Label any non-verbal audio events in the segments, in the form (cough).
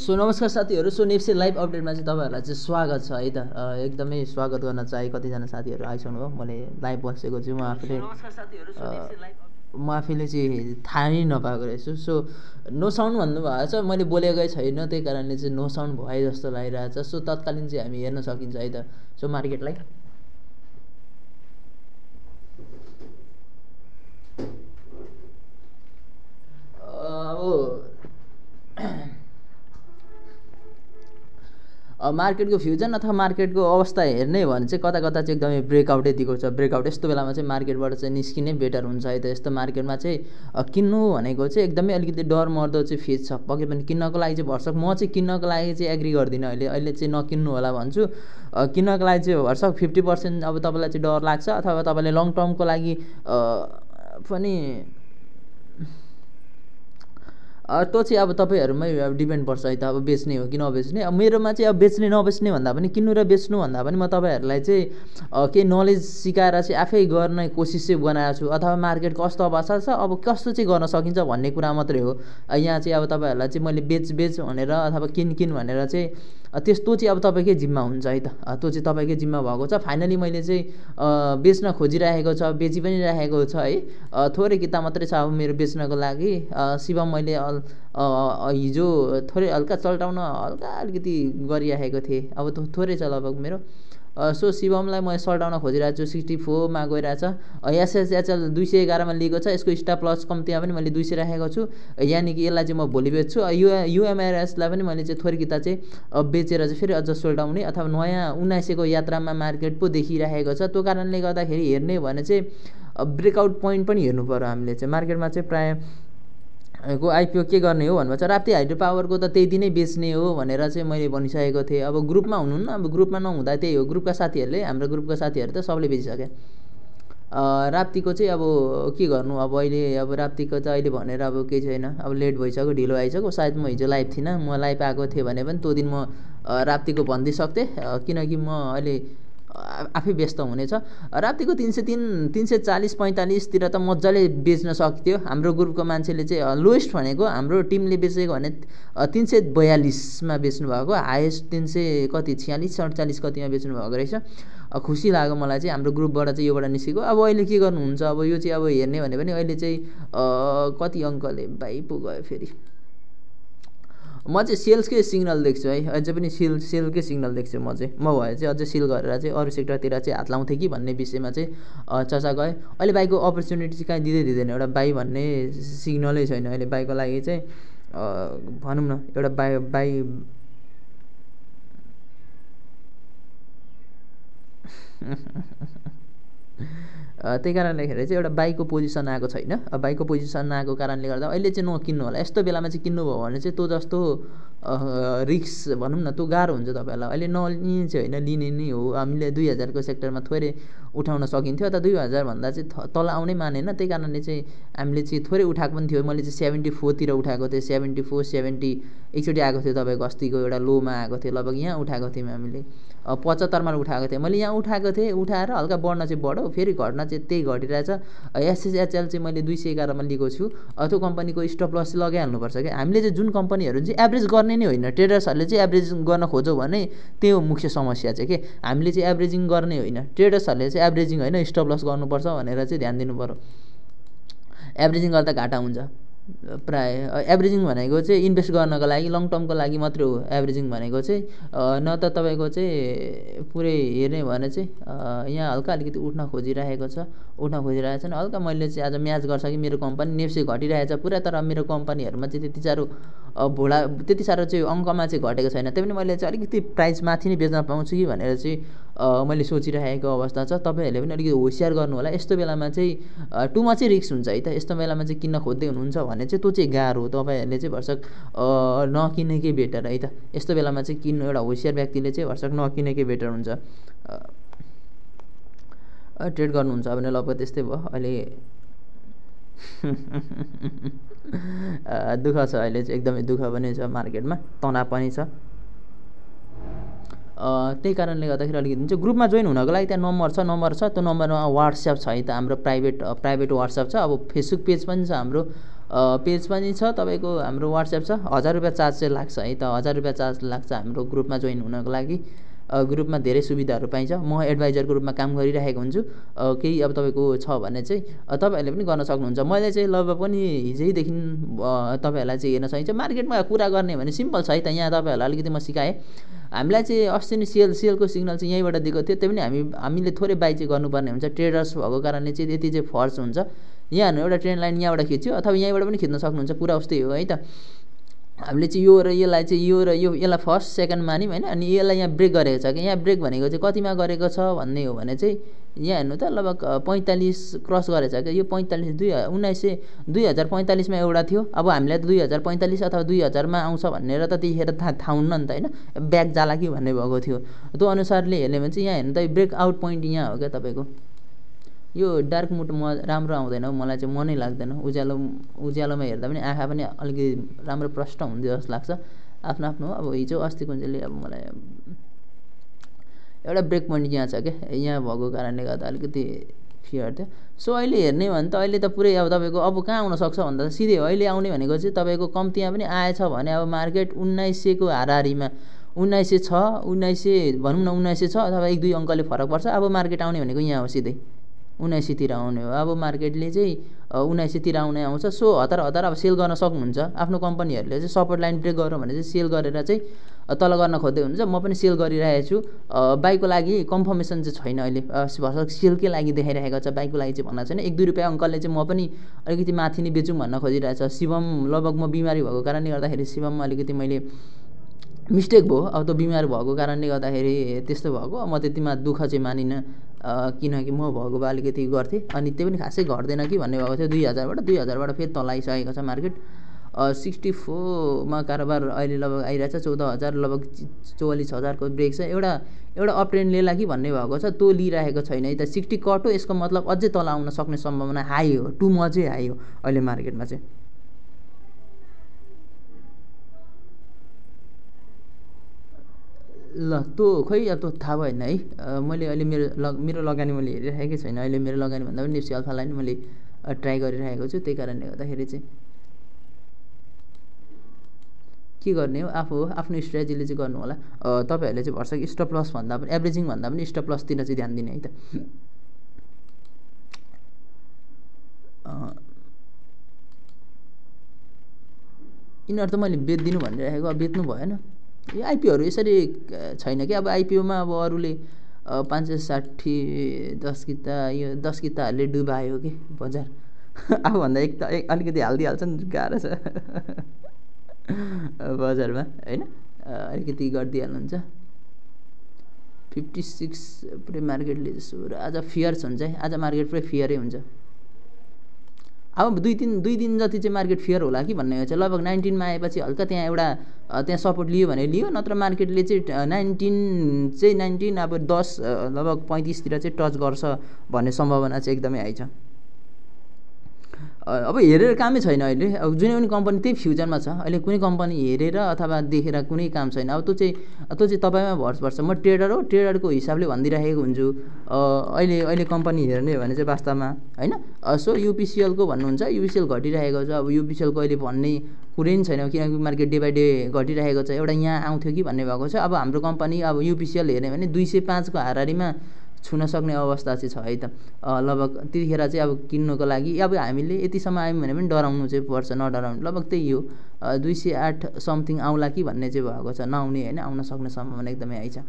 so नमस्कार साथीहरू so NEPSE live अपडेटमा चाहिँ तपाईँहरूलाई चाहिँ स्वागत छ है त एकदमै स्वागत गर्न चाहे कतिजना साथीहरू आइसक्नु भयो मैले लाइभ बसेको छु म आफूले म आफैले चाहिँ थाहा नै नपाएको रहेछु सो नो साउन्ड भन्नुभएको छ मैले बोलेकै छैन त्यही कारणले चाहिँ नो साउन्ड भए जस्तो लागिरहेको छ सो तत्कालीन चाहिँ हामी हेर्न सकिन्छ है त सो मार्केटलाई मार्केटको फ्युजन अथवा मार्केटको अवस्था हेर्ने हो भने चाहिँ कता कता चाहिँ एकदमै ब्रेकआउटै दिएको छ ब्रेकआउट यस्तो बेलामा चाहिँ मार्केटबाट चाहिँ निस्किने बेटर हुन्छ है त यस्तो मार्केटमा चाहिँ किन्नु भनेको चाहिँ एकदमै अलिकति डर मर्दो चाहिँ फेज छ पक्कै पनि किन्नको लागि चाहिँ भर्सक म चाहिँ किन्नको लागि चाहिँ एग्री गर्दिनँ अहिले अहिले चाहिँ नकिन्नु होला भन्छु किन्नको लागि चाहिँ भर्सक फिफ्टी पर्सेन्ट अब तपाईँलाई चाहिँ डर लाग्छ अथवा तपाईँले लङ टर्मको लागि पनि त्यो चाहिँ अब तपाईँहरूमै अब डिपेन्ड पर्छ है त अब बेच्ने हो कि नबेच्ने अब मेरोमा चाहिँ अब बेच्ने नबेच्ने भन्दा पनि किन्नु र बेच्नु भन्दा पनि म तपाईँहरूलाई चाहिँ केही नलेज सिकाएर चाहिँ आफै गर्ने कोसिस चाहिँ बनाएको छु अथवा मार्केट कस्तो अवस्था छ अब कस्तो चाहिँ गर्न सकिन्छ भन्ने कुरा मात्रै हो यहाँ चाहिँ अब तपाईँहरूलाई चाहिँ मैले बेच बेच भनेर अथवा किन किन भनेर चाहिँ त्यस्तो चाहिँ अब तपाईँकै जिम्मा हुन्छ है त त्यो चाहिँ तपाईँकै जिम्मा भएको छ फाइनली मैले चाहिँ बेच्न खोजिराखेको छ बेची पनि राखेको छ है थोरै किताब मात्रै छ अब मेरो बेच्नको लागि शिव मैले हिजो थोरै हल्का चल्टाउन हल्का अलिकति गरिराखेको थिएँ अब थो थोरै छ लगभग मेरो सो शिवमलाई म सल्टाउन खोजिरहेको छु सिक्सटी फोरमा गइरहेछ एसएसएचएल दुई सय एघारमा लिएको छ यसको स्टार प्लस कम्तीमा पनि मैले दुई सय राखेको छु यानि कि यसलाई चाहिँ म भोलि बेच्छु यु युएमआरएसलाई पनि मैले चाहिँ थोरकिता चाहिँ बेचेर चाहिँ फेरि अझ सोल्टाउने अथवा नयाँ उन्नाइसयको यात्रामा मार्केट पो देखिरहेको छ त्यो कारणले गर्दाखेरि हेर्ने भने चाहिँ ब्रेकआउट पोइन्ट पनि हेर्नु पऱ्यो हामीले चाहिँ मार्केटमा चाहिँ प्रायः को आइपिओ के गर्ने हो भन्नुभएको छ राप्ती हाइड्रो पावरको त त्यही दिनै बेच्ने हो भनेर चाहिँ मैले भनिसकेको थिएँ अब ग्रुपमा हुनुहुन्न अब ग्रुपमा नहुँदा त्यही हो ग्रुपका साथीहरूले हाम्रो ग्रुपका साथीहरू त सबले बेचिसके राप्तीको चाहिँ अब के गर्नु अब अहिले अब राप्तीको त अहिले भनेर अब केही छैन अब लेट भइसक्यो ढिलो आइसक्यो सायद म हिजो लाइभ थिइनँ म लाइभ आएको थिएँ भने पनि त्यो दिन म राप्तीको भनिदिइसक्थेँ किनकि म अहिले आफै व्यस्त हुनेछ रातिको तिन सय तिन तिन सय चालिस पैँतालिसतिर त मजाले बेच्न सक्थ्यो हाम्रो ग्रुपको मान्छेले चाहिँ लोएस्ट भनेको हाम्रो टिमले बेचेको भने तिन सय बयालिसमा बेच्नुभएको हाइएस्ट तिन सय कति छ्यालिस अडचालिस कतिमा बेच्नुभएको रहेछ खुसी लाग्यो मलाई चाहिँ हाम्रो ग्रुपबाट चाहिँ योबाट निस्केको अब अहिले के गर्नुहुन्छ अब यो चाहिँ अब हेर्ने भने पनि अहिले चाहिँ कति अङ्कले भाइ पुग्यो गयो फेरि म चाहिँ सेल्सकै सिग्नल देख्छु है अझै पनि सेल सेलकै सिग्नल देख्छु म चाहिँ म भए चाहिँ अझै सेल गरेर चाहिँ अरू सेक्टरतिर चाहिँ हात लाउँथेँ कि भन्ने विषयमा चाहिँ चर्चा गएँ अहिले बाइकको अपर्च्युनिटी चाहिँ कहीँ दिँदै दिँदैन एउटा बाई भन्ने सिग्नलै छैन अहिले बाइकको लागि चाहिँ भनौँ न एउटा बाई बाई (laughs) त्यही कारणले चाहिँ एउटा बाइकको पोजिसन आएको छैन बाइकको पोजिसन आएको कारणले गर्दा अहिले चाहिँ नकिन्नु होला यस्तो बेलामा चाहिँ किन्नुभयो भने चाहिँ त्यो जस्तो रिक्स भनौँ न त्यो गाह्रो हुन्छ तपाईँहरूलाई अहिले नलिने चाहिँ होइन लिने नै हो हामीले दुई हजारको सेक्टरमा थोरै उठाउन सकिन्थ्यो त दुई हजारभन्दा चाहिँ तल आउनै मानेन त्यही कारणले चाहिँ हामीले चाहिँ थोरै उठाएको पनि थियो मैले चाहिँ सेभेन्टी फोरतिर उठाएको थिएँ सेभेन्टी फोर सेभेन्टी एकचोटि आएको थियो तपाईँको अस्तिको एउटा लोमा आएको थियो लगभग यहाँ उठाएको थियौँ हामीले पचहत्तरमा उठाएको थिएँ मैले यहाँ उठाएको थिएँ उठाएर हल्का बढ्न चाहिँ बढ्यो फेरि घटना चाहिँ त्यही घटिरहेछ एसएसएचएल चाहिँ मैले दुई सय एघारमा लिएको छु त्यो कम्पनीको स्टप लस लगाइहाल्नुपर्छ क्या हामीले चाहिँ जुन कम्पनीहरू चाहिँ एभरेज गर्ने नै होइन ट्रेडर्सहरूले चाहिँ एभरेज गर्न खोज्यो भने त्यही हो मुख्य समस्या चाहिँ के हामीले चाहिँ एभरेजिङ गर्ने होइन ट्रेडर्सहरूले चाहिँ एभरेजिङ होइन स्टप लस गर्नुपर्छ भनेर चाहिँ ध्यान दिनु पऱ्यो एभरेजिङ गर्दा घाटा हुन्छ प्राय एभरेजिङ भनेको चाहिँ इन्भेस्ट गर्नको लागि लङ टर्मको लागि मात्रै हो एभरेजिङ भनेको चाहिँ न त तपाईँको चाहिँ पुरै हेर्ने भने चाहिँ यहाँ हल्का अलिकति उठ्न खोजिरहेको छ उठ्न खोजिरहेको छ हल्का मैले चाहिँ आज म्याच गर्छ कि मेरो कम्पनी नेप्से घटिरहेको छ पुरा तर मेरो कम्पनीहरूमा चाहिँ त्यति साह्रो भोडा त्यति साह्रो चाहिँ अङ्कमा चाहिँ घटेको छैन त्यही पनि मैले चाहिँ अलिकति प्राइस माथि नै बेच्न पाउँछु कि भनेर चाहिँ मैले सोचिरहेको अवस्था छ तपाईँहरूले पनि अलिकति होसियार गर्नु होला यस्तो बेलामा चाहिँ टु मचै रिक्स हुन्छ है त यस्तो बेलामा चाहिँ किन्न खोज्दै हुनुहुन्छ भने चाहिँ त्यो चाहिँ गाह्रो हो तपाईँहरूले चाहिँ भरसक नकिनेकै बेटर है त यस्तो बेलामा चाहिँ किन्नु एउटा होसियार व्यक्तिले चाहिँ भरसक नकिनेकै बेटर हुन्छ ट्रेड गर्नुहुन्छ भने लगभग त्यस्तै भयो अहिले (laughs) दुःख छ अहिले चाहिँ एकदमै दुःख पनि छ मार्केटमा तनाव पनि छ त्यही कारणले गर्दाखेरि अलिकति हुन्छ ग्रुपमा जोइन हुनको लागि त्यहाँ नम्बर छ नम्बर छ त्यो नम्बरमा वाट्सएप छ है त हाम्रो प्राइभेट प्राइभेट वाट्सएप छ अब फेसबुक पेज पनि छ हाम्रो पेज पनि छ तपाईँको हाम्रो वाट्सएप छ हजार रुपियाँ चार्ज चाहिँ लाग्छ है त हजार रुपियाँ चार्ज लाग्छ हाम्रो ग्रुपमा जोइन हुनको लागि ग्रुपमा धेरै सुविधाहरू पाइन्छ म एडभाइजरको रूपमा काम गरिरहेको हुन्छु केही अब तपाईँको छ भने चाहिँ तपाईँहरूले पनि गर्न सक्नुहुन्छ मैले चाहिँ लगभग पनि हिजैदेखि तपाईँहरूलाई चाहिँ हेर्न सकिन्छ मार्केटमा कुरा गर्ने भने सिम्पल छ है त यहाँ तपाईँहरूलाई अलिकति म सिकाएँ हामीलाई चाहिँ अस्ति नै सेल सेलको सिग्नल चाहिँ यहीँबाट दिएको थियो त्यही पनि हामी हामीले थोरै बाई चाहिँ गर्नुपर्ने हुन्छ ट्रेडर्स भएको कारणले चाहिँ त्यति चाहिँ फर्स हुन्छ यहाँ एउटा ट्रेन लाइन यहाँबाट खिच्यो अथवा यहीँबाट पनि खिच्न सक्नुहुन्छ कुरा उस्तै हो है त हामीले चाहिँ यो र यसलाई चाहिँ यो र यो यसलाई फर्स्ट सेकेन्ड मान्यौँ होइन अनि यसलाई यहाँ ब्रेक गरेको छ कि यहाँ ब्रेक भनेको चाहिँ कतिमा गरेको छ भन्ने हो भने चाहिँ यहाँ हेर्नु त लगभग पैँतालिस क्रस गरेको छ क्या यो पैँतालिस दुई उन्नाइस सय दुई हजार पैँतालिसमा एउटा थियो अब हामीलाई दुई हजार पैँतालिस अथवा दुई हजारमा आउँछ भनेर त त्यतिखेर थाहा थाहा हुन्न नि त होइन ब्याक जाला कि भन्ने भएको थियो त्यो अनुसारले हेर्ने भने चाहिँ यहाँ हेर्नु त ब्रेक आउट पोइन्ट यहाँ हो क्या तपाईँको यो डार्क मुड म राम्रो आउँदैन मलाई चाहिँ मनै लाग्दैन उज्यालो उज्यालोमा हेर्दा पनि आँखा पनि अलिकति राम्रो प्रष्ट हुन्थ्यो जस्तो लाग्छ आफ्नो आफ्नो अब हिजो अस्तिको चाहिँ अब मलाई एउटा ब्रेक पोइन्ट यहाँ छ क्या यहाँ भएको कारणले गर्दा अलिकति फियर थियो सो अहिले हेर्ने भने त अहिले त पुरै अब तपाईँको अब कहाँ आउनसक्छ भन्दा सिधै अहिले आउने भनेको चाहिँ तपाईँको कम्तीमा पनि आएछ भने अब मार्केट उन्नाइस सयको हाराहारीमा उन्नाइस सय छ उन्नाइस सय भनौँ न उन्नाइस सय छ अथवा एक दुई अङ्कले फरक पर्छ अब मार्केट आउने भनेको यहाँ हो सिधै उन्नाइसीतिर आउने हो अब मार्केटले चाहिँ उन्नाइसीतिर आउने आउँछ सो हतार हतार अब सेल गर्न सक्नुहुन्छ आफ्नो कम्पनीहरूले चाहिँ सपोर्ट लाइन ब्रेक गरौँ भने चाहिँ सेल गरेर चाहिँ तल गर्न खोज्दै हुनुहुन्छ म पनि सेल गरिरहेको छु बाइकको लागि कन्फर्मेसन चाहिँ छैन अहिले भर्खर सेलकै लागि देखाइरहेको छ बाइकको लागि चाहिँ भन्नु छैन एक दुई रुपियाँ अङ्कलले चाहिँ म पनि अलिकति माथि नै बेचौँ भन्न खोजिरहेछ शिवम लगभग म बिमारी भएको कारणले गर्दाखेरि शिवम अलिकति मैले मिस्टेक भयो अब त्यो बिमार भएको कारणले गर्दाखेरि त्यस्तो भएको म त्यतिमा दुःख चाहिँ मानिनँ किनकि म भएको भए अलिकति गर्थेँ अनि त्यो पनि खासै घट्दैन कि भन्ने भएको थियो दुई हजारबाट दुई हजारबाट फेरि तल आइसकेको छ मार्केट सिक्सटी फोरमा कारोबार अहिले लगभग आइरहेको छ चौध हजार लगभग चौवालिस हजारको ब्रेक छ एउटा एउटा अपट्रेन्ड लिएला कि भन्ने भएको छ त्यो लिइरहेको छैन यता सिक्सटी हो यसको मतलब अझै तल आउन सक्ने सम्भावना हाई हो टु मचै हाई हो अहिले मार्केटमा चाहिँ ल तँ खोइ अब तँ थाहा भएन है मैले अहिले मेरो लग मेरो लगानी मैले हेरिरहेकै छैन अहिले मेरो लगानी भन्दा पनि निफ्सी अल्फालाई नै मैले ट्राई गरिरहेको छु त्यही कारणले गर्दाखेरि चाहिँ के गर्ने हो आफू आफ्नो स्ट्रेटेजीले चाहिँ गर्नु होला तपाईँहरूले चाहिँ भर्सक स्टप प्लस भन्दा पनि एभरेजिङ भन्दा पनि स्टप लसतिर चाहिँ ध्यान दिने है त यिनीहरू त मैले बेचिदिनु भनिराखेको बेच्नु भएन यो आइपिओहरू यसरी छैन कि अब आइपिओमा अब अरूले पाँच सय साठी दस किता यो दस किताहरूले डुबायो कि बजार आफूभन्दा (laughs) एक त अलिकति हालिदिइहाल्छ नि गाह्रो छ (laughs) बजारमा होइन अलिकति गरिदिइहाल्नुहुन्छ फिफ्टी सिक्स पुरै मार्केटले आज फियर्स हुन्छ है आज मार्केट पुरै फियरै हुन्छ अब दुई तिन दुई दिन जति चाहिँ मार्केट फियर होला कि भन्ने चाहिँ लगभग नाइन्टिनमा आएपछि हल्का त्यहाँ एउटा त्यहाँ सपोर्ट लियो भने लियो नत्र मार्केटले चाहिँ नाइन्टिन चाहिँ नाइन्टिन अब दस लगभग पैँतिसतिर चाहिँ टच गर्छ भन्ने सम्भावना चाहिँ एकदमै हाई छ अब हेरेर कामै छैन अहिले अब जुनै पनि कम्पनी त्यही फ्युचरमा छ अहिले कुनै कम्पनी हेरेर अथवा देखेर कुनै काम छैन अब त्यो चाहिँ त्यो चाहिँ तपाईँमा भर्स पर्छ म ट्रेडर हो ट्रेडरको हिसाबले भनिदिइराखेको हुन्छु अहिले अहिले कम्पनी हेर्ने भने चाहिँ वास्तवमा होइन सो युपिसिएलको भन्नुहुन्छ युपिसिएल घटिरहेको छ अब युपिसिएलको अहिले भन्ने कुरै छैन किनकि मार्केट डे बाई डे घटिरहेको छ एउटा यहाँ आउँथ्यो कि भन्ने भएको छ अब हाम्रो कम्पनी अब युपिसिएल हेर्ने भने दुई सय पाँचको हारारीमा छुन सक्ने अवस्था चाहिँ छ है त लगभग त्यतिखेर चाहिँ अब किन्नुको लागि अब हामीले यतिसम्म आयौँ भने पनि डराउनु चाहिँ पर्छ नडराउनु लगभग त्यही हो दुई सय आठ समथिङ आउँला कि भन्ने चाहिँ भएको छ नआउने होइन आउन सक्ने सम्भावना एकदमै हाई छ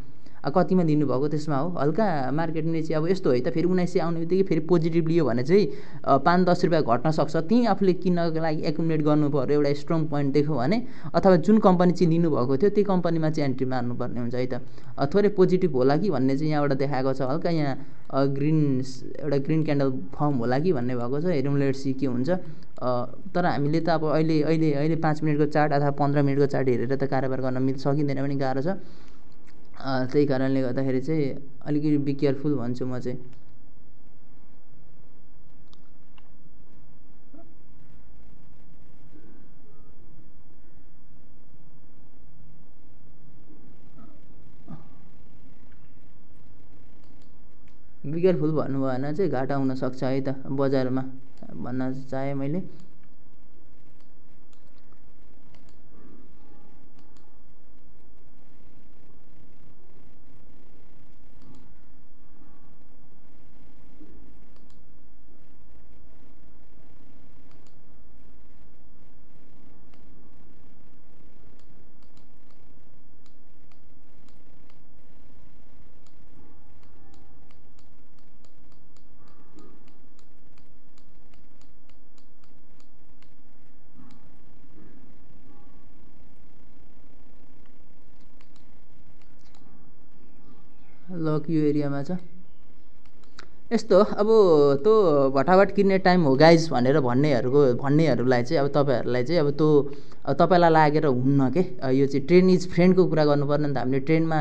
कतिमा दिनुभएको त्यसमा हो हल्का मार्केट चाहिँ अब यस्तो है त फेरि उन्नाइस सय आउने बित्तिकै फेरि पोजिटिभ लियो भने चाहिँ पाँच दस रुपियाँ घट्न सक्छ त्यहीँ आफूले किन्नको लागि एकुमुलेट गर्नु पऱ्यो एउटा स्ट्रङ पोइन्ट देख्यो भने अथवा जुन कम्पनी चाहिँ लिनुभएको थियो त्यही कम्पनीमा चाहिँ एन्ट्री मार्नुपर्ने हुन्छ है त थोरै पोजिटिभ होला कि भन्ने चाहिँ यहाँबाट देखाएको छ हल्का यहाँ ग्रिन एउटा ग्रिन क्यान्डल फर्म होला कि भन्ने भएको छ हेरौँ सी के हुन्छ तर हामीले त अब अहिले अहिले अहिले पाँच मिनटको चार्ट अथवा पन्ध्र मिनटको चार्ट हेरेर त कारोबार गर्न मिल सकिँदैन पनि गाह्रो छ त्यही कारणले गर्दाखेरि चाहिँ अलिकति बी केयरफुल भन्छु म चाहिँ बी केयरफुल भन्नु भएन चाहिँ घाटा हुनसक्छ है त बजारमा भन्न चाहेँ मैले यो एरियामा छ यस्तो अब त्यो भटाभट किन्ने टाइम हो गाइज भनेर भन्नेहरूको भन्नेहरूलाई चाहिँ अब तपाईँहरूलाई चाहिँ अब त्यो तपाईँलाई लागेर हुन्न के यो चाहिँ ट्रेन इज फ्रेन्डको कुरा गर्नुपर्ने नि त हामीले ट्रेनमा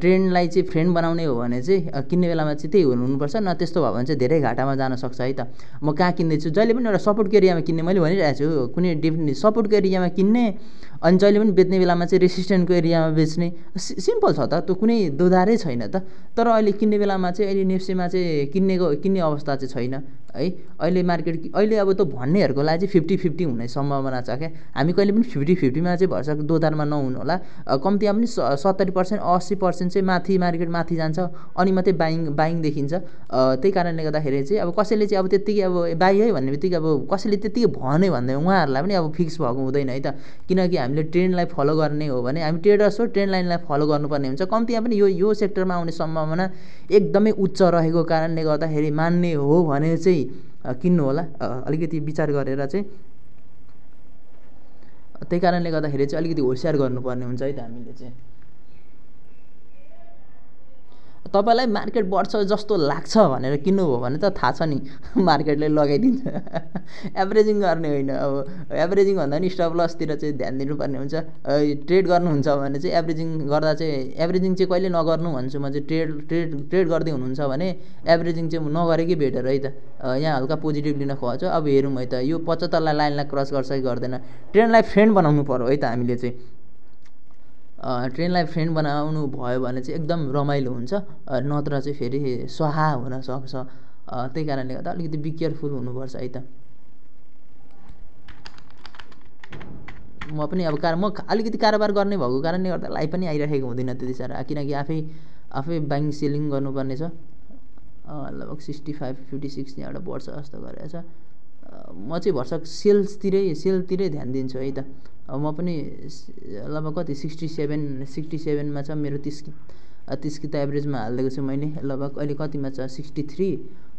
ट्रेनलाई चाहिँ फ्रेन्ड बनाउने हो भने चाहिँ किन्ने बेलामा चाहिँ त्यही हुनुपर्छ न त्यस्तो भयो भने चाहिँ धेरै घाटामा जान सक्छ है त म कहाँ किन्दैछु जहिले पनि एउटा सपोर्टको एरियामा किन्ने मैले भनिरहेको छु कुनै डिफ्रेन्ट सपोर्टको एरियामा किन्ने अनि जहिले पनि बेच्ने बेलामा चाहिँ रेसिस्टेन्टको एरियामा बेच्ने सिम्पल छ त त्यो कुनै दोधारै छैन त तर अहिले किन्ने बेलामा चाहिँ अहिले नेप्सेमा चाहिँ किन्नेको किन्ने अवस्था चाहिँ छैन है अहिले मार्केट अहिले अब त भन्नेहरूको लागि चाहिँ फिफ्टी फिफ्टी हुने सम्भावना छ क्या हामी कहिले पनि फिफ्टी फिफ्टीमा चाहिँ भरसक दोधारमा नहुनु होला कम्तीमा पनि सत्तरी पर्सेन्ट अस्सी पर्सेन्ट चाहिँ माथि मार्केट माथि जान्छ अनि मात्रै बाइङ बाइङ देखिन्छ त्यही कारणले गर्दाखेरि चाहिँ अब कसैले चाहिँ अब त्यत्तिकै अब बाई है भन्ने बित्तिकै अब कसैले त्यत्तिकै भन्यो भन्दै उहाँहरूलाई पनि अब फिक्स भएको हुँदैन है त किनकि हामीले ट्रेन्डलाई फलो गर्ने हो भने हामी ट्रेडर्स हो ट्रेन्ड लाइनलाई फलो गर्नुपर्ने हुन्छ कम्तीमा पनि यो यो सेक्टरमा आउने सम्भावना एकदमै उच्च रहेको कारणले गर्दाखेरि मान्ने हो भने चाहिँ किन्नु होला अलिकति विचार गरेर चाहिँ त्यही कारणले गर्दाखेरि चाहिँ अलिकति होसियार गर्नुपर्ने हुन्छ है त हामीले चाहिँ तपाईँलाई मार्केट बढ्छ जस्तो लाग्छ भनेर किन्नुभयो भने त थाहा छ नि मार्केटले लगाइदिन्छ एभरेजिङ गर्ने होइन अब एभरेजिङ भन्दा पनि स्टप लसतिर चाहिँ ध्यान दिनुपर्ने हुन्छ ट्रेड गर्नुहुन्छ भने चाहिँ एभरेजिङ गर्दा चाहिँ एभरेजिङ चाहिँ कहिले नगर्नु भन्छु म चाहिँ ट्रेड ट्रेड ट्रेड गर्दै हुनुहुन्छ भने एभरेजिङ चाहिँ नगरेकै बेटर है त यहाँ हल्का पोजिटिभ लिन खोज्छु अब हेरौँ है त यो पचहत्तरलाई लाइनलाई क्रस गर्छ कि गर्दैन ट्रेन्डलाई फ्रेन्ड बनाउनु पऱ्यो है त हामीले चाहिँ ट्रेनलाई फ्रेन्ड बनाउनु भयो भने चाहिँ एकदम रमाइलो हुन्छ नत्र चाहिँ फेरि हुन हुनसक्छ त्यही कारणले गर्दा अलिकति बि केयरफुल हुनुपर्छ है त म पनि अब कार म अलिकति कारोबार गर्ने भएको कारणले गर्दा लाइफ पनि आइराखेको हुँदैन त्यति साह्रो किनकि आफै आफै ब्याङ्क सेलिङ गर्नुपर्ने छ लगभग सिक्सटी फाइभ फिफ्टी सिक्स यहाँबाट बढ्छ जस्तो गरेर छ म चाहिँ भर्सक सेल्सतिरै सेलतिरै ध्यान दिन्छु है त अब म पनि लगभग कति सिक्सटी सेभेन सिक्सटी सेभेनमा छ मेरो तिस तिस कि त एभरेजमा हालिदिएको छु मैले लगभग अहिले कतिमा छ सिक्सटी थ्री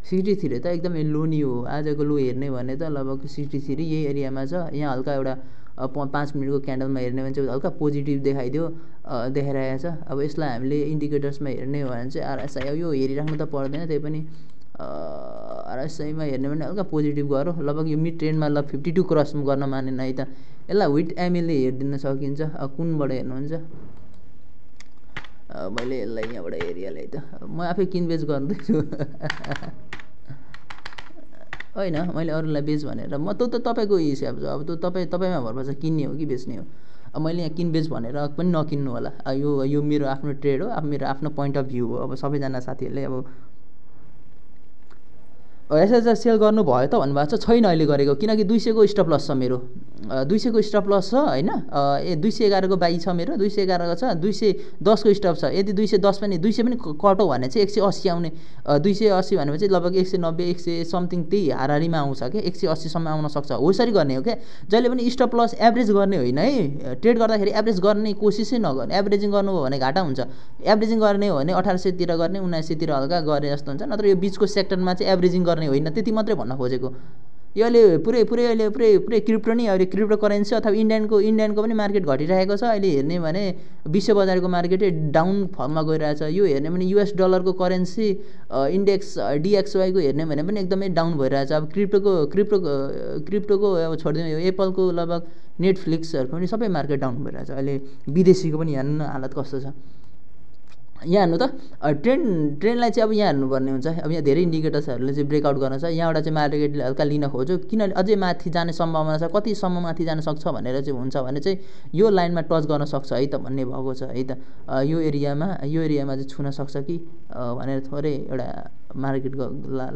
सिक्सटी थ्री त एकदमै लो नि हो आजको लो हेर्ने भने त लगभग सिक्सटी थ्री यही एरियामा छ यहाँ हल्का एउटा पाँच मिनटको क्यान्डलमा हेर्ने भने चाहिँ हल्का पोजिटिभ देखाइदियो देखाइरहेको छ अब यसलाई हामीले इन्डिकेटर्समा हेर्ने हो भने चाहिँ आरएसआई यो हेरिराख्नु त पर्दैन त्यही पनि आरएसआईमा हेर्ने भने हल्का पोजिटिभ गरौँ लगभग यो मिड ट्रेन्डमा ल फिफ्टी टू क्रस गर्न मानेन है त यसलाई विथ एमएलले हेरिदिन सकिन्छ कुनबाट हेर्नुहुन्छ मैले यसलाई यहाँबाट हेरिहालेँ है त म आफै किनबेच गर्दैछु (laughs) होइन मैले अरूलाई बेच भनेर म त तपाईँको हिसाब छ अब त्यो तपाईँ तपाईँमा भर पर्छ किन्ने हो कि बेच्ने हो अब मैले यहाँ किनबेच भनेर पनि नकिन्नु होला यो यो मेरो आफ्नो ट्रेड हो अब मेरो आफ्नो पोइन्ट अफ भ्यू हो अब सबैजना साथीहरूले अब एसएचआर सेल गर्नुभयो त भन्नुभएको छ छैन अहिले गरेको किनकि दुई सयको स्टप लस छ मेरो दुई सयको स्टप लस छ होइन ए दुई सय एघारको बाई छ मेरो दुई सय एघारको छ दुई सय दसको स्टप छ यदि दुई सय दस पनि दुई सय पनि कटो भने चाहिँ एक सय अस्सी आउने दुई सय अस्सी भनेपछि लगभग एक सय नब्बे एक सय समथिङ त्यही हारारीमा आउँछ क्या एक सय अस्सीसम्म आउन सक्छ हो यसरी गर्ने हो क्या जहिले पनि स्टप लस एभरेज गर्ने होइन है ट्रेड गर्दाखेरि एभरेज गर्ने कोसिसै नगर्ने एभरेजिङ गर्नुभयो भने घाटा हुन्छ एभरेजिङ गर्ने हो भने अठार सयतिर गर्ने उन्नाइस सयतिर हल्का गर्ने जस्तो हुन्छ नत्र यो बिचको सेक्टरमा चाहिँ एभरेजिङ गर्ने गर्ने होइन त्यति मात्रै भन्न खोजेको यो अहिले पुरै पुरै अहिले पुरै पुरै क्रिप्टो नै अहिले क्रिप्टो करेन्सी अथवा इन्डियनको इन्डियनको पनि मार्केट घटिरहेको छ अहिले हेर्ने भने विश्व बजारको मार्केटै डाउन फर्ममा गइरहेछ यो हेर्ने भने युएस डलरको करेन्सी इन्डेक्स डिएक्सवाईको हेर्ने भने पनि एकदमै डाउन भइरहेछ अब क्रिप्टोको क्रिप्टो क्रिप्टोको अब छोडिदिनु यो एप्पलको लगभग नेटफ्लिक्सहरूको पनि सबै मार्केट डाउन भइरहेछ अहिले विदेशीको पनि हेर्नु न हालत कस्तो छ यहाँ हेर्नु त ट्रेन ट्रेनलाई चाहिँ अब यहाँ हेर्नुपर्ने हुन्छ अब यहाँ धेरै इन्डिकेटर्सहरूले चाहिँ ब्रेकआउट गर्न छ यहाँबाट चाहिँ मार्केट हल्का लिन खोज्यो किनभने अझै माथि जाने सम्भावना छ कतिसम्म माथि जान सक्छ भनेर चाहिँ हुन्छ भने चाहिँ यो लाइनमा टच गर्न सक्छ है त भन्ने भएको छ है त यो एरियामा यो एरियामा चाहिँ छुन सक्छ कि भनेर थोरै एउटा मार्केट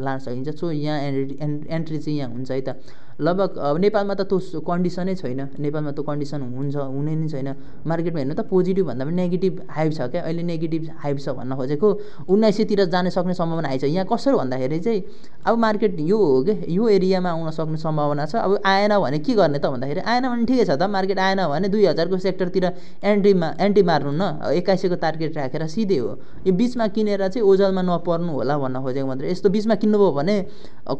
लान सकिन्छ सो यहाँ एन्ट्री एन्ट्री चाहिँ यहाँ हुन्छ है त लगभग अब नेपालमा त त्यो कन्डिसनै छैन नेपालमा त कन्डिसन हुन्छ हुने नै छैन मार्केटमा हेर्नु त पोजिटिभ भन्दा पनि नेगेटिभ हाइप छ क्या अहिले नेगेटिभ हाइप छ भन्न खोजेको उन्नाइस सयतिर जान सक्ने सम्भावना आएछ यहाँ कसरी भन्दाखेरि चाहिँ अब मार्केट यो हो कि यो एरियामा आउन सक्ने सम्भावना छ अब आएन भने के गर्ने त भन्दाखेरि आएन भने ठिकै छ त मार्केट आएन भने दुई हजारको सेक्टरतिर एन्ट्रीमा एन्ट्री मार्नु न सयको टार्गेट राखेर सिधै हो यो बिचमा किनेर चाहिँ ओजलमा नपर्नु होला भन्न खोजेको मात्रै यस्तो बिचमा किन्नुभयो भने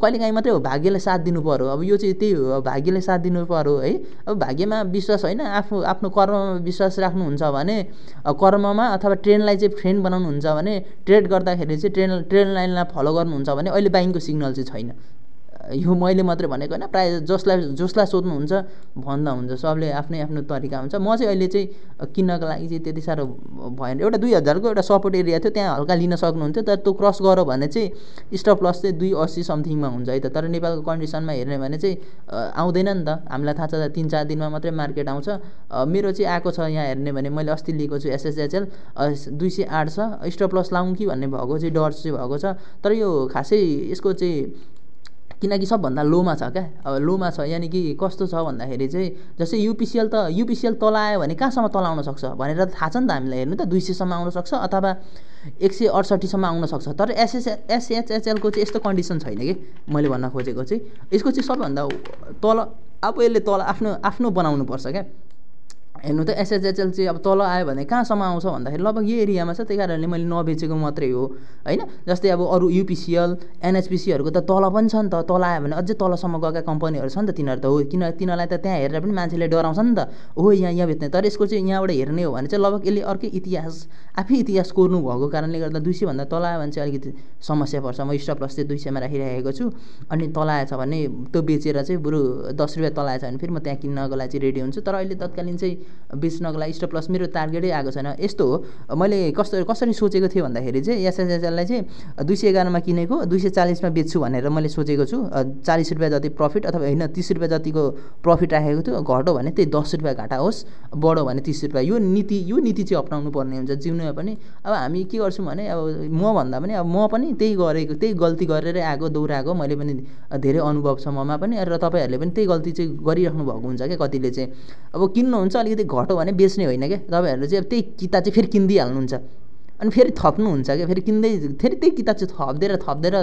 कहिलेकाहीँ मात्रै हो भाग्यले साथ दिनु पऱ्यो अब यो चाहिँ त्यही हो भाग्यले साथ दिनु पऱ्यो है अब भाग्यमा विश्वास होइन आफू आफ्नो कर्ममा विश्वास राख्नुहुन्छ भने कर्ममा अथवा ट्रेनलाई चाहिँ फ्रेन्ड बनाउनुहुन्छ भने ट्रेड गर्दाखेरि चाहिँ ट्रेन ट्रेन लाइनलाई फलो गर्नुहुन्छ भने अहिले बाइङको सिग्नल चाहिँ छैन यो मैले मात्रै भनेको होइन प्रायः जसलाई जसलाई सोध्नुहुन्छ भन्दा हुन्छ सबले आफ्नै आफ्नो तरिका हुन्छ म चाहिँ अहिले चाहिँ किन्नको लागि चाहिँ त्यति साह्रो भएन एउटा दुई हजारको एउटा सपोर्ट एरिया थियो त्यहाँ हल्का लिन सक्नुहुन्थ्यो तर त्यो क्रस गरौँ भने चाहिँ स्टप लस चाहिँ दुई अस्सी समथिङमा हुन्छ है त तर नेपालको कन्डिसनमा हेर्ने भने चाहिँ आउँदैन नि त हामीलाई थाहा छ तिन चार दिनमा मात्रै मार्केट आउँछ मेरो चाहिँ आएको छ यहाँ हेर्ने भने मैले अस्ति लिएको छु एसएसएचएल दुई सय आठ छ स्टप लस लाउँ कि भन्ने भएको चाहिँ डर चाहिँ भएको छ तर यो खासै यसको चाहिँ किनकि सबभन्दा लोमा छ क्या अब लोमा छ यानि कि कस्तो छ भन्दाखेरि चाहिँ जस्तै युपिसिएल त युपिसिएल तल आयो भने कहाँसम्म तल सक्छ भनेर त थाहा छ नि त हामीलाई हेर्नु त दुई सयसम्म आउनसक्छ अथवा एक सय अडसट्ठीसम्म आउनसक्छ तर एसएस एसएचएचएलको चाहिँ यस्तो कन्डिसन छैन कि मैले भन्न खोजेको चाहिँ यसको चाहिँ सबभन्दा तल अब यसले तल आफ्नो आफ्नो बनाउनुपर्छ क्या हेर्नु त एसएचएचएल चाहिँ अब तल आयो भने कहाँसम्म आउँछ भन्दाखेरि लगभग यो एरियामा छ त्यही कारणले मैले नबेचेको मात्रै हो होइन जस्तै अब अरू युपिसिएल एनएचपिसीहरूको त तल पनि छ नि त तल आयो भने अझै तलसम्म गएका कम्पनीहरू छ नि त तिनीहरू त हो किन तिनीहरूलाई त त्यहाँ हेरेर पनि मान्छेले डराउँछ नि त हो यहाँ यहाँ भेट्ने तर यसको चाहिँ यहाँबाट हेर्ने हो भने चाहिँ लगभग यसले अर्कै इतिहास आफै इतिहास कोर्नु भएको कारणले गर्दा दुई सयभन्दा तल आयो भने चाहिँ अलिकति समस्या पर्छ म स्टप लस चाहिँ दुई सयमा राखिरहेको छु अनि तल आएछ भने त्यो बेचेर चाहिँ बरु दस रुपियाँ तल आएछ भने फेरि म त्यहाँ किन्नको लागि चाहिँ रेडी हुन्छु तर अहिले तत्कालीन चाहिँ बेच्नको लागि स्टप लस मेरो टार्गेटै आएको छैन यस्तो हो मैले कस्तो कसरी सोचेको थिएँ भन्दाखेरि चाहिँ एसएसएसएललाई चाहिँ दुई सय एघारमा किनेको दुई सय चालिसमा बेच्छु भनेर मैले सोचेको छु चालिस रुपियाँ जति प्रफिट अथवा होइन तिस रुपियाँ जतिको प्रफिट राखेको थियो घटो भने त्यही दस रुपियाँ घाटा होस् बढो भने तिस रुपियाँ यो नीति यो नीति चाहिँ अप्नाउनु पर्ने हुन्छ जिउनुमा पनि अब हामी के गर्छौँ भने अब म भन्दा पनि अब म पनि त्यही गरेको त्यही गल्ती गरेरै आएको दौडाएको मैले पनि धेरै अनुभव छ ममा पनि र तपाईँहरूले पनि त्यही गल्ती चाहिँ गरिराख्नु भएको हुन्छ क्या कतिले चाहिँ अब किन्नुहुन्छ अलिकति अलिकति घट्यो भने बेच्ने होइन क्या तपाईँहरूले चाहिँ अब त्यही किताब चाहिँ फेरि किनिदिइहाल्नुहुन्छ अनि फेरि थप्नुहुन्छ क्या फेरि किन्दै फेरि त्यही किताब चाहिँ थप्दिएर थप्दिएर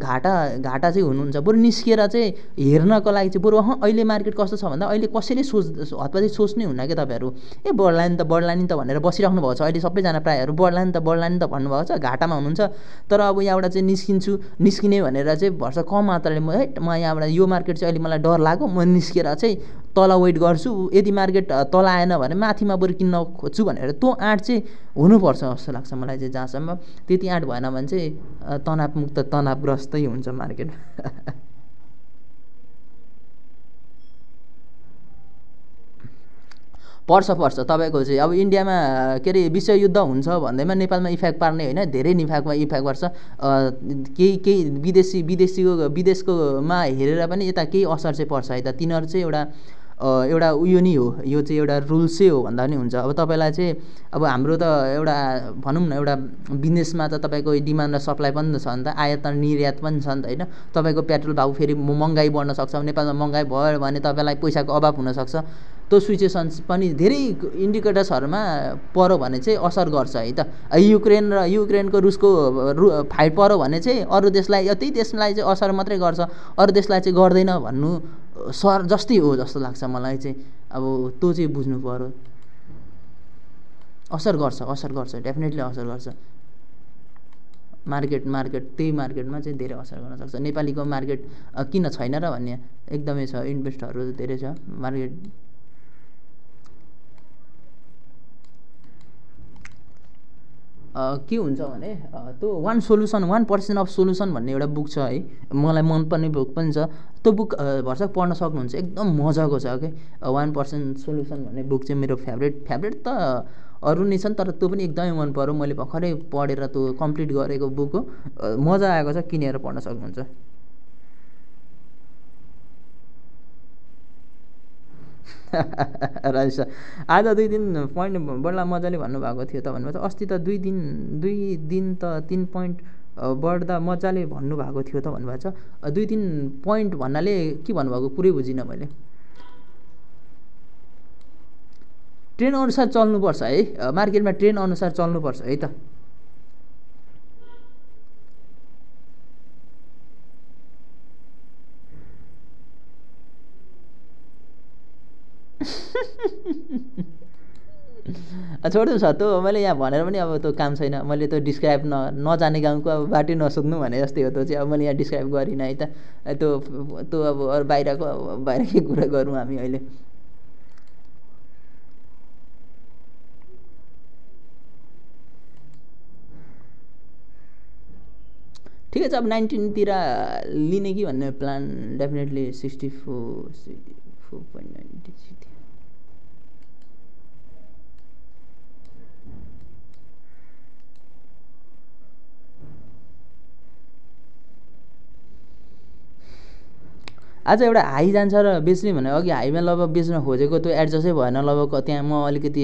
घाटा घाटा चाहिँ हुनुहुन्छ बरु निस्किएर चाहिँ हेर्नको लागि चाहिँ बरु अह अहिले मार्केट कस्तो छ भन्दा अहिले कसैले सोच चाहिँ सोच्नै हुन्न क्या तपाईँहरू ए बढ्ला नि त बढ्ला नि त भनेर बसिराख्नु भएको छ अहिले सबैजना प्रायःहरू बढ्ला नि त बढ्ला नि त भन्नुभएको छ घाटामा हुनुहुन्छ तर अब यहाँबाट चाहिँ निस्किन्छु निस्किने भनेर चाहिँ भर्ष कम मात्राले म है म यहाँबाट यो मार्केट चाहिँ अहिले मलाई डर लाग्यो म निस्केर चाहिँ तल वेट गर्छु यदि मार्केट तल आएन भने माथिमा बरु किन्न खोज्छु भनेर त्यो आँट चाहिँ हुनुपर्छ जस्तो लाग्छ मलाई चाहिँ जहाँसम्म त्यति आँट भएन भने चाहिँ तनावमुक्त तनावग्रस्तै हुन्छ मार्केट पर्छ पर्छ तपाईँको चाहिँ अब इन्डियामा के अरे विश्वयुद्ध हुन्छ भन्दैमा नेपालमा इफेक्ट पार्ने होइन धेरै निफाकमा इफेक्ट पर्छ केही केही विदेशी विदेशीको विदेशकोमा हेरेर पनि यता केही असर चाहिँ पर्छ है त तिनीहरू चाहिँ एउटा एउटा उयो नै हो यो चाहिँ एउटा रुल्सै हो भन्दा पनि हुन्छ अब तपाईँलाई चाहिँ अब हाम्रो त एउटा भनौँ न एउटा बिजनेसमा त तपाईँको डिमान्ड र सप्लाई पनि त छ नि त आयात र निर्यात पनि छ नि त होइन तपाईँको पेट्रोल भाउ फेरि महँगाइ बढ्न सक्छ नेपालमा महँगाइ भयो भने तपाईँलाई पैसाको अभाव हुनसक्छ त्यो सिचुएसन्स पनि धेरै इन्डिकेटर्सहरूमा पऱ्यो भने चाहिँ असर गर्छ है त युक्रेन र युक्रेनको रुसको रु फाइट पऱ्यो भने चाहिँ अरू देशलाई त्यही देशलाई चाहिँ असर मात्रै गर्छ अरू देशलाई चाहिँ गर्दैन भन्नु सर जस्तै हो जस्तो लाग्छ मलाई चाहिँ अब त्यो चाहिँ बुझ्नु पऱ्यो असर गर्छ असर गर्छ डेफिनेटली असर गर्छ मार्केट मार्केट त्यही मार्केटमा चाहिँ धेरै असर गर्न सक्छ नेपालीको मार्केट किन छैन र भन्ने एकदमै छ इन्भेस्टहरू धेरै छ मार्केट के हुन्छ भने त्यो one solution one percent of solution भन्ने एउटा बुक छ है मलाई मनपर्ने बुक पनि छ त्यो बुक भरसक पढ्न सक्नुहुन्छ एकदम मजाको छ ओके वान पर्सेन्ट सोल्युसन भन्ने बुक चाहिँ मेरो फेभरेट फेभरेट त अरू नै छन् तर त्यो पनि एकदमै मन पऱ्यो मैले भर्खरै पढेर त्यो कम्प्लिट गरेको बुक हो मजा आएको छ किनेर पढ्न सक्नुहुन्छ (laughs) रहेछ आज दुई दिन पोइन्ट बढ्ला मजाले भन्नुभएको थियो त भन्नुभएको अस्ति त दुई दिन दुई दिन त तिन पोइन्ट बढ्दा मजाले भन्नुभएको थियो त भन्नुभएको छ दुई तिन पोइन्ट भन्नाले के भन्नुभएको पुरै बुझिनँ मैले ट्रेन अनुसार चल्नुपर्छ है मार्केटमा ट्रेनअनुसार चल्नुपर्छ है त छोडिदिनु सर त्यो मैले यहाँ भनेर पनि अब त्यो काम छैन मैले त्यो डिस्क्राइब न नजाने गाउँको अब बाटै नसोध्नु भने जस्तै हो त्यो चाहिँ अब मैले यहाँ डिस्क्राइब गरिनँ है त त्यो त्यो अब अरू बाहिरको अब के कुरा गरौँ हामी अहिले ठिकै छ अब नाइन्टिनतिर लिने कि भन्ने plan definitely sixty four sixty four point ninety आज एउटा हाई जान्छ र बेच्ने भने अघि हाईमा लगभग बेच्न खोजेको त्यो एडजस्टै भएन लगभग त्यहाँ म अलिकति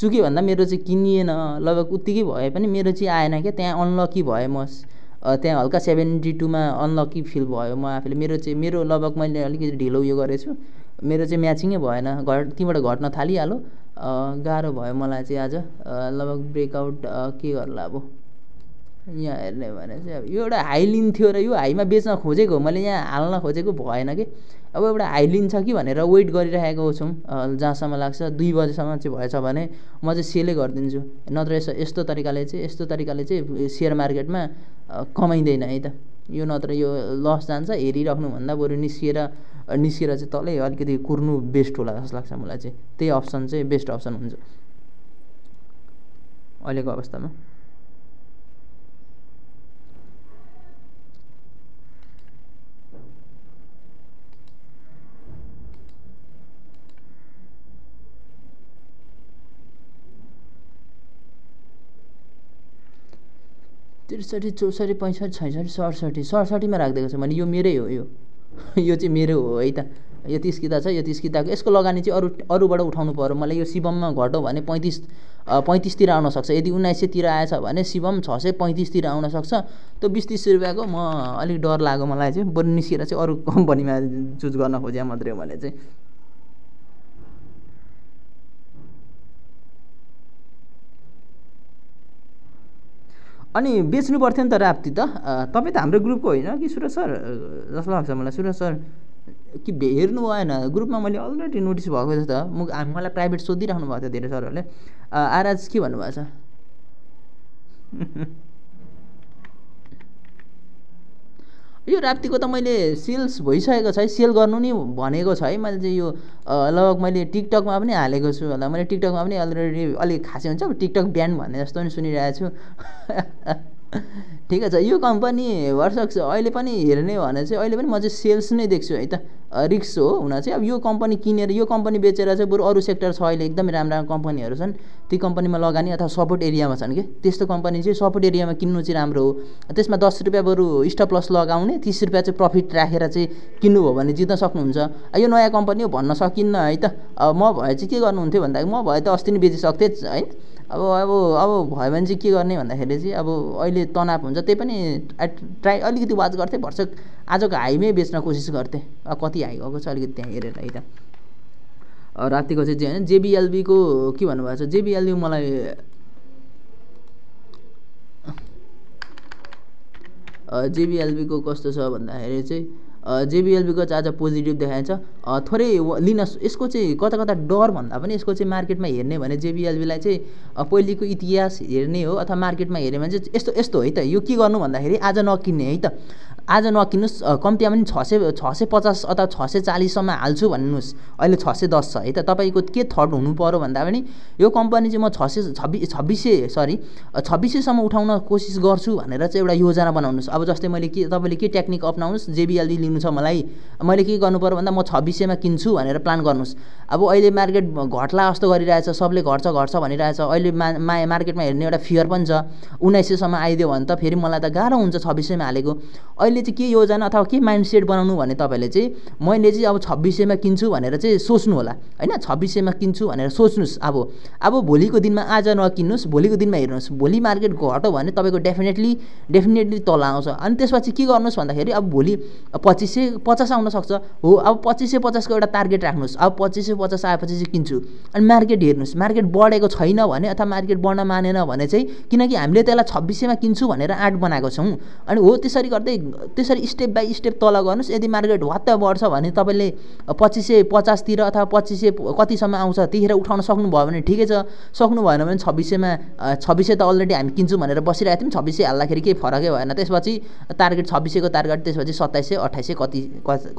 चुक्यो भन्दा मेरो चाहिँ किनिएन लगभग उत्तिकै भए पनि मेरो चाहिँ आएन क्या त्यहाँ अनलकी भएँ म त्यहाँ हल्का सेभेन्टी टूमा अनलकी फिल भयो म आफूले मेरो चाहिँ मेरो लगभग मैले अलिकति ढिलो उयो गरेछु मेरो चाहिँ म्याचिङै भएन घट त्यहीँबाट घट्न थालिहालो गाह्रो भयो मलाई चाहिँ आज लगभग ब्रेकआउट के गर्ला अब यहाँ हेर्ने भने चाहिँ अब यो एउटा हाई लिन थियो र यो हाईमा बेच्न खोजेको मैले यहाँ हाल्न खोजेको भएन कि अब एउटा हाई लिन छ कि भनेर वेट गरिरहेको छौँ जहाँसम्म लाग्छ दुई बजीसम्म चाहिँ भएछ भने म चाहिँ सेलै गरिदिन्छु नत्र यसो यस्तो तरिकाले चाहिँ यस्तो तरिकाले चाहिँ सेयर मार्केटमा कमाइँदैन है त यो नत्र यो लस जान्छ हेरिराख्नुभन्दा बरु निस्किएर निस्किएर चाहिँ तलै अलिकति कुर्नु बेस्ट होला जस्तो लाग्छ मलाई चाहिँ त्यही अप्सन चाहिँ बेस्ट अप्सन हुन्छ अहिलेको अवस्थामा त्रिसठी चौसठी पैँसठी छैसठी सडसठी सडसठीमा राखिदिएको छ भने यो मेरै हो यो (laughs) यो चाहिँ मेरै हो है त यो तिस किता छ यो तिस किताको यसको लगानी चाहिँ अरू अरूबाट उठाउनु पऱ्यो मलाई यो शिवममा घटो भने पैँतिस पैँतिसतिर आउनसक्छ यदि उन्नाइस सयतिर आएछ भने शिवम छ सय पैँतिसतिर आउनसक्छ त्यो बिस तिस रुपियाँको म अलिक डर लाग्यो मलाई चाहिँ बरु निस्किएर चाहिँ अरू (laughs) कम्पनीमा चुज गर्न खोजेँ मात्रै हो भने चाहिँ अनि बेच्नु पर्थ्यो नि त राप्ती त तपाईँ त हाम्रो ग्रुपको होइन कि सुरज सर जस्तो लाग्छ मलाई सुरज सर कि हेर्नु भएन ग्रुपमा मैले अलरेडी नोटिस भएको जस्तो म मलाई प्राइभेट सोधिराख्नु भएको थियो धेरै सरहरूले आराज के छ (laughs) यो राप्तीको त मैले सेल्स भइसकेको छ है सेल गर्नु नि भनेको छ है मैले चाहिँ यो लगभग मैले टिकटकमा पनि हालेको छु होला मैले टिकटकमा पनि अलरेडी अलिक खासै हुन्छ टिकटक ब्यान्ड भन्ने जस्तो पनि सुनिरहेको छु (laughs) ठिकै छ यो कम्पनी भरसक्छ अहिले पनि हेर्ने हो भने चाहिँ अहिले पनि म चाहिँ सेल्स नै देख्छु है त रिक्स हो हुन चाहिँ अब यो कम्पनी किनेर यो कम्पनी बेचेर चाहिँ बरु अरू सेक्टर छ अहिले एकदमै राम्रो राम्रो कम्पनीहरू छन् ती कम्पनीमा लगानी अथवा सपोर्ट एरियामा छन् कि त्यस्तो कम्पनी चाहिँ सपोर्ट एरियामा किन्नु चाहिँ राम्रो हो त्यसमा दस रुपियाँ बरु स्टप लस लगाउने तिस रुपियाँ चाहिँ प्रफिट राखेर चाहिँ किन्नुभयो भने जित्न सक्नुहुन्छ यो नयाँ कम्पनी हो भन्न सकिन्न है त म भए चाहिँ के गर्नुहुन्थ्यो भन्दाखेरि म भए त अस्ति नै बेचिसक्थेँ है अब अब अब भयो भने चाहिँ के गर्ने भन्दाखेरि चाहिँ अब अहिले तनाव हुन्छ त्यही पनि ट्राई अलिकति वाच गर्थेँ भरसक आजको हाईमै बेच्न कोसिस गर्थेँ कति हाई गएको छ अलिकति त्यहाँ हेरेर है त रातिको चाहिँ जे होइन जेबिएलबीको के भन्नुभएको छ जेबिएलबी मलाई जेबिएलबीको कस्तो छ भन्दाखेरि चाहिँ जेबिएलबीको आज पोजिटिभ देखाइन्छ थोरै लिन यसको चाहिँ कता कता डर भन्दा पनि यसको चाहिँ मार्केटमा हेर्ने भने जेबिएलबीलाई चाहिँ पहिलेको इतिहास हेर्ने हो अथवा मार्केटमा हेऱ्यो भने चाहिँ यस्तो यस्तो है त यो के गर्नु भन्दाखेरि आज नकिन्ने है त आज नकिन्नुहोस् कम्तीमा पनि छ सय छ सय पचास अथवा छ सय चालिससम्म हाल्छु भन्नुहोस् अहिले छ सय दस छ है त तपाईँको के थट हुनु पऱ्यो भन्दा पनि यो कम्पनी चाहिँ म छ सय छब्बिस छब्बिस सय सरी छब्बिस सयसम्म उठाउन कोसिस गर्छु भनेर चाहिँ एउटा योजना बनाउनुहोस् अब जस्तै मैले के तपाईँले के टेक्निक अप्नाउनुहोस् जेबिएलडी लिनु छ मलाई मैले के गर्नु पऱ्यो भन्दा म छब्बिस सयमा किन्छु भनेर प्लान गर्नुहोस् अब अहिले मार्केट घट्ला जस्तो गरिरहेछ सबले घट्छ घट्छ भनिरहेछ अहिले मा मार्केटमा हेर्ने एउटा फियर पनि छ उन्नाइस सयसम्म आइदियो भने त फेरि मलाई त गाह्रो हुन्छ छब्बिस सयमा हालेको अहिले मैले चाहिँ के योजना अथवा के माइन्ड सेट बनाउनु भने तपाईँले चाहिँ मैले चाहिँ अब छब्बिस सयमा किन्छु भनेर चाहिँ सोच्नु होला होइन छब्बिस सयमा किन्छु भनेर सोच्नुहोस् अब अब भोलिको दिनमा आज नकिन्नुहोस् भोलिको दिनमा हेर्नुहोस् भोलि मार्केट घट्यो भने तपाईँको डेफिनेटली डेफिनेटली तल आउँछ अनि त्यसपछि के गर्नुहोस् भन्दाखेरि अब भोलि पच्चिस सय पचास आउन सक्छ हो अब पच्चिस सय पचासको एउटा टार्गेट राख्नुहोस् अब पच्चिस सय पचास आएपछि चाहिँ किन्छु अनि मार्केट हेर्नुहोस् मार्केट बढेको छैन भने अथवा मार्केट बढ्न मानेन भने चाहिँ किनकि हामीले त्यसलाई छब्बिस सयमा किन्छु भनेर आँट बनाएको छौँ अनि हो त्यसरी गर्दै त्यसरी स्टेप बाई स्टेप तल गर्नुहोस् यदि मार्केट वात्त बढ्छ भने तपाईँले पच्चिस सय पचासतिर अथवा पच्चिस सय कतिसम्म आउँछ त्यतिखेर उठाउन सक्नुभयो भने ठिकै छ सक्नु भएन भने छब्बिस सयमा छब्बिस सय त अलरेडी हामी किन्छौँ भनेर बसिरहेको थियौँ छब्बिस सय हाल्दाखेरि केही फरकै भएन त्यसपछि टार्गेट छब्बिस सयको टार्गेट त्यसपछि सत्ताइस सय अठाइस सय कति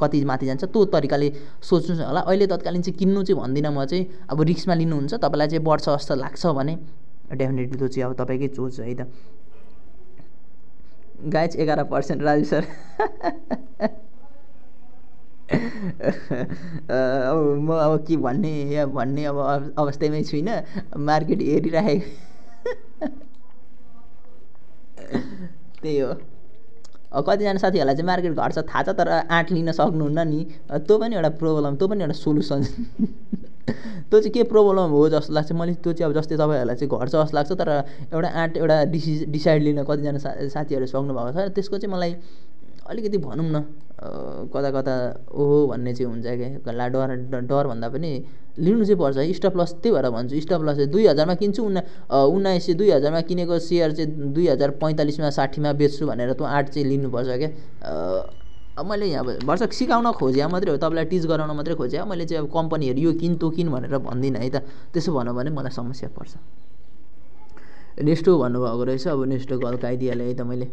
कति माथि जान्छ त्यो तरिकाले सोच्नुहोस् होला अहिले तत्कालीन चाहिँ किन्नु चाहिँ भन्दिनँ म चाहिँ अब रिक्समा लिनुहुन्छ तपाईँलाई चाहिँ बढ्छ जस्तो लाग्छ भने डेफिनेटली त्यो चाहिँ अब तपाईँकै चोज है त गाइज एघार पर्सेन्ट राजु सर अब म अब के भन्ने भन्ने अब अवस्थामै छुइनँ मार्केट हेरिराखेको त्यही हो कतिजना साथीहरूलाई चाहिँ मार्केट घट्छ थाहा छ तर आँट लिन सक्नुहुन्न नि तँ पनि एउटा प्रब्लम तँ पनि एउटा सोल्युसन (laughs) त्यो चाहिँ के प्रब्लम हो जस्तो लाग्छ मैले त्यो चाहिँ अब जस्तै तपाईँहरूलाई चाहिँ घट्छ जस्तो लाग्छ तर एउटा आँट एउटा डिसिज डिसाइड लिन कतिजना सा साथीहरू भएको छ त्यसको चाहिँ मलाई अलिकति भनौँ न कता कता ओहो भन्ने चाहिँ हुन्छ क्या ला डर भन्दा पनि लिनु चाहिँ पर्छ स्टप प्लस त्यही भएर भन्छु स्टपलस चाहिँ दुई हजारमा किन्छु उन्ना उन्नाइस सय दुई हजारमा किनेको सेयर चाहिँ दुई हजार पैँतालिसमा साठीमा बेच्छु भनेर त्यो आँट चाहिँ लिनुपर्छ क्या अब मैले यहाँ भरसक सिकाउन खोजेँ मात्रै हो तपाईँलाई टिच गराउन मात्रै खोजेँ मैले चाहिँ अब कम्पनीहरू यो किन तो किन भनेर भन्दिनँ है त त्यसो भन्यो भने मलाई समस्या पर्छ नेस्टो भन्नुभएको रहेछ अब नेस्टोको हल्का आइडियाले है त मैले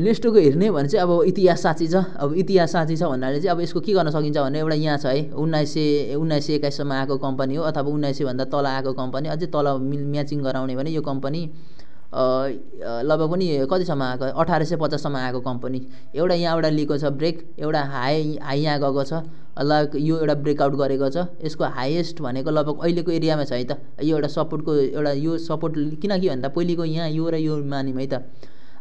नेस्टोको हेर्ने भने चाहिँ अब इतिहास साँची छ अब इतिहास साँची छ भन्नाले चाहिँ अब यसको के गर्न सकिन्छ भने एउटा यहाँ छ है उन्नाइस सय उन्नाइस सय एक्काइससम्म आएको कम्पनी हो अथवा उन्नाइस सयभन्दा तल आएको कम्पनी अझै तल मिल म्याचिङ गराउने भने यो कम्पनी लगभग पनि कतिसम्म आएको अठार सय पचाससम्म आएको कम्पनी एउटा यहाँबाट लिएको छ ब्रेक एउटा हाई हाई यहाँ गएको छ अलग यो एउटा ब्रेकआउट गरेको छ यसको हाइएस्ट भनेको लगभग अहिलेको एरियामा छ है त यो एउटा सपोर्टको एउटा यो सपोर्ट किनकि भन्दा पहिलेको यहाँ यो र यो मानिम है त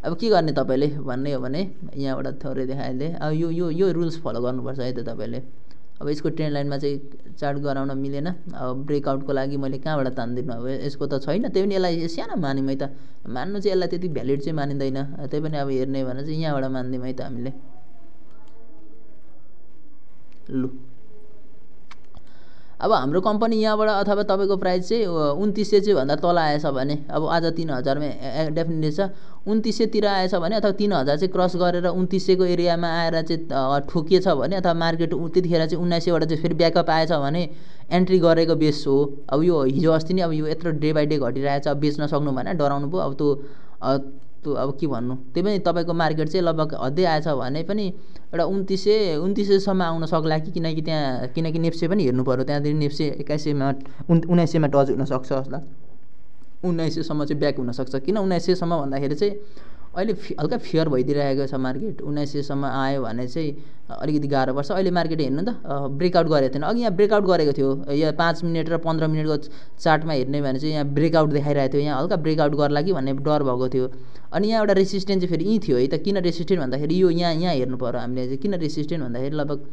अब के गर्ने तपाईँले भन्ने हो भने यहाँबाट थोरै देखाइदिए अब यो यो यो रुल्स फलो गर्नुपर्छ है त तपाईँले अब यसको ट्रेन लाइनमा चाहिँ चार्ट गराउन मिलेन अब ब्रेकआउटको लागि मैले कहाँबाट तानिदिनु अब यसको त छैन त्यही पनि यसलाई सानो मान्यौँ है त मान्नु चाहिँ यसलाई त्यति भ्यालिड चाहिँ मानिँदैन त्यही पनि अब हेर्ने भने चाहिँ यहाँबाट मानिदिउँ है त हामीले लु अब हाम्रो कम्पनी यहाँबाट अथवा तपाईँको प्राइस चाहिँ उन्तिस सय चाहिँ भन्दा तल आएछ भने अब आज तिन हजारमा डेफिनेटली छ उन्तिस सयतिर आएछ भने अथवा तिन हजार चाहिँ क्रस गरेर उन्तिस सयको एरियामा आएर चाहिँ ठोकिएछ भने अथवा मार्केट त्यतिखेर चाहिँ उन्नाइस सयबाट चाहिँ फेरि ब्याकअप आएछ भने एन्ट्री गरेको बेस हो अब यो हिजो अस्ति नै अब यो यत्रो डे बाई डे घटिरहेछ बेच्न सक्नु भने डराउनु भयो अब त्यो त्यो अब के भन्नु त्यही पनि तपाईँको मार्केट चाहिँ लगभग हद्दै आएछ भने पनि एउटा उन्तिस सय उन्तिस सयसम्म आउन सक्ला कि किनकि त्यहाँ किनकि नेप्से पनि हेर्नु पऱ्यो त्यहाँदेखि नेप्से एक्काइस सयमा उन् उन्नाइस सयमा टच हुनसक्छ होला उन्नाइस सयसम्म चाहिँ ब्याक हुनसक्छ किन उन्नाइस सयसम्म भन्दाखेरि चाहिँ अहिले फि हल्का फियर भइदिइरहेको छ मार्केट उन्नाइस सयसम्म आयो भने चाहिँ अलिकति गाह्रो पर्छ अहिले मार्केट हेर्नु त ब्रेकआउट गरेको थिएन अघि यहाँ ब्रेकआउट गरेको थियो यहाँ पाँच मिनट र पन्ध्र मिनटको चार्टमा हेर्ने भने चाहिँ यहाँ ब्रेकआउट देखाइरहेको थियो यहाँ हल्का ब्रेकआउट गर्ला कि भन्ने डर भएको थियो अनि यहाँ एउटा रेसिस्टेन्ट चाहिँ फेरि यहीँ थियो है त किन रेसिस्टेन्ट भन्दाखेरि यो यहाँ यहाँ हेर्नु पऱ्यो हामीले चाहिँ किन रेसिस्टेन्ट भन्दाखेरि लगभग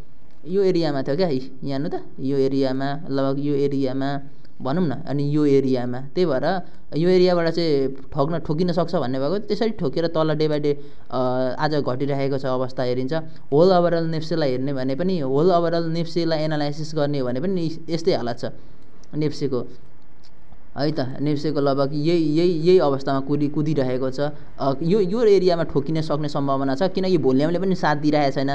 यो एरियामा थियो क्या यहाँ त यो एरियामा लगभग यो एरियामा भनौँ न अनि यो एरियामा त्यही भएर यो एरियाबाट चाहिँ ठग्न ठोकिन सक्छ भन्ने भएको त्यसरी ठोकेर तल डे बाई डे आज घटिरहेको छ अवस्था हेरिन्छ होल ओभरअल नेप्सेलाई हेर्ने भने पनि होल ओभरअल नेप्सेलाई एनालाइसिस गर्ने भने पनि यस्तै हालत छ नेप्सेको है त नेप्सेको लगभग यही यही यही अवस्थामा कुदि कुदिरहेको छ यो यो एरियामा ठोकिन सक्ने सम्भावना छ किनकि भोल्युमले पनि साथ दिइरहेको छैन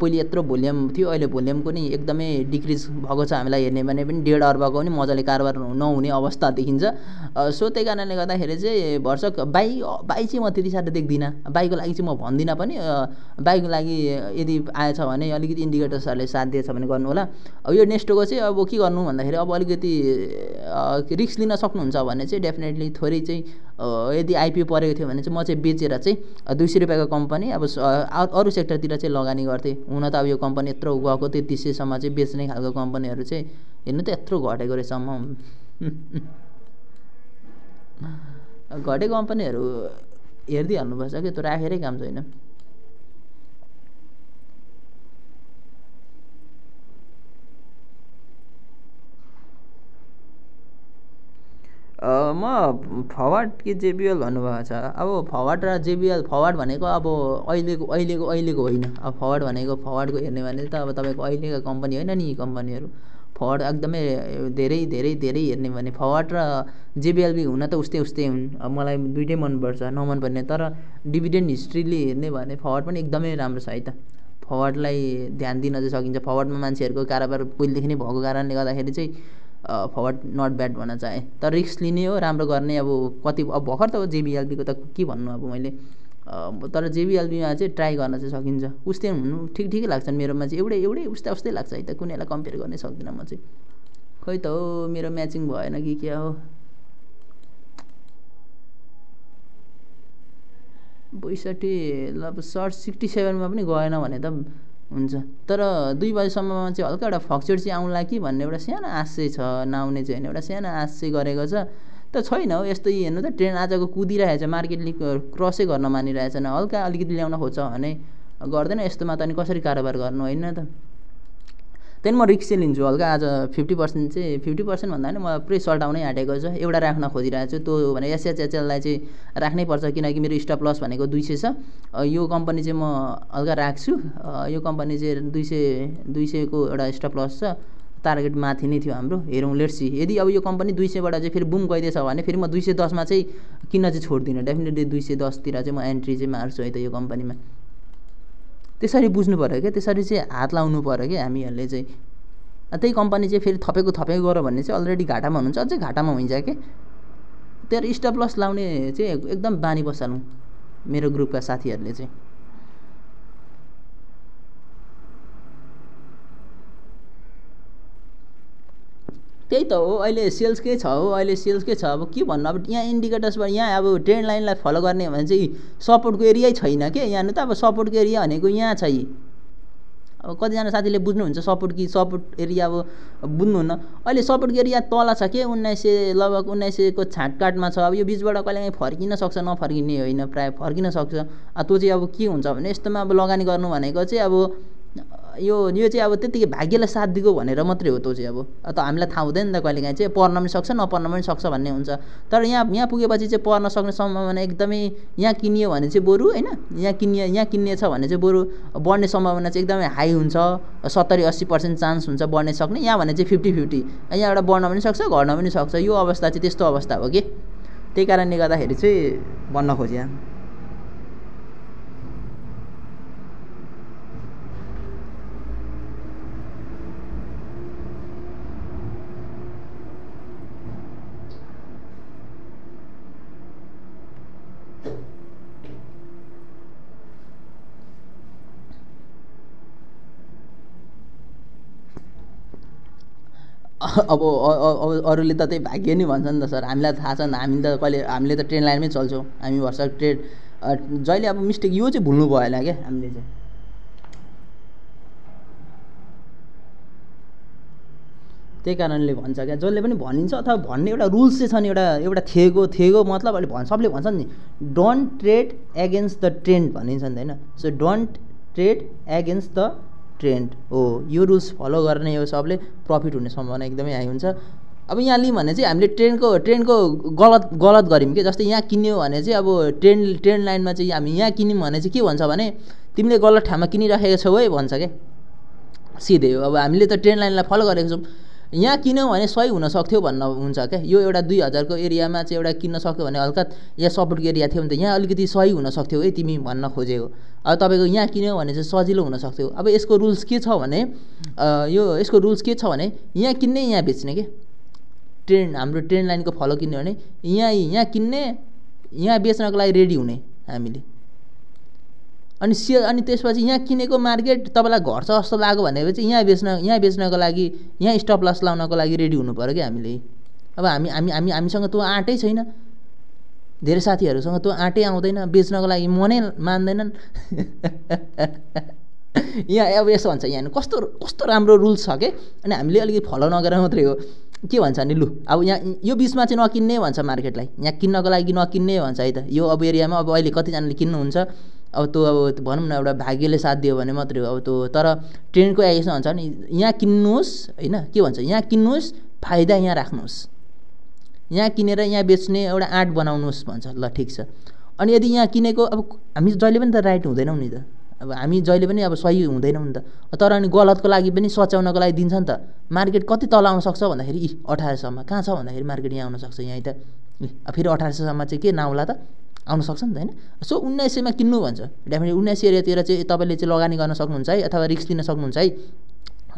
पहिले यत्रो भोल्युम थियो अहिले भोल्युमको पनि एकदमै डिक्रिज भएको छ हामीलाई हेर्ने भने पनि डेढ अर्बको पनि मजाले कारोबार नहुने अवस्था देखिन्छ सो त्यही कारणले गर्दाखेरि चाहिँ भर्सक बाई बाई चाहिँ म त्यति साह्रो देख्दिनँ बाईको लागि चाहिँ म भन्दिनँ पनि बाईको लागि यदि आएछ भने अलिकति इन्डिकेटर्सहरूले साथ दिएछ भने गर्नु होला अब यो नेस्टोको चाहिँ अब के गर्नु भन्दाखेरि अब अलिकति रिक्स लिन सक्नुहुन्छ भने चाहिँ डेफिनेटली थोरै चाहिँ यदि आइपिओ परेको थियो भने चाहिँ म चाहिँ बेचेर चाहिँ दुई सय रुपियाँको कम्पनी अब अरू सेक्टरतिर चाहिँ लगानी गर्थेँ हुन त अब यो कम्पनी यत्रो गएको तिस सयसम्म चाहिँ बेच्ने खालको कम्पनीहरू चाहिँ हेर्नु त यत्रो घटेको रहेछ म घटेको कम्पनीहरू हेरिदिइहाल्नुपर्छ कि त्यो राखेरै काम छैन म फवाड कि जेबिएल भन्नुभएको छ अब फवाड र जेबिएल फवाड भनेको अब अहिलेको अहिलेको अहिलेको होइन अब फवाड भनेको फवाडको हेर्ने भने त अब तपाईँको अहिलेको कम्पनी होइन नि यी कम्पनीहरू फवाड एकदमै धेरै धेरै धेरै हेर्ने भने फवाड र जेबिएलबी हुन त उस्तै उस्तै हुन् अब मलाई दुइटै मनपर्छ नमनपर्ने तर डिभिडेन्ड हिस्ट्रीले हेर्ने भने फवाड पनि एकदमै राम्रो छ है त फवाडलाई ध्यान दिन चाहिँ सकिन्छ फवाडमा मान्छेहरूको कारोबार पहिलेदेखि नै भएको कारणले गर्दाखेरि चाहिँ फर्वर्ड नट ब्याड भन्न चाहेँ तर रिक्स लिने हो राम्रो गर्ने अब कति अब भर्खर त हो जेबिएलबीको त के भन्नु अब मैले तर जेबिएलबीमा चाहिँ ट्राई गर्न चाहिँ सकिन्छ उस्तै हुनु ठिक ठिकै लाग्छ मेरोमा चाहिँ एउटै एउटै उस्तै उस्तै लाग्छ है त कुनैलाई कम्पेयर गर्नै सक्दिनँ म चाहिँ खोइ त हो मेरो म्याचिङ भएन कि के हो बैसठी ल अब सर्ट सिक्सटी सेभेनमा पनि गएन भने त हुन्छ तर दुई बजीसम्ममा चाहिँ हल्का एउटा फक्चर चाहिँ आउँला कि भन्ने एउटा सानो आश छ नआउने चाहिँ होइन एउटा सानो आश गरेको छ त छैन हौ यस्तै हेर्नु त ट्रेन आजको कुदिरहेछ मार्केटले क्रसै गर्न मानिरहेछ न हल्का अलिकति ल्याउन खोज्छ भने गर्दैन यस्तोमा त अनि कसरी कारोबार गर्नु होइन त त्यहाँदेखि म चाहिँ लिन्छु हल्का आज फिफ्टी पर्सेन्ट चाहिँ फिफ्टी पर्सेन्ट भन्दा पनि म पुरै सर्ट आउनै आँटेको छ एउटा राख्न खोजिरहेको छु त्यो भने एसएचएचएललाई चाहिँ राख्नै पर्छ किनकि मेरो स्टप लस भनेको दुई सय छ यो कम्पनी चाहिँ म हल्का राख्छु यो कम्पनी चाहिँ दुई सय दुई सयको एउटा स्टप लस छ टार्गेट माथि नै थियो हाम्रो हेरौँ लेट्सी यदि अब यो कम्पनी दुई सयबाट चाहिँ फेरि बुम गइदिएछ भने फेरि म दुई सय दसमा चाहिँ किन्न चाहिँ छोड्दिनँ डेफिनेटली दुई सय दसतिर चाहिँ म एन्ट्री चाहिँ मार्छु है त यो कम्पनीमा त्यसरी बुझ्नु पऱ्यो क्या त्यसरी चाहिँ हात लाउनु पऱ्यो क्या हामीहरूले चाहिँ त्यही कम्पनी चाहिँ फेरि थपेको थपेको गऱ्यो भने चाहिँ अलरेडी घाटामा हुनुहुन्छ अझै घाटामा हुन्छ कि त्यहाँ स्टप लस लाउने चाहिँ एकदम बानी बसालौँ मेरो ग्रुपका साथीहरूले चाहिँ त्यही त हो अहिले सेल्सकै छ हो अहिले सेल्सकै छ अब के भन्नु अब यहाँ इन्डिकेटर्समा यहाँ अब ट्रेन्ड लाइनलाई फलो गर्ने भने चाहिँ सपोर्टको एरियै छैन क्या यहाँ त अब सपोर्टको एरिया भनेको यहाँ छ अब कतिजना साथीले बुझ्नुहुन्छ सपोर्ट कि सपोर्ट एरिया अब बुझ्नुहुन्न अहिले सपोर्टको एरिया तल छ के उन्नाइस सय लगभग उन्नाइस सयको छाटकाटमा छ अब यो बिचबाट कहिलेकाहीँ फर्किन सक्छ नफर्किने होइन प्रायः फर्किन सक्छ त्यो चाहिँ अब के हुन्छ भने यस्तोमा अब लगानी गर्नु भनेको चाहिँ अब यो यो चाहिँ अब त्यतिकै भाग्यलाई साथ दिएको भनेर मात्रै हो त्यो चाहिँ अब त हामीलाई थाहा हुँदैन नि त कहिलेकाहीँ चाहिँ पर्न पनि सक्छ नपर्न पनि सक्छ भन्ने हुन्छ तर यहाँ यहाँ पुगेपछि चाहिँ पर्न सक्ने सम्भावना एकदमै यहाँ किनियो भने चाहिँ बरु होइन यहाँ किनियो यहाँ किन्ने छ भने चाहिँ बरु बढ्ने सम्भावना चाहिँ एकदमै हाई हुन्छ सत्तरी अस्सी पर्सेन्ट चान्स हुन्छ बढ्ने सक्ने यहाँ भने चाहिँ फिफ्टी फिफ्टी यहाँ एउटा बढ्न पनि सक्छ घट्न पनि सक्छ यो अवस्था चाहिँ त्यस्तो अवस्था हो कि त्यही कारणले गर्दाखेरि चाहिँ भन्न खोजेँ अब अरूले त त्यही भाग्य नै भन्छ नि त सर हामीलाई थाहा छ नि त हामी त कहिले हामीले त ट्रेन लाइनमै चल्छौँ हामी भरसक ट्रेन जहिले अब मिस्टेक यो चाहिँ भुल्नु भएन क्या हामीले चाहिँ त्यही कारणले भन्छ क्या जसले पनि भनिन्छ अथवा भन्ने एउटा रुल्स चाहिँ छ नि एउटा एउटा थिएको थिएको मतलब अहिले भन् सबले भन्छ नि don't trade against the trend भनिन्छ नि त होइन so don't trade against the trend हो यो रुल्स फलो गर्ने यो सबले प्रफिट हुने सम्भावना एकदमै हाई हुन्छ अब यहाँ लियौँ भने चाहिँ हामीले ट्रेनको ट्रेनको गलत गलत गऱ्यौँ कि जस्तै यहाँ किन्यौँ भने चाहिँ अब ट्रेन ट्रेन लाइनमा चाहिँ हामी यहाँ किन्यौँ भने चाहिँ के भन्छ भने तिमीले गलत ठाउँमा किनिराखेको छौ है भन्छ क्या सिधै हो अब हामीले त ट्रेन लाइनलाई फलो गरेको छौँ यहाँ किन्यौँ भने सही हुन सक्थ्यो भन्न हुन्छ क्या यो एउटा दुई हजारको एरियामा चाहिँ एउटा किन्न सक्यो भने हल्का यहाँ सपोर्टको एरिया थियो नि त यहाँ अलिकति सही हुन सक्थ्यो है तिमी भन्न खोजेको अब तपाईँको यहाँ किन्यौ भने चाहिँ सजिलो हुन सक्थ्यो अब यसको रुल्स के छ भने यो यसको रुल्स के छ भने यहाँ किन्ने यहाँ बेच्ने कि ट्रेन हाम्रो ट्रेन लाइनको फलो किन्यो भने यहाँ यहाँ किन्ने यहाँ बेच्नको लागि रेडी हुने हामीले अनि सेयर अनि त्यसपछि यहाँ किनेको मार्केट तपाईँलाई घट्छ जस्तो लाग्यो भनेपछि यहाँ बेच्न यहाँ बेच्नको लागि यहाँ स्टप लस लाउनको लागि रेडी हुनु पऱ्यो क्या हामीले अब हामी हामी हामी हामीसँग त्यो आँटै छैन धेरै साथीहरूसँग त्यो आँटै आउँदैन बेच्नको लागि मनै मान्दैनन् (laughs) यहाँ अब यसो भन्छ यहाँ कस्तो कस्तो राम्रो रुल्स छ कि अनि हामीले अलिकति फलो नगरेर मात्रै हो के भन्छ नि लु अब यहाँ यो बिचमा चाहिँ नकिन्ने भन्छ मार्केटलाई यहाँ किन्नको लागि नकिन्ने भन्छ है त यो अब एरियामा अब अहिले कतिजनाले किन्नुहुन्छ अब त्यो अब भनौँ न एउटा भाग्यले साथ दियो भने मात्रै हो अब त्यो तर ट्रेनको यसमा हुन्छ नि यहाँ किन्नुहोस् होइन के भन्छ यहाँ किन्नुहोस् फाइदा यहाँ राख्नुहोस् यहाँ किनेर यहाँ बेच्ने एउटा आँट बनाउनुहोस् भन्छ ल ठिक छ अनि यदि यहाँ किनेको अब हामी जहिले पनि त राइट हुँदैनौँ नि त अब हामी जहिले पनि अब सही हुँदैनौँ नि त तर अनि गलतको लागि पनि सच्याउनको लागि दिन्छ नि त मार्केट कति तल आउन सक्छ भन्दाखेरि इ अठार सयमा कहाँ छ भन्दाखेरि मार्केट यहाँ आउनसक्छ यहीँ त फेरि अठार सयसम्म चाहिँ के नआउला त आउन सक्छ नि त होइन सो उन्नाइस सयमा किन्नु भन्छ डेफिनेटली उन्नाइस सय एरियातिर चाहिँ तपाईँले चाहिँ लगानी गर्न सक्नुहुन्छ है अथवा रिक्स लिन सक्नुहुन्छ है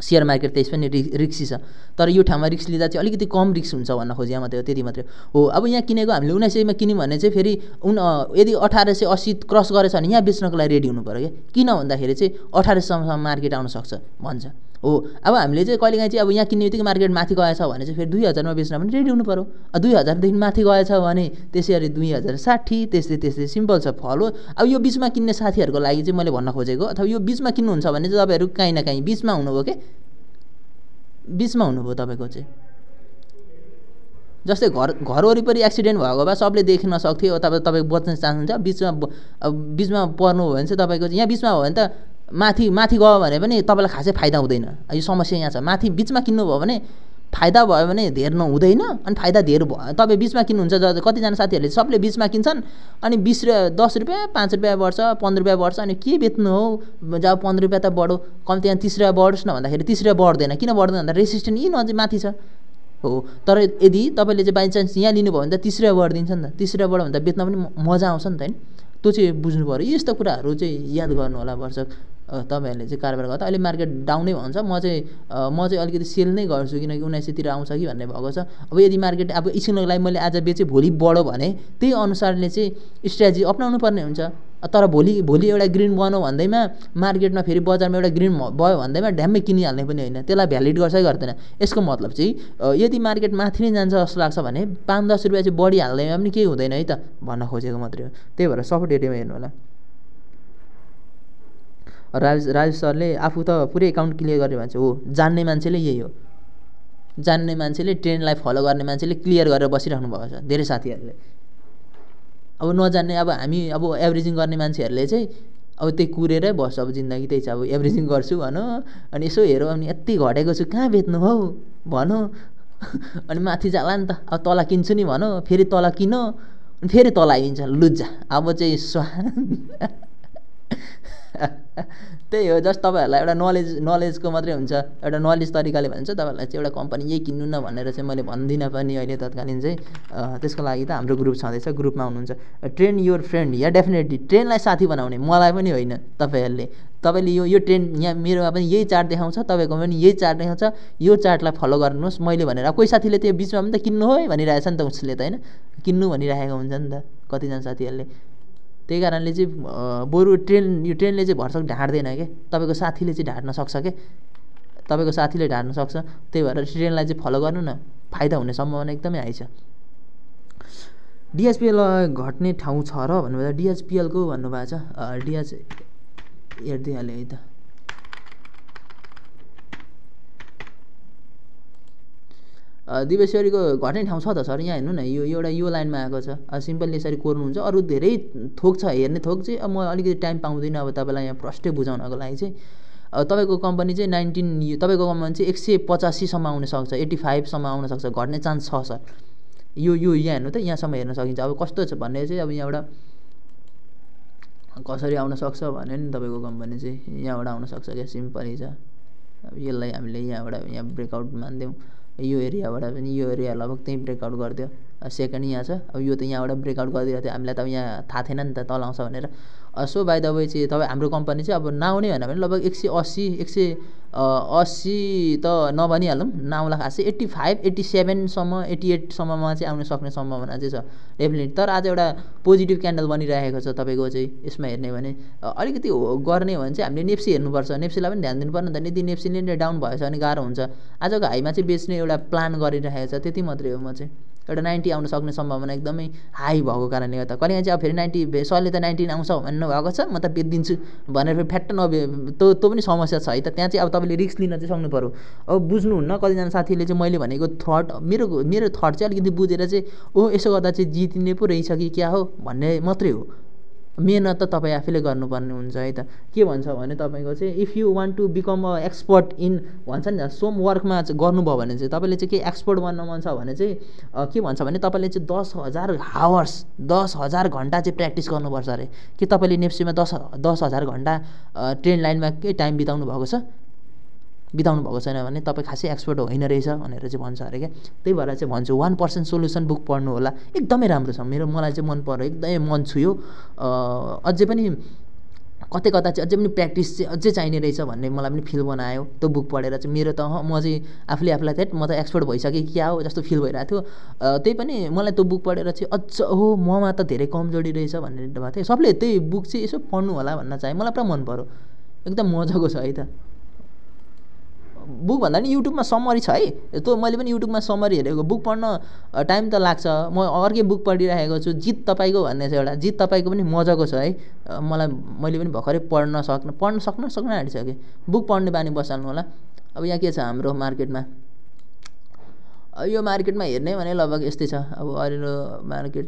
सेयर मार्केट त्यस पनि रि रिक्सी छ तर यो ठाउँमा रिक्स लिँदा चाहिँ अलिकति कम रिक्स हुन्छ भन्न खोजिया मात्रै हो त्यति मात्रै हो अब यहाँ किनेको हामीले उन्नाइस सयमा किन्यौँ भने चाहिँ फेरि उन यदि अठार सय अस्सी क्रस गरेछ भने यहाँ बेच्नको लागि रेडी हुनु पऱ्यो क्या किन भन्दाखेरि चाहिँ अठार सयसम्म मार्केट आउन सक्छ भन्छ हो अब हामीले चाहिँ कहिलेकाहीँ चाहिँ अब यहाँ किन्ने बित्तिकै मार्केट माथि गएछ भने चाहिँ फेरि दुई हजारमा बेच्न पनि रेडी हुनु पऱ्यो दुई हजारदेखि माथि गएछ भने त्यसरी दुई हजार साठी त्यस्तै त्यस्तै सिम्पल छ फल हो अब यो बिचमा किन्ने साथीहरूको लागि चाहिँ मैले भन्न खोजेको अथवा यो बिचमा किन्नुहुन्छ भने चाहिँ तपाईँहरू काहीँ न काहीँ बिचमा हुनुभयो के बिचमा हुनुभयो तपाईँको चाहिँ जस्तै घर घर वरिपरि एक्सिडेन्ट भएको भए सबले देख्न सक्थ्यो तपाईँ तपाईँ बच्न चाहनुहुन्छ हुन्छ बिचमा पर्नु बिचमा भने चाहिँ तपाईँको यहाँ बिचमा हो भने त माथि माथि गयो भने पनि तपाईँलाई खासै फाइदा हुँदैन यो समस्या यहाँ छ माथि बिचमा किन्नुभयो भने फाइदा भयो भने धेर नहुँदैन अनि फाइदा धेर भयो तपाईँ बिचमा किन्नुहुन्छ ज कतिजना साथीहरूले सबले बिचमा किन्छन् अनि बिस रुपियाँ दस रुपियाँ पाँच रुपियाँ बढ्छ पन्ध्र रुपियाँ बढ्छ अनि के बेच्नु हो जब पन्ध्र रुपियाँ त बढो कम्ती तिस रुपियाँ बढोस् न भन्दाखेरि तिस रुपियाँ बढ्दैन किन बढ्दैन भन्दा रेसिस्टेन्ट यी नजिक माथि छ हो तर यदि तपाईँले चाहिँ बाई चान्स यहाँ लिनुभयो भने त तिस रुपियाँ बढिदिन्छ नि त तिस रुपियाँ बढ्यो भने त बेच्न पनि मजा आउँछ नि त होइन त्यो चाहिँ बुझ्नु पऱ्यो यस्तो कुराहरू चाहिँ याद गर्नु होला वर्षक तपाईँहरूले चाहिँ कारोबार गर्दा अहिले मार्केट डाउनै हुन्छ म चाहिँ म चाहिँ अलिकति सेल नै गर्छु किनकि उन्नाइस सयतिर आउँछ कि भन्ने भएको छ अब यदि मार्केट अब स्किनको लागि मैले आज बेचेँ भोलि बढो भने त्यही अनुसारले चाहिँ स्ट्राटेजी अप्नाउनु पर्ने हुन्छ तर भोलि भोलि एउटा ग्रिन बनाऊ भन्दैमा मार्केटमा फेरि बजारमा एउटा ग्रिन भयो भन्दैमा ड्याम्मै किनिहाल्ने पनि होइन त्यसलाई भ्यालिड गर्छ गर्दैन यसको मतलब चाहिँ यदि मार्केट माथि नै जान्छ जस्तो लाग्छ भने पाँच दस रुपियाँ चाहिँ बढी हाल्दैमा पनि केही हुँदैन है त भन्न खोजेको मात्रै हो त्यही भएर सपोर्ट एरियामा हेर्नु होला राज राजेश सरले आफू त पुरै एकाउन्ट क्लियर गर्ने मान्छे हो जान्ने मान्छेले यही हो जान्ने मान्छेले ट्रेन्डलाई फलो गर्ने मान्छेले क्लियर गरेर बसिराख्नु भएको छ धेरै साथीहरूले अब नजान्ने अब हामी अब एभरेजिङ गर्ने मान्छेहरूले चाहिँ अब त्यही कुरेरै बस्छ अब जिन्दगी त्यही छ अब एभरेजिङ गर्छु भन अनि यसो हेरौँ अनि यति घटेको छु कहाँ बेच्नु हौ भन (laughs) अनि माथि जाला नि त अब तल किन्छु नि भनौँ फेरि तल किन फेरि तल आइदिन्छ लुज्जा अब चाहिँ स्वा (laughs) त्यही हो जस्ट तपाईँहरूलाई एउटा नलेज नलेजको मात्रै हुन्छ एउटा नलेज तरिकाले भन्छ तपाईँहरूलाई चाहिँ एउटा कम्पनी यही किन्नु न भनेर चाहिँ मैले भन्दिनँ पनि अहिले तत्कालीन चाहिँ त्यसको लागि त हाम्रो ग्रुप छँदैछ ग्रुपमा हुनुहुन्छ ट्रेन योर फ्रेन्ड या डेफिनेटली ट्रेनलाई साथी बनाउने मलाई पनि होइन तपाईँहरूले तपाईँले यो यो ट्रेन यहाँ मेरोमा पनि यही चार्ट देखाउँछ तपाईँकोमा पनि यही चार्ट देखाउँछ यो चार्टलाई फलो गर्नुहोस् मैले भनेर कोही साथीले त्यो बिचमा पनि त किन्नु हो भनिरहेछ नि त उसले त होइन किन्नु भनिरहेको हुन्छ नि त कतिजना साथीहरूले त्यही कारणले चाहिँ बरु ट्रेन यो ट्रेनले चाहिँ भरसक ढाँट्दैन के तपाईँको साथीले चाहिँ ढाँट्न सक्छ के तपाईँको साथीले ढाँट्न सक्छ त्यही भएर ट्रेनलाई चाहिँ फलो गर्नु न फाइदा हुने सम्भावना एकदमै हाई छ डिएचपिएल घट्ने ठाउँ छ र भन्नुभयो डिएचपिएलको भन्नुभएको छ डिएच हेरिदिइहालेँ है त दिवेश्वरीको घट्ने ठाउँ छ त सर यहाँ हेर्नु न यो एउटा यो लाइनमा आएको छ सिम्पल यसरी कोर्नुहुन्छ अरू धेरै थोक छ हेर्ने थोक चाहिँ अब म अलिकति टाइम पाउँदिनँ अब तपाईँलाई यहाँ प्रष्टै बुझाउनको लागि चाहिँ तपाईँको कम्पनी चाहिँ नाइन्टिन तपाईँको कम्पनी चाहिँ एक सय पचासीसम्म आउनसक्छ एट्टी फाइभसम्म आउनसक्छ घट्ने चान्स छ सर यो यो यहाँ हेर्नु त यहाँसम्म हेर्न सकिन्छ अब कस्तो छ भन्ने चाहिँ अब यहाँबाट कसरी आउनसक्छ भने नि तपाईँको कम्पनी चाहिँ यहाँबाट आउनसक्छ क्या सिम्पली छ अब यसलाई हामीले यहाँबाट यहाँ ब्रेकआउट मान्दैनौँ यो एरियाबाट पनि यो एरिया लगभग त्यहीँ ब्रेकआउट गरिदियो सेकेन्ड यहाँ छ अब यो त यहाँबाट ब्रेकआउट गरिदिइरहेको थियो हामीलाई त अब यहाँ थाहा थिएन नि त तल आउँछ भनेर सो बाई द वे चाहिँ तपाईँ हाम्रो कम्पनी चाहिँ अब नआउने होइन भने लगभग एक सय अस्सी एक सय अस्सी त नभनिहालौँ नआउँला चाहिँ एट्टी फाइभ एट्टी सेभेनसम्म एट्टी एटसम्ममा चाहिँ आउन सक्ने सम्भावना चाहिँ छ डेफिनेट तर आज एउटा पोजिटिभ क्यान्डल बनिरहेको छ तपाईँको चाहिँ यसमा हेर्ने भने अलिकति गर्ने भने चाहिँ हामीले नेप्सी हेर्नुपर्छ नेप्सीलाई पनि ध्यान दिनुपर्ने त यदि नेप्सीले नै डाउन भएछ भने गाह्रो हुन्छ आजको हाईमा चाहिँ बेच्ने एउटा प्लान गरिरहेको छ त्यति मात्रै हो म चाहिँ एउटा नाइन्टी आउन सक्ने सम्भावना एकदमै हाई भएको कारणले गर्दा कहिले चाहिँ अब फेरि नाइन्टी सरले त नाइन्टिन आउँछ भन्नुभएको छ म त बेचिदिन्छु भनेर फेरि फ्याट्ट नभे त्यो त्यो पनि समस्या छ है त त्यहाँ चाहिँ अब तपाईँले रिस्क लिन चाहिँ सक्नु पऱ्यो अब बुझ्नुहुन्न कतिजना साथीले चाहिँ मैले भनेको थट मेरो मेरो थट चाहिँ अलिकति बुझेर चाहिँ ओ यसो गर्दा चाहिँ जितिने पो रहेछ कि क्या हो भन्ने मात्रै हो मेहनत त तपाईँ आफैले गर्नुपर्ने हुन्छ है त के भन्छ भने तपाईँको चाहिँ if you want to become a expert in भन्छ नि सोम वर्कमा चाहिँ गर्नुभयो भने चाहिँ तपाईँले चाहिँ के एक्सपर्ट बन्न मन छ भने चाहिँ के भन्छ भने तपाईँले चाहिँ दस हजार हावर्स दस हजार घन्टा चाहिँ प्र्याक्टिस गर्नुपर्छ अरे के तपाईँले नेप्सीमा दस दस हजार घन्टा ट्रेन लाइनमा के टाइम बिताउनु भएको छ बिताउनु भएको छैन भने तपाईँ खासै एक्सपर्ट होइन रहेछ भनेर चाहिँ भन्छ अरे क्या त्यही भएर चाहिँ भन्छु वान पर्सेन्ट सोल्युसन बुक पढ्नु होला एकदमै राम्रो छ मेरो मलाई चाहिँ मन पर्यो एकदमै मन छुयो अझै पनि कतै कता चाहिँ अझै पनि प्र्याक्टिस चाहिँ अझै चाहिने रहेछ भन्ने मलाई पनि फिल बनायो त्यो बुक पढेर चाहिँ मेरो त म चाहिँ आफूले आफूलाई थेट म त एक्सपर्ट भइसकेँ क्या हो जस्तो फिल भइरहेको थियो त्यही पनि मलाई त्यो बुक पढेर चाहिँ अझ हो ममा त धेरै कमजोरी रहेछ भन्ने भएको थियो सबले त्यही बुक चाहिँ यसो पढ्नु होला भन्न चाहे मलाई पुरा मन पऱ्यो एकदम मजाको छ है त बुक भन्दा पनि युट्युबमा समरी छ है यस्तो मैले पनि युट्युबमा समरी हेरेको बुक पढ्न टाइम त लाग्छ म अर्कै बुक पढिरहेको छु जित तपाईँको भन्ने छ एउटा जित तपाईँको पनि मजाको छ है मलाई मैले पनि भर्खरै पढ्न सक्न पढ्न सक्न सक्न आँटिसकेँ बुक पढ्ने बानी बसाल्नु होला अब यहाँ के छ हाम्रो मार्केटमा यो मार्केटमा हेर्ने भने लगभग यस्तै छ अब अहिलेको मार्केट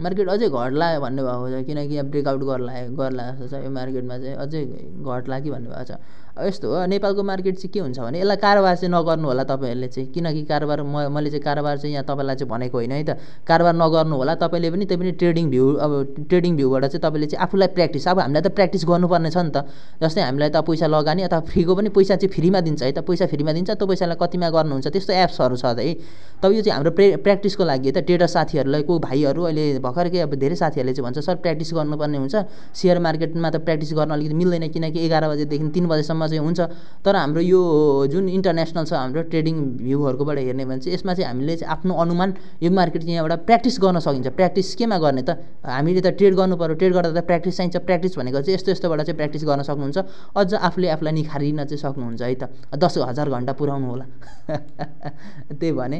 मार्केट अझै घट्ला भन्ने भएको छ किनकि अब ब्रेकआउट गर्ला गर्ला जस्तो छ यो मार्केटमा चाहिँ अझै घट्ला कि भन्ने भएको छ यस्तो हो नेपालको मार्केट चाहिँ के हुन्छ भने यसलाई कारोबार चाहिँ नगर्नु होला तपाईँहरूले चाहिँ किनकि कारोबार म मैले चाहिँ कारोबार चाहिँ यहाँ तपाईँलाई चाहिँ भनेको होइन है त कारोबार नगर्नु होला तपाईँले पनि त्यही पनि ट्रेडिङ भ्यू अब ट्रेडिङ भ्यूबाट चाहिँ तपाईँले चाहिँ आफूलाई प्र्याक्टिस अब हामीलाई त प्र्याक्टिस गर्नुपर्ने छ नि त जस्तै हामीलाई त पैसा लगानी अथवा फ्रीको पनि पैसा चाहिँ फ्रीमा दिन्छ है त पैसा फ्रीमा दिन्छ त्यो पैसालाई कतिमा गर्नुहुन्छ त्यस्तो एप्सहरू छ त है तब यो चाहिँ हाम्रो प्रे प्र्याक्टिसको लागि त ट्रेडर साथीहरूलाई को भाइहरू अहिले भर्खरकै अब धेरै साथीहरूले चाहिँ भन्छ सर प्र्याक्टिस गर्नुपर्ने हुन्छ सेयर मार्केटमा त प्र्याक्टिस गर्न अलिकति मिल्दैन किनकि एघार बजेदेखि तिन बजेसम्म जम्मा चाहिँ हुन्छ तर हाम्रो यो जुन इन्टरनेसनल छ हाम्रो ट्रेडिङ भ्यूहरूकोबाट हेर्ने भने चाहिँ यसमा चाहिँ हामीले चाहिँ आफ्नो अनुमान यो मार्केट चाहिँ एउटा प्र्याक्टिस गर्न सकिन्छ प्र्याक्टिस केमा गर्ने त हामीले त ट्रेड गर्नु पऱ्यो ट्रेड गर्दा त प्र्याक्टिस चाहिन्छ प्र्याक्टिस भनेको चाहिँ यस्तो यस्तोबाट चाहिँ प्र्याक्टिस गर्न सक्नुहुन्छ अझ आफूले आफूलाई निखारिन चाहिँ सक्नुहुन्छ है त दस हजार घन्टा पुऱ्याउनु होला (laughs) त्यही भने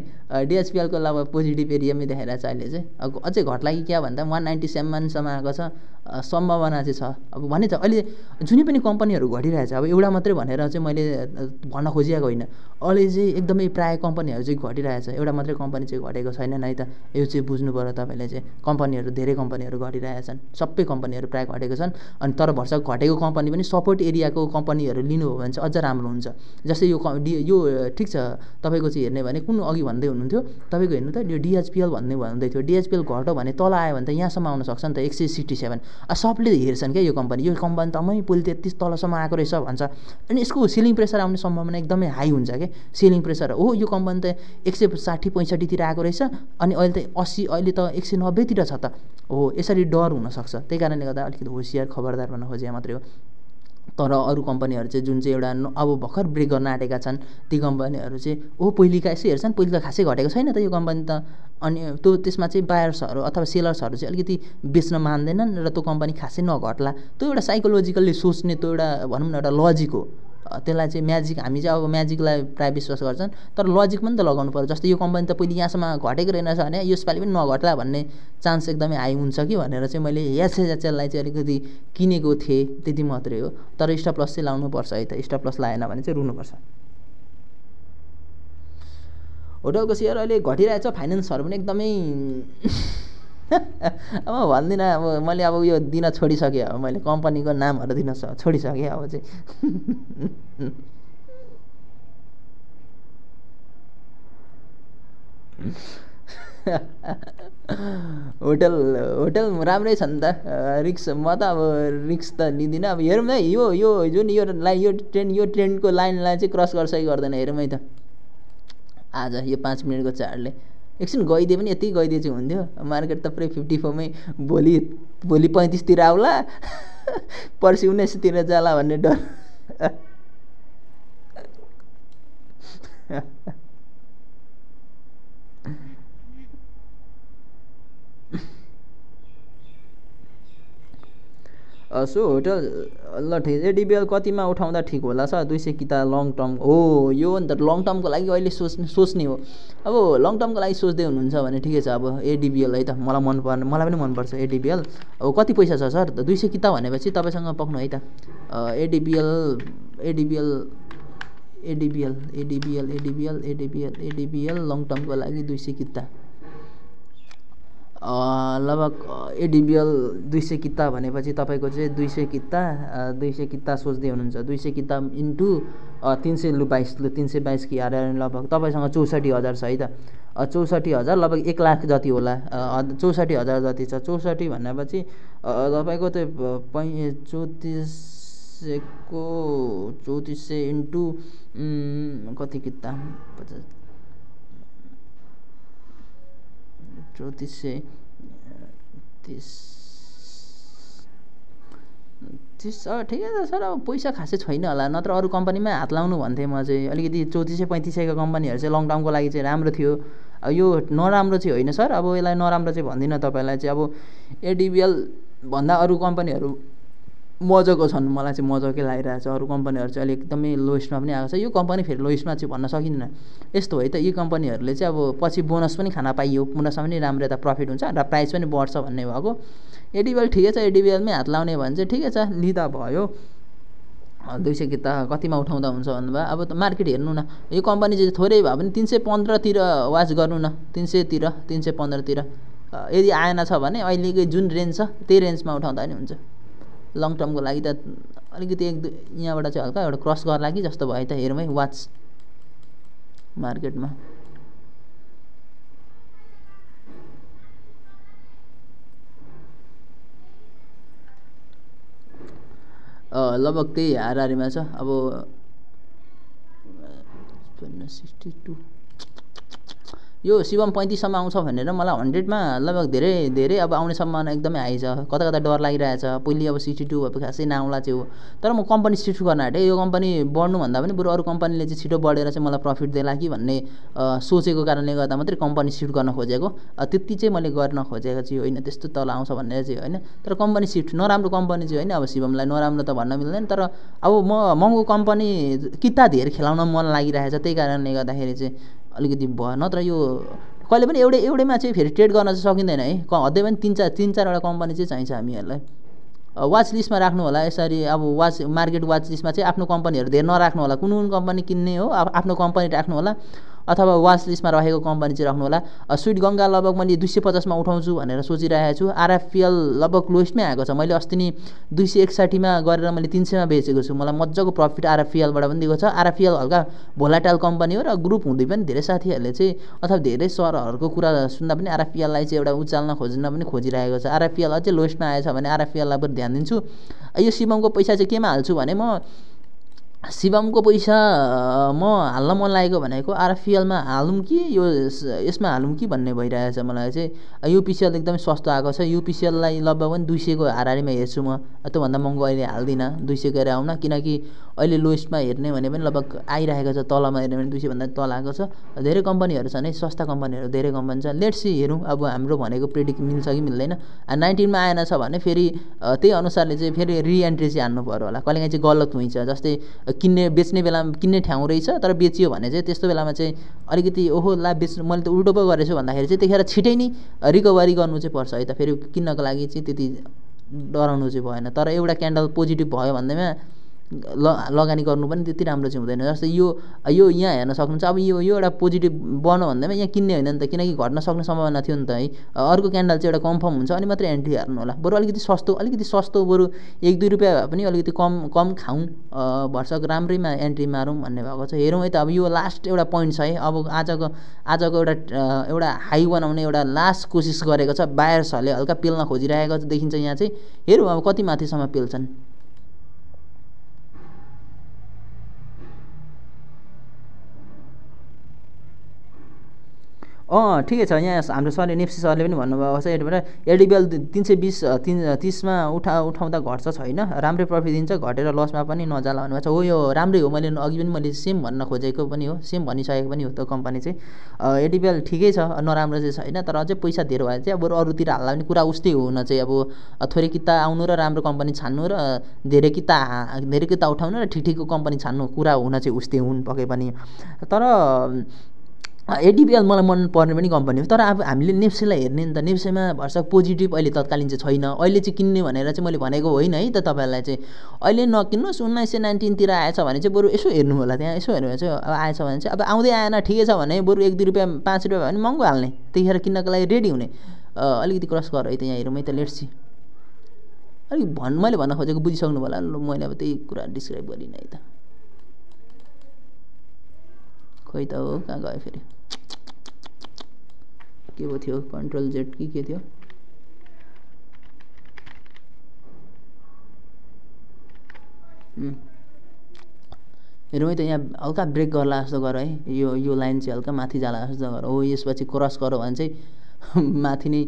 डिएचपिएलको अब पोजिटिभ एरियामै देखाएर चाहिँ अहिले चाहिँ अझै घट्ला कि क्या भन्दा वान नाइन्टी सेभेनसम्म आएको छ सम्भावना चाहिँ छ अब भने त अहिले जुनै पनि कम्पनीहरू घटिरहेछ अब एउटा मात्रै भनेर चाहिँ मैले भन्न खोजिएको होइन अहिले चाहिँ एकदमै प्रायः कम्पनीहरू चाहिँ घटिरहेछ एउटा मात्रै कम्पनी चाहिँ घटेको छैन नै त यो चाहिँ बुझ्नु पऱ्यो तपाईँले चाहिँ कम्पनीहरू धेरै कम्पनीहरू घटिरहेछन् सबै कम्पनीहरू प्रायः घटेको छन् अनि तर वर्ष घटेको कम्पनी पनि सपोर्ट एरियाको कम्पनीहरू लिनु हो भने चाहिँ अझ राम्रो हुन्छ जस्तै यो यो ठिक छ तपाईँको चाहिँ हेर्ने भने कुन अघि भन्दै हुनुहुन्थ्यो तपाईँको हेर्नु त यो डिएचपिएल भन्ने भन्दै थियो डिएचपिएल घट्यो भने तल आयो भने त यहाँसम्म आउन सक्छ नि त एक सय सिक्सटी सेभेन सबले हेर्छन् क्या यो कम्पनी यो कम्पनी तमै पुल पोलि तलसम्म आएको रहेछ भन्छ अनि यसको सिलिङ प्रेसर आउने सम्भावना एकदमै हाई हुन्छ क्या सेलिङ प्रेसर हो यो कम्पनी त एक सय साठी पैँसठीतिर आएको रहेछ अनि अहिले त अस्सी अहिले त एक सय नब्बेतिर छ त हो यसरी डर हुनसक्छ त्यही कारणले गर्दा अलिकति होसियार खबरदार भन्न खोजे मात्रै हो तर अरू कम्पनीहरू चाहिँ जुन चाहिँ एउटा अब भर्खर ब्रेक गर्न आँटेका छन् ती कम्पनीहरू चाहिँ ओ पहिलेका यसो हेर्छन् पहिले त खासै घटेको छैन त यो कम्पनी त अनि त्यो त्यसमा चाहिँ बायर्सहरू अथवा सेलर्सहरू चाहिँ अलिकति बेच्न मान्दैनन् र त्यो कम्पनी खासै नघट्ला त्यो एउटा साइकोलोजिकल्ली सोच्ने त्यो एउटा भनौँ न एउटा लजिक हो त्यसलाई चाहिँ म्याजिक हामी चाहिँ अब म्याजिकलाई प्रायः विश्वास गर्छन् तर लजिक पनि त लगाउनु पऱ्यो जस्तै यो कम्पनी त पहिले यहाँसम्म घटेको रहेनछ भने यसपालि पनि नघट्ला भन्ने चान्स एकदमै हाई हुन्छ कि भनेर चाहिँ मैले याचेच्यालाई चाहिँ अलिकति किनेको थिएँ त्यति मात्रै हो तर स्टप प्लस चाहिँ लाउनुपर्छ है त स्टप प्लस लाएन भने चाहिँ रुनुपर्छ होटलको सेयर अहिले घटिरहेछ फाइनेन्सहरू पनि एकदमै (laughs) अब भन्दिनँ अब मैले अब यो दिन छोडिसकेँ अब मैले कम्पनीको नामहरू दिन छोडिसकेँ अब चाहिँ (laughs) होटल होटल राम्रै छ नि त रिक्स म त अब रिक्स त लिँदिनँ अब हेरौँ है यो यो जुन यो लाइन यो ट्रेन यो ट्रेनको लाइनलाई चाहिँ क्रस गर्छ कि गर्दैन हेरौँ है त आज यो पाँच मिनटको चाडले एकछिन गइदिए पनि यति गइदिए चाहिँ हुन्थ्यो मार्केट त पुरै फिफ्टी फोरमै भोलि भोलि पैँतिसतिर आउला (laughs) पर्सि उन्नाइसतिर जाला भन्ने डर (laughs) सो होटल ल ठिक एडिबिएल कतिमा उठाउँदा ठिक होला सर दुई सय कि त लङ टर्म हो यो नि त लङ टर्मको लागि अहिले सोच्ने सोच्ने हो अब लङ टर्मको लागि सोच्दै हुनुहुन्छ भने ठिकै छ अब एडिबिएल है त मलाई मन पर्ने मलाई पनि मनपर्छ एडिबिएल अब कति पैसा छ सर दुई सय कि त भनेपछि तपाईँसँग पक्नु है त ADBL ADBL ADBL ADBL ADBL ADBL ADBL long टर्मको लागि दुई सय किता लगभग एडिबिएल दुई सय किता भनेपछि तपाईँको चाहिँ दुई सय किता दुई सय किता सोच्दै हुनुहुन्छ दुई सय किता इन्टु तिन सय लु बाइस लु तिन सय बाइस कि हारेर लगभग तपाईँसँग चौसठी हजार छ है त चौसठी हजार लगभग एक लाख जति होला चौसठी हजार जति छ चौसठी भनेपछि तपाईँको त्यो पै चौतिस सयको चौतिस सय इन्टु कति किता पचास चौतिस सय तिस तिस ठिकै छ सर अब पैसा खासै छैन होला नत्र अरू कम्पनीमै हात लाउनु भन्थेँ म चाहिँ अलिकति चौतिस सय पैँतिस सयको कम्पनीहरू चाहिँ लङ टर्मको लागि चाहिँ राम्रो थियो यो नराम्रो चाहिँ होइन सर अब यसलाई नराम्रो चाहिँ भन्दिनँ तपाईँलाई चाहिँ अब एडिबिएल भन्दा अरू कम्पनीहरू मजाको छन् मलाई चाहिँ मजाकै लागिरहेको छ अरू कम्पनीहरू चाहिँ अलिक एकदमै लोएस्टमा पनि आएको छ यो कम्पनी फेरि लोएस्टमा चाहिँ भन्न सकिँदैन यस्तो है त यी कम्पनीहरूले चाहिँ अब पछि बोनस पनि खान पाइयो बोनसमा पनि राम्रो यता प्रफिट हुन्छ र प्राइस पनि बढ्छ भन्ने भएको एडिबिएल ठिकै छ एडिबिएलमै हात लाउने भने चाहिँ ठिकै छ लिँदा भयो दुई सय किता कतिमा उठाउँदा हुन्छ भन्नुभयो अब त मार्केट हेर्नु न यो कम्पनी चाहिँ थोरै भए पनि तिन सय पन्ध्रतिर वाच गर्नु न तिन सयतिर तिन सय पन्ध्रतिर यदि आएन छ भने अहिलेकै जुन रेन्ज छ त्यही रेन्जमा उठाउँदा पनि हुन्छ लङ टर्मको लागि त अलिकति एक दुई यहाँबाट चाहिँ हल्का एउटा क्रस गर्ला कि जस्तो भयो त हेरौँ है वाच मार्केटमा लगभग त्यही हारिमा छ अब सिक्सटी टू यो शिवम पैँतिससम्म आउँछ भनेर मलाई हन्ड्रेडमा लगभग धेरै धेरै अब आउने सम्भावना एकदमै छ कता कता डर लागिरहेछ पहिले अब सिक्सटी टू अब खासै नआउला चाहिँ हो तर म कम्पनी सिफ्ट गर्न आँटेँ यो कम्पनी बढ्नुभन्दा पनि बरु अरू कम्पनीले चाहिँ छिटो बढेर चाहिँ मलाई प्रफिट देला कि भन्ने सोचेको कारणले गर्दा मात्रै कम्पनी सिफ्ट गर्न खोजेको त्यति चाहिँ मैले गर्न खोजेको चाहिँ होइन त्यस्तो तल आउँछ भनेर चाहिँ होइन तर कम्पनी सिफ्ट नराम्रो कम्पनी चाहिँ होइन अब शिवमलाई नराम्रो त भन्न मिल्दैन तर अब म महँगो कम्पनी किता धेर खेलाउन मन लागिरहेछ त्यही कारणले गर्दाखेरि चाहिँ अलिकति भयो नत्र यो कहिले पनि एउटै एउटैमा चाहिँ फेरि ट्रेड गर्न चाहिँ सकिँदैन है हदै पनि तिन चार तिन चारवटा कम्पनी चाहिँ चाहिन्छ हामीहरूलाई वाच लिस्टमा राख्नु होला यसरी अब वाच मार्केट वाच लिस्टमा चाहिँ आफ्नो कम्पनीहरू धेर नराख्नु होला कुन कुन कम्पनी किन्ने हो आफ्नो कम्पनी राख्नु होला अथवा वाच लिस्टमा रहेको कम्पनी चाहिँ होला स्विट गङ्गा लगभग मैले दुई सय पचासमा उठाउँछु भनेर सोचिरहेको छु आरएफपिएल लगभग लोएस्टमै आएको छ मैले अस्ति नै दुई सय एकसाठीमा गरेर मैले तिन सयमा बेचेको छु मलाई मजाको प्रफिट आरएफपिएलबाट पनि दिएको छ आरएफपिएल हल्का भोलाटाल कम्पनी हो र ग्रुप हुँदै पनि धेरै साथीहरूले चाहिँ अथवा धेरै सरहरूको कुरा सुन्दा पनि आरएफपिएललाई चाहिँ एउटा उचाल्न खोज्न पनि खोजिरहेको छ आरएफपिएल अझै लोएस्टमा आएछ भने आरएफपिएललाई पनि ध्यान दिन्छु यो सिमङको पैसा चाहिँ केमा हाल्छु भने म शिवमको पैसा म हाल्न मन लागेको भनेको आरपिएलमा हालौँ कि यो यसमा हालौँ कि भन्ने भइरहेछ मलाई चाहिँ युपिसिएल एकदमै सस्तो आएको छ युपिसिएललाई लगभग पनि दुई सयको हाराहारीमा हेर्छु म त्योभन्दा महँगो अहिले हाल्दिनँ दुई सय गरेर आउन किनकि अहिले लोएस्टमा हेर्ने भने पनि लगभग आइरहेको छ तलमा हेर्ने भने दुई सयभन्दा तल आएको छ धेरै कम्पनीहरू छन् है सस्ता कम्पनीहरू धेरै कम्पनी छ सी हेरौँ अब हाम्रो भनेको प्रेडिक्ट मिल्छ कि मिल्दैन नाइन्टिनमा आएन छ भने फेरि त्यही अनुसारले चाहिँ फेरि रिएन्ट्री चाहिँ हाल्नु पऱ्यो होला कहिलेकाहीँ चाहिँ गलत हुन्छ जस्तै किन्ने बेच्ने बेलामा किन्ने ठाउँ रहेछ तर बेचियो भने चाहिँ त्यस्तो बेलामा चाहिँ अलिकति ओहो ला बेच्नु मैले त उल्टो पो गरेछु भन्दाखेरि चाहिँ त्यतिखेर छिटै नै रिकभरी गर्नु चाहिँ पर्छ है त फेरि किन्नको लागि चाहिँ त्यति डराउनु चाहिँ भएन तर एउटा क्यान्डल पोजिटिभ भयो भन्दैमा ल लगानी गर्नु पनि त्यति राम्रो चाहिँ हुँदैन जस्तै यो यो यहाँ हेर्न सक्नुहुन्छ अब यो यो एउटा पोजिटिभ बन भन्दैमा यहाँ किन्ने होइन नि त किनकि घट्न सक्ने सम्भावना थियो नि त है अर्को क्यान्डल चाहिँ एउटा कन्फर्म हुन्छ अनि मात्रै एन्ट्री हार्नु होला बरु अलिकति सस्तो अलिकति सस्तो बरु एक दुई रुपियाँ भए पनि अलिकति कम कम खाउँ भर्सक राम्रैमा एन्ट्री मारौँ भन्ने भएको छ हेरौँ है त अब यो लास्ट एउटा पोइन्ट छ है अब आजको आजको एउटा एउटा हाई बनाउने एउटा लास्ट कोसिस गरेको छ बायर्सहरूले हल्का पेल्न खोजिरहेको देखिन्छ यहाँ चाहिँ हेरौँ अब कति माथिसम्म पेल्छन् अँ ठिकै छ यहाँ हाम्रो सरले नेप्सी सरले पनि भन्नुभएको छ एडबाट एडिबिएल तिन सय बिस तिन तिसमा उठा उठाउँदा घट्छ छैन राम्रै प्रफिट दिन्छ घटेर लसमा पनि नजाला भन्नुभएको छ हो यो राम्रै हो मैले अघि पनि मैले सेम भन्न खोजेको पनि हो सेम भनिसकेको पनि हो त्यो कम्पनी चाहिँ एडिबिएल ठिकै छ नराम्रो चाहिँ छैन तर अझै पैसा धेरै भए चाहिँ अब अरूतिर हाल्दा पनि कुरा उस्तै हुन चाहिँ अब थोरै किता आउनु र राम्रो कम्पनी छान्नु र धेरै किता धेरै किता उठाउनु र ठिक ठिकको कम्पनी छान्नु कुरा हुन चाहिँ उस्तै हुन् पक्कै पनि तर एडिपिएल मलाई मनपर्ने पनि कम्पनी हो तर अब हामीले नेप्सेलाई हेर्ने नि त नेप्सेमा भर्सक पोजिटिभ अहिले तत्कालीन चाहिँ छैन अहिले चाहिँ किन्ने भनेर चाहिँ मैले भनेको होइन है त तपाईँहरूलाई चाहिँ अहिले नकिन्नुहोस् उन्नाइस सय नाइन्टिनतिर आएछ भने चाहिँ बरु यसो हेर्नु होला त्यहाँ यसो हेर्नु चाहिँ अब आएछ भने चाहिँ अब आउँदै आएन ठिकै छ भने बरु एक दुई रुपियाँ पाँच रुपियाँ भयो भने महँगो हाल्ने त्यतिखेर किन्नको लागि रेडी हुने अलिकति क्रस गर है त यहाँ हेरौँ है त लेट्सी अलिक भन् मैले भन्न खोजेको बुझिसक्नु होला मैले अब त्यही कुरा डिस्क्राइब गरिनँ है त खोइ त हो कहाँ गयो फेरि के पो थियो कन्ट्रोल जेट कि के थियो हेरौँ है त यहाँ हल्का ब्रेक गर्ला जस्तो गर है यो यो लाइन चाहिँ हल्का माथि जाला जस्तो गर हो यसपछि क्रस गर भने चाहिँ (laughs) माथि नै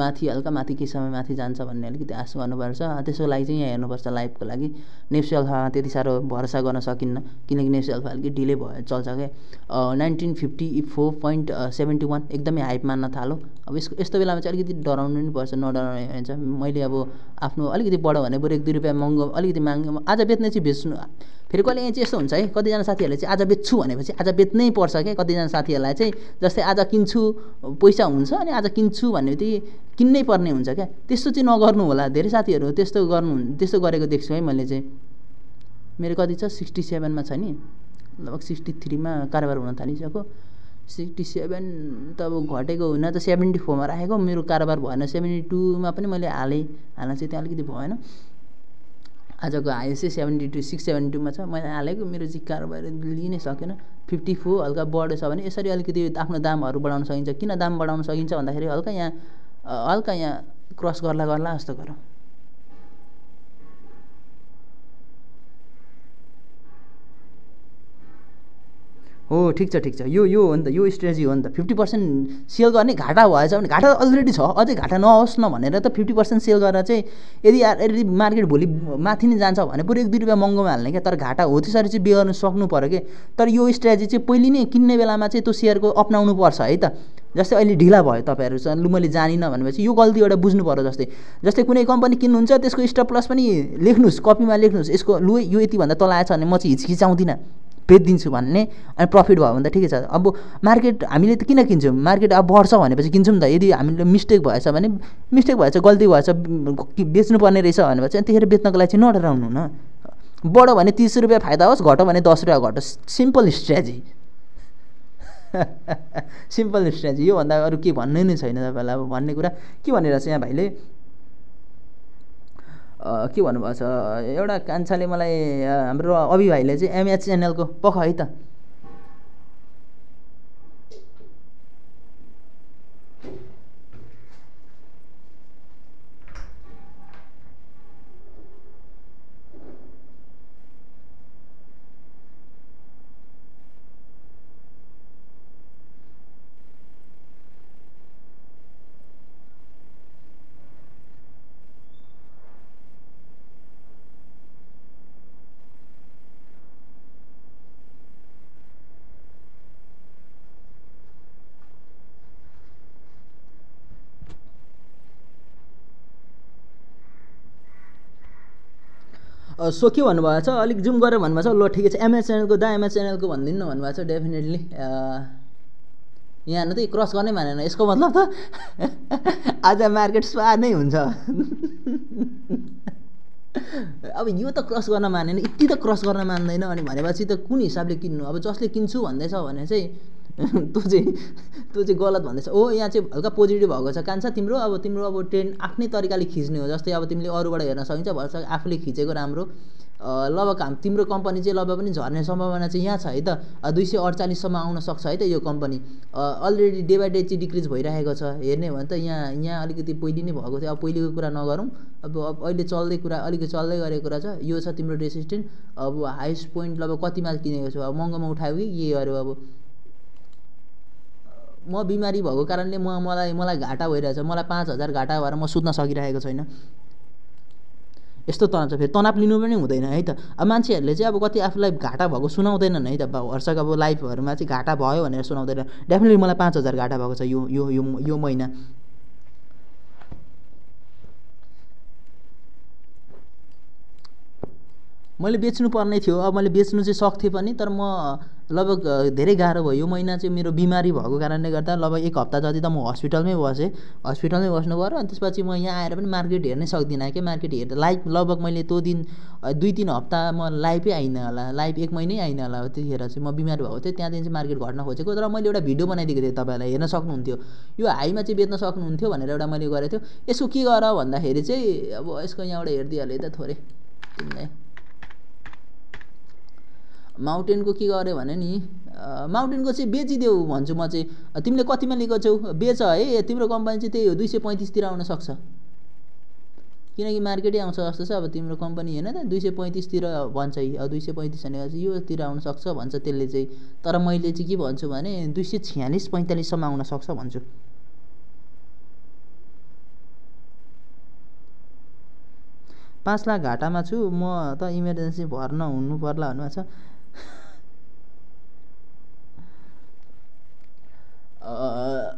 माथि हल्का माथि के समय माथि जान्छ भन्ने अलिकति आशा गर्नुपर्छ त्यसको लागि चाहिँ यहाँ हेर्नुपर्छ लाइभको लागि नेप्सी अल्फामा त्यति साह्रो भरोसा गर्न सकिन्न किनकि नेप्सी अल्फा अलिकति ढिलै भयो चल्छ क्या nineteen fifty four point seventy one एकदमै हाइप मान्न थालो अब यसको यस्तो बेलामा चाहिँ अलिकति डराउनु नि पर्छ नडराउने हुन्छ मैले अब आफ्नो अलिकति बढो भने बरु एक दुई रुपियाँ महँगो अलिकति माग्यो आज बेच्ने चाहिँ बेच्नु फेरि कहिले चाहिँ यस्तो हुन्छ है कतिजना साथीहरूले चाहिँ आज बेच्छु भनेपछि आज बेच्नै पर्छ क्या कतिजना साथीहरूलाई चाहिँ जस्तै आज किन्छु पैसा हुन्छ अनि आज किन्छु भन्ने बित्तिकै किन्नै पर्ने हुन्छ क्या त्यस्तो चाहिँ नगर्नु होला धेरै साथीहरू त्यस्तो गर्नु त्यस्तो गरेको देख्छु है मैले चाहिँ मेरो कति छ सिक्सटी सेभेनमा छ नि लगभग सिक्सटी थ्रीमा कारोबार हुन थालिसक्यो सिक्सटी सेभेन त अब घटेको हुन त सेभेन्टी फोरमा राखेको मेरो कारोबार भएन सेभेन्टी टूमा पनि मैले हालेँ हाल्न चाहिँ त्यहाँ अलिकति भएन आजको हाइएस्ट चाहिँ सेभेन्टी टू सिक्स सेभेन्टी टूमा छ मैले हालेको मेरो जिक्काहरू भएर लिनै सकेन फिफ्टी फोर हल्का बढेछ भने यसरी अलिकति आफ्नो दामहरू बढाउन सकिन्छ किन दाम बढाउन सकिन्छ भन्दाखेरि हल्का यहाँ हल्का यहाँ क्रस गर्ला गर्ला जस्तो गरौँ हो ठिक छ ठिक छ यो यो हो नि त यो स्ट्रेटेजी हो नि त फिफ्टी पर्सेन्ट सेल गर्ने घाटा भएछ भने घाटा अलरेडी छ अझै घाटा नहोस् न भनेर त फिफ्टी पर्सेन्ट सेल गरेर चाहिँ यदि यदि मार्केट भोलि माथि नै जान्छ भने पुरै एक दुई रुपियाँ महँगोमा हाल्ने क्या तर घाटा हो त्यसरी चाहिँ बे गर्नु सक्नु पऱ्यो कि तर यो स्ट्रेटेजी चाहिँ पहिले नै किन्ने बेलामा चाहिँ त्यो सेयरको अप्नाउनु पर्छ है त जस्तै अहिले ढिला भयो तपाईँहरूसँग लु मैले जानिनँ भनेपछि यो गल्ती एउटा बुझ्नु पऱ्यो जस्तै जस्तै कुनै कम्पनी किन्नुहुन्छ त्यसको स्टप प्लस पनि लेख्नुहोस् कपीमा लेख्नुहोस् यसको लु यो यतिभन्दा तल आएछ भने म चाहिँ हिचकिचाउँदिनँ बेचिदिन्छु भन्ने अनि प्रफिट भयो भने त ठिकै छ अब मार्केट हामीले त किन किन्छौँ मार्केट अब बढ्छ भनेपछि किन्छौँ त यदि हामीले मिस्टेक भएछ भने मिस्टेक भएछ गल्ती भएछ बेच्नुपर्ने रहेछ भनेपछि त्यतिखेर बेच्नको लागि चाहिँ नडराउनु न बढो भने तिस रुपियाँ फाइदा होस् घटो भने दस रुपियाँ घटोस् सिम्पल स्ट्रेजी (laughs) सिम्पल स्ट्रेजी योभन्दा अरू के भन्नै नै छैन तपाईँलाई अब भन्ने कुरा के भनेर छ यहाँ भाइले के भन्नुभएको छ एउटा कान्छाले मलाई हाम्रो अभि चाहिँ एमएचएनएलको पख है त सो सोक्यो भन्नुभएको छ अलिक जुम गरेर भन्नुभएको छ ल ठिकै छ एमएस च्यानलको दा एमएस च्यानलको भनिदिनु न भन्नुभएको छ डेफिनेटली यहाँ न त क्रस गर्नै मानेन यसको मतलब त (laughs) आज मार्केट स्वा नै हुन्छ (laughs) अब यो त क्रस गर्न मानेन यति त क्रस गर्न मान्दैन अनि भनेपछि त कुन हिसाबले किन्नु अब जसले किन्छु भन्दैछ भने चाहिँ (laughs) तँ चाहिँ तँ चाहिँ गलत भन्दैछ हो यहाँ चाहिँ हल्का पोजिटिभ भएको छ कान्छ तिम्रो अब तिम्रो अब ट्रेन आफ्नै तरिकाले खिच्ने हो जस्तै अब तिमीले अरूबाट हेर्न सकिन्छ भन्छ आफूले खिचेको राम्रो लभ काम तिम्रो कम्पनी चाहिँ लभ पनि झर्ने सम्भावना चाहिँ यहाँ छ है त दुई सय अडचालिससम्म आउन सक्छ है त यो company already day by day चाहिँ डिक्रिज भइरहेको छ हेर्ने हो भने त यहाँ यहाँ अलिकति पहिले नै भएको थियो अब पहिलेको कुरा नगरौँ अब अब अहिले चल्दै कुरा अलिकति चल्दै गरेको कुरा छ यो छ तिम्रो रेसिस्टेन्ट अब हाइस्ट पोइन्ट लभ कतिमा किनेको छु अब महँगोमा उठायो कि के गर्यो अब म बिमारी भएको कारणले म मलाई मलाई घाटा भइरहेछ मलाई पाँच हजार घाटा भएर म सुत्न सकिरहेको छैन यस्तो तनाव छ फेरि तनाव लिनु पनि हुँदैन है त अब मान्छेहरूले चाहिँ अब कति आफूलाई घाटा भएको सुनाउँदैनन् है त हर्षक अब लाइफहरूमा चाहिँ घाटा भयो भनेर सुनाउँदैन डेफिनेटली मलाई पाँच हजार घाटा भएको छ यो यो यो, यो महिना मैले बेच्नु पर्ने थियो अब मैले बेच्नु चाहिँ सक्थेँ पनि तर म लगभग धेरै गाह्रो भयो यो महिना चाहिँ मेरो बिमारी भएको कारणले गर्दा लगभग एक हप्ता जति त म हस्पिटलमै बसेँ हस्पिटलमै बस्नु पऱ्यो अनि त्यसपछि म यहाँ आएर पनि मार्केट हेर्नै सक्दिनँ क्या मार्केट हेर्दा लाइभ लगभग मैले त्यो दिन दुई तिन हप्ता म लाइभै आइनँ होला लाइभ एक महिनै आइनँ होला त्यतिखेर चाहिँ म बिमार भएको थिएँ त्यहाँदेखि चाहिँ मार्केट घट्न खोजेको तर मैले एउटा भिडियो बनाइदिएको थिएँ तपाईँलाई हेर्न सक्नुहुन्थ्यो यो हाईमा चाहिँ बेच्न सक्नुहुन्थ्यो भनेर एउटा मैले गरेको थियो यसको के गर भन्दाखेरि चाहिँ अब यसको यहाँबाट हेरिदिइहालेँ त थोरै माउन्टेनको के गर्यो भने नि माउन्टेनको चाहिँ बेचिदेऊ भन्छु म चाहिँ तिमीले कतिमा लिएको छौ बेच है तिम्रो कम्पनी चाहिँ त्यही हो दुई सय पैँतिसतिर आउनसक्छ किनकि मार्केटै आउँछ जस्तो छ अब तिम्रो कम्पनी होइन त दुई सय पैँतिसतिर भन्छ है अब दुई सय पैँतिस भनेको चाहिँ योतिर आउनसक्छ भन्छ त्यसले चाहिँ तर मैले चाहिँ के भन्छु भने दुई सय छ्यालिस पैँतालिससम्म आउनसक्छ भन्छु पाँच लाख घाटामा छु म त इमर्जेन्सी भर्न हुनु पर्ला भन्नुभएको छ Uh...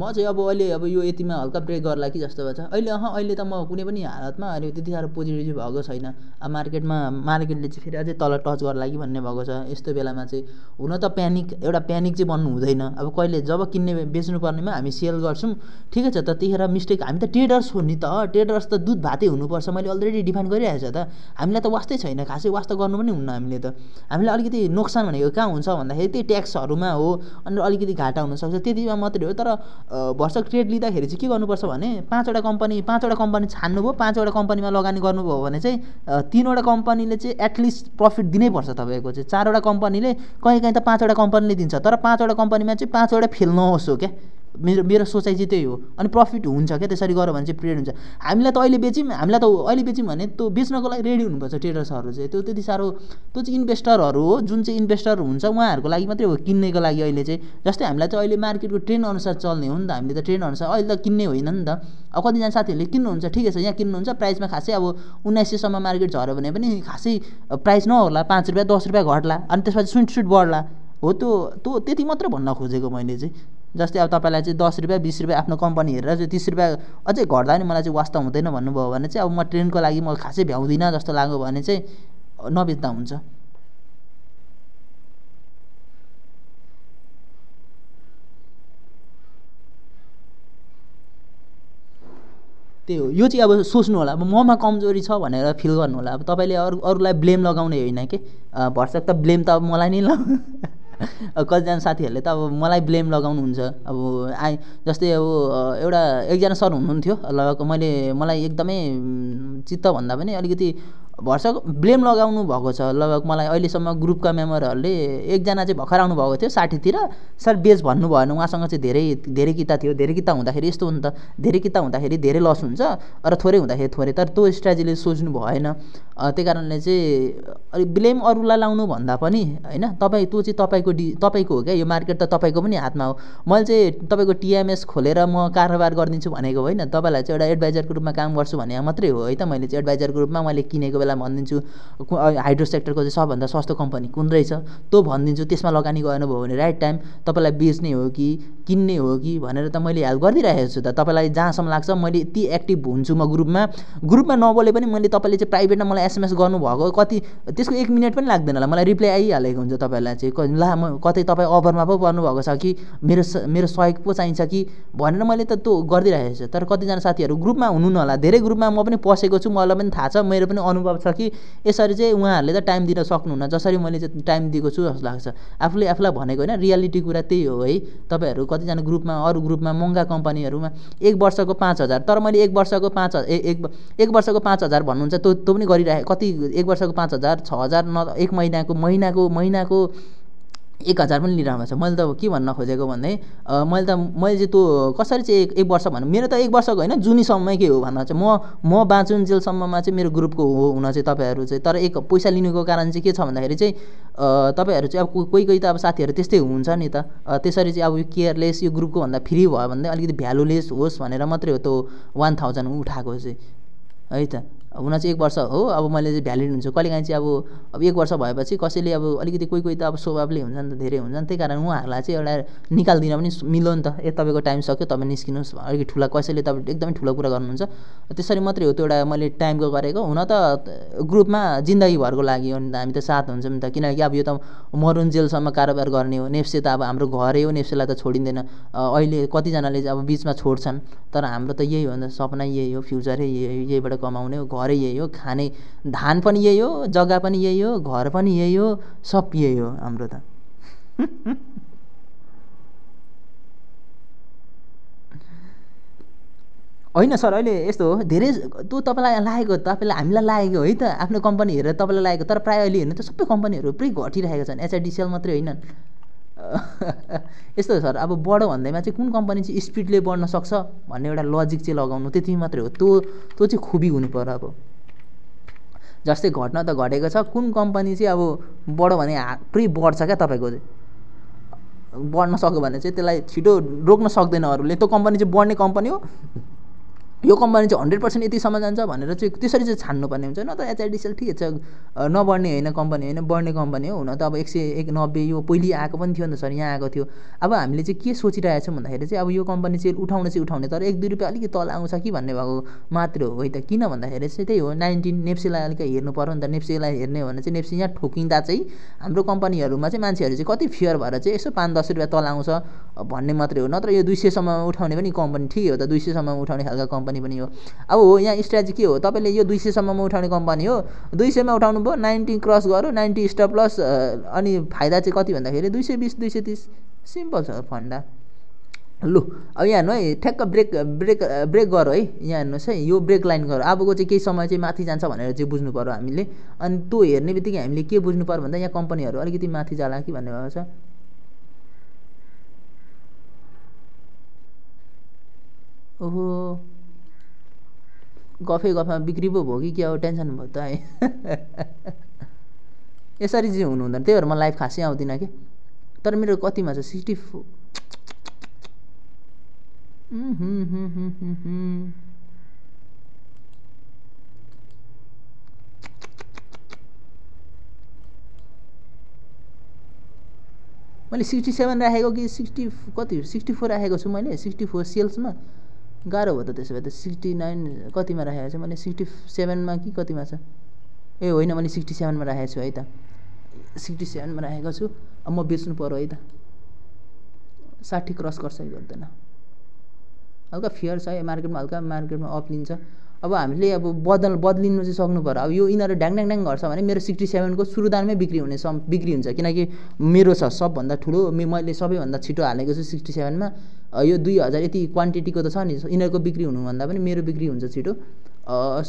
म चाहिँ अब अहिले अब यो यतिमा हल्का ब्रेक गर्ला कि जस्तो भएको छ अहिले अह अहिले त म कुनै पनि हालतमा अहिले त्यति साह्रो पोजिटिभ भएको छैन अब मार्केटमा मार्केटले चाहिँ फेरि अझै तल टच गर्ला कि भन्ने भएको छ यस्तो बेलामा चाहिँ हुन त प्यानिक एउटा प्यानिक चाहिँ बन्नु हुँदैन अब कहिले जब किन्ने बेच्नुपर्नेमा हामी सेल गर्छौँ ठिकै छ त त्यतिखेर मिस्टेक हामी त ट्रेडर्स हो नि त ट्रेडर्स त दुध भातै हुनुपर्छ मैले अलरेडी डिफाइन गरिरहेको छ त हामीलाई त वास्तै छैन खासै वास्ता गर्नु पनि हुन्न हामीले त हामीलाई अलिकति नोक्सान भनेको कहाँ हुन्छ भन्दाखेरि त्यही ट्याक्सहरूमा हो अनि अलिकति घाटा हुनसक्छ त्यतिमा मात्रै हो तर ट्रेड लिँदाखेरि चाहिँ के गर्नुपर्छ भने पाँचवटा कम्पनी पाँचवटा कम्पनी छान्नुभयो पाँचवटा कम्पनीमा लगानी गर्नुभयो भने चाहिँ तिनवटा कम्पनीले चाहिँ एटलिस्ट प्रफिट दिनैपर्छ तपाईँको चाहिँ चारवटा कम्पनीले कहीँ कहीँ त पाँचवटा कम्पनीले दिन्छ तर पाँचवटा कम्पनीमा चाहिँ पाँचवटा फेल नहोस् हो क्या मेरो मेरो सोचाइ चाहिँ त्यही हो अनि प्रफिट हुन्छ क्या त्यसरी गऱ्यो भने चाहिँ ट्रेड हुन्छ हामीलाई त अहिले बेच्यौँ हामीलाई त अहिले बेच्यौँ भने त्यो बेच्नको लागि रेडी हुनुपर्छ ट्रेडर्सहरू चाहिँ त्यो त्यति साह्रो त्यो चाहिँ इन्भेस्टरहरू हो जुन चाहिँ इन्भेस्टर हुन्छ उहाँहरूको लागि मात्रै हो किन्नेको लागि अहिले चाहिँ जस्तै हामीलाई चाहिँ अहिले मार्केटको ट्रेन्ड अनुसार चल्ने हो नि त हामीले त ट्रेन्ड अनुसार अहिले त किन्ने होइन नि त अब कतिजना साथीहरूले किन्नुहुन्छ ठिकै छ यहाँ किन्नुहुन्छ प्राइसमा खासै अब उन्नाइस सयसम्म मार्केट झऱ्यो भने पनि खासै प्राइस नहोला पाँच रुपियाँ दस रुपियाँ घट्ला अनि त्यसपछि सुट सुट बढ्ला हो त्यो त्यो त्यति मात्र भन्न खोजेको मैले चाहिँ जस्तै अब तपाईँलाई चाहिँ दस रुपियाँ बिस रुपियाँ आफ्नो कम्पनी हेरेर चाहिँ तिस रुपियाँ अझै घट्दा नि मलाई चाहिँ वास्ता हुँदैन भन्नुभयो भने चाहिँ अब म ट्रेनको लागि म खासै भ्याउँदिनँ जस्तो लाग्यो भने चाहिँ नबित्दा हुन्छ त्यही हो यो चाहिँ अब सोच्नु होला अब ममा कमजोरी छ भनेर फिल गर्नु होला अब तपाईँले अरू अरूलाई ब्लेम लगाउने होइन कि भर्सक त ब्लेम त अब मलाई नै ल (laughs) (laughs) कतिजना साथीहरूले त अब मलाई ब्लेम लगाउनुहुन्छ अब आई जस्तै अब एउटा एकजना सर हुनुहुन्थ्यो लगाएको मैले मलाई एकदमै चित्त भन्दा पनि अलिकति वर्ष ब्लेम लगाउनु भएको छ लगभग मलाई अहिलेसम्म ग्रुपका मेम्बरहरूले एकजना चाहिँ भर्खर आउनुभएको थियो साठीतिर सर बेच भन्नु भएन उहाँसँग चाहिँ धेरै धेरै किता थियो धेरै किता हुँदाखेरि यस्तो हुन्छ धेरै किता हुँदाखेरि धेरै लस हुन्छ र थोरै हुँदाखेरि थोरै तर त्यो स्ट्राटेजीले सोच्नु भएन त्यही कारणले चाहिँ अलिक ब्लेम अरूलाई लाउनु भन्दा पनि होइन तपाईँ त्यो चाहिँ तपाईँको डि तपाईँको हो क्या यो मार्केट त तपाईँको पनि हातमा हो मैले चाहिँ तपाईँको टिएमएस खोलेर म कारोबार गरिदिन्छु भनेको होइन तपाईँलाई चाहिँ एउटा एडभाइजरको रूपमा काम गर्छु भने मात्रै हो है त मैले चाहिँ एडभाइजरको रूपमा मैले किनेको बेला तपाईँलाई भनिदिन्छु हाइड्रो सेक्टरको चाहिँ सबभन्दा सस्तो कम्पनी कुन रहेछ त्यो भनिदिन्छु त्यसमा लगानी गर्नु भयो भने राइट टाइम तपाईँलाई बेच्ने हो कि किन्ने हो कि भनेर त मैले हेल्प गरिदिइरहेको छु त तपाईँलाई जहाँसम्म लाग्छ मैले यति एक्टिभ हुन्छु म ग्रुपमा ग्रुपमा नबोले पनि मैले तपाईँले चाहिँ प्राइभेटमा मलाई एसएमएस गर्नुभएको कति त्यसको एक मिनट पनि लाग्दैन होला मलाई रिप्लाई आइहालेको हुन्छ तपाईँलाई चाहिँ ला म कतै तपाईँ अभरमा पो पर्नुभएको छ कि मेरो मेरो सहयोग पो चाहिन्छ कि भनेर मैले त त्यो गरिदिइरहेको छु तर कतिजना साथीहरू ग्रुपमा हुनुहुन्न होला धेरै ग्रुपमा म पनि पसेको छु मलाई पनि थाहा छ मेरो पनि अनुभव लाग्छ कि यसरी चाहिँ उहाँहरूले त टाइम दिन सक्नुहुन्न जसरी मैले चाहिँ टाइम दिएको छु जस्तो लाग्छ आफूले आफूलाई भनेको होइन रियालिटी कुरा त्यही हो है तपाईँहरू कतिजना ग्रुपमा अरू ग्रुपमा महँगा कम्पनीहरूमा एक वर्षको पाँच हजार तर मैले एक वर्षको पाँच एक एक वर्षको पाँच हजार भन्नुहुन्छ त्यो पनि गरिरहेको कति एक वर्षको पाँच हजार छ हजार न एक महिनाको महिनाको महिनाको एक हजार पनि लिइरहनु छ मैले त के भन्न खोजेको भन्दै मैले त मैले चाहिँ त्यो कसरी चाहिँ एक एक वर्ष भन्नु मेरो त एक वर्षको होइन के हो भन्दा चाहिँ म म बाँचुन्जेलसम्ममा चाहिँ मेरो ग्रुपको हो हुन चाहिँ तपाईँहरू चाहिँ तर एक पैसा लिनुको कारण चाहिँ के छ भन्दाखेरि चाहिँ तपाईँहरू चाहिँ अब कोही कोही त अब साथीहरू त्यस्तै हुन्छ नि त त्यसरी चाहिँ अब यो केयरलेस यो ग्रुपको भन्दा फ्री भयो भने अलिकति भ्यालुलेस होस् भनेर मात्रै हो त्यो वान थाउजन्ड उठाएको चाहिँ है त हुन चाहिँ एक वर्ष हो अब मैले चाहिँ भ्यालिड हुन्छु कहिलेकाहीँ चाहिँ अब अब एक वर्ष भएपछि कसैले अब अलिकति कोही कोही त अब स्वभावले हुन्छ नि त धेरै हुन्छ नि त्यही कारण उहाँहरूलाई चाहिँ एउटा निकालिदिन पनि मिलो नि त ए तपाईँको टाइम सक्यो तपाईँ निस्किनुहोस् अलिकति ठुला कसैले तपाईँ एकदमै ठुलो कुरा गर्नुहुन्छ त्यसरी मात्रै हो त्यो एउटा मैले टाइमको गरेको हुन त ग्रुपमा जिन्दगीभरको लागि हो नि त हामी त साथ हुन्छौँ नि त किनकि अब यो त मरुन जेलसम्म कारोबार गर्ने हो नेप्से त अब हाम्रो घरै हो नेप्सेलाई त छोडिँदैन अहिले कतिजनाले अब बिचमा छोड्छन् तर हाम्रो त यही हो नि त सपना यही हो फ्युचरै यही यहीबाट कमाउने हो घरै यही हो खाने धान पनि यही हो जग्गा पनि यही हो घर पनि यही हो सब यही हो हाम्रो त होइन सर अहिले यस्तो हो धेरै त्यो तपाईँलाई लागेको तपाईँलाई हामीलाई लागेको है त आफ्नो कम्पनी हेरेर तपाईँलाई लागेको तर प्रायः अहिले हेर्नु त सबै कम्पनीहरू पुरै घटिरहेको छन् एचआइडिसिएल मात्रै होइनन् (laughs) यस्तो सर अब बढो भन्दैमा चाहिँ कुन कम्पनी चाहिँ स्पिडले बढ्न सक्छ भन्ने एउटा लजिक चाहिँ लगाउनु त्यति मात्रै हो त्यो त्यो चाहिँ खुबी हुनु पर्यो अब जस्तै घटना त घटेको छ कुन कम्पनी चाहिँ अब बढो भने हाप्रै बढ्छ क्या तपाईँको चाहिँ बढ्न सक्यो भने चाहिँ त्यसलाई छिटो रोक्न सक्दैन अरूले त्यो कम्पनी चाहिँ बढ्ने कम्पनी हो यो कम्पनी चाहिँ हन्ड्रेड पर्सेन्ट यतिसम्म जान्छ भनेर चाहिँ त्यसरी चाहिँ छान्नुपर्ने हुन्छ न त एचआइडिसिएल ठिकै छ नबढ्ने होइन कम्पनी होइन बढ्ने कम्पनी हो हुन त अब एक सय एक नब्बे यो पहिले आएको पनि थियो नि त सर यहाँ आएको थियो अब हामीले चाहिँ के सोचिरहेको छौँ भन्दाखेरि चाहिँ अब यो कम्पनी चाहिँ उठाउने चाहिँ उठाउने तर एक दुई रुपियाँ अलिकति तल आउँछ कि भन्ने भएको मात्र हो है त किन भन्दाखेरि चाहिँ त्यही हो नाइन्टिन नेप्सीलाई अलिक हेर्नु पऱ्यो नि त नेप्सीलाई हेर्ने हो भने चाहिँ नेप्सी यहाँ ठोकिँदा चाहिँ हाम्रो कम्पनीहरूमा चाहिँ मान्छेहरू चाहिँ कति फियर भएर चाहिँ यसो पाँच दस रुपियाँ तल आउँछ भन्ने मात्रै हो नत्र यो दुई सयसम्म उठाउने पनि कम्पनी ठिकै हो त दुई सयसम्म उठाउने खालको कम्पनी कम्पनी पनि हो अब हो यहाँ स्ट्राटेजी के हो तपाईँले यो दुई सयसम्ममा उठाउने कम्पनी हो दुई सयमा उठाउनु भयो नाइन्टी क्रस गर नाइन्टी स्टप प्लस अनि फाइदा चाहिँ कति भन्दाखेरि दुई सय बिस दुई सय तिस सिम्पल छ फन्डा लु अब यहाँ हेर्नु है ठ्याक्क ब्रेक ब्रेक ब्रेक गर है यहाँ हेर्नुहोस् है यो ब्रेक लाइन गर अबको चाहिँ केही समय चाहिँ माथि जान्छ भनेर चाहिँ बुझ्नु पऱ्यो हामीले अनि त्यो हेर्ने बित्तिकै हामीले के बुझ्नु पऱ्यो भन्दा यहाँ कम्पनीहरू अलिकति माथि जाला कि भन्ने भएको छ ओहो गफे गफमा बिक्री पो भयो कि क्या हो टेन्सन भयो त है यसरी चाहिँ हुनु हुँदैन त्यही भएर म लाइफ खासै आउँदिनँ कि तर मेरो कतिमा छ सिक्सटी फोर मैले सिक्सटी सेभेन राखेको कि सिक्सटी कति सिक्सटी फोर राखेको छु मैले सिक्सटी फोर सेल्समा गाह्रो भयो त त्यसो भए त सिक्सटी नाइन कतिमा राखेको छ मैले सिक्सटी सेभेनमा कि कतिमा छ ए होइन मैले सिक्सटी सेभेनमा राखेको छु है त सिक्सटी सेभेनमा राखेको छु अब म बेच्नु पऱ्यो है त साठी क्रस गर्छ कि गर्दैन हल्का फियर छ है मार्केटमा हल्का मार्केटमा अप लिन्छ अब हामीले अब बदल बदलिनु चाहिँ सक्नु पऱ्यो अब यो यिनीहरू ड्याङ ड्याङ ड्याङ गर्छ भने मेरो सिक्सटी सेभेनको सुरुदानमै बिक्री हुने सम बिक्री हुन्छ किनकि मेरो छ सबभन्दा ठुलो मैले सबैभन्दा छिटो हालेको छु सिक्सटी सेभेनमा यो दुई हजार यति क्वान्टिटीको त छ नि यिनीहरूको बिक्री हुनुभन्दा पनि मेरो बिक्री हुन्छ छिटो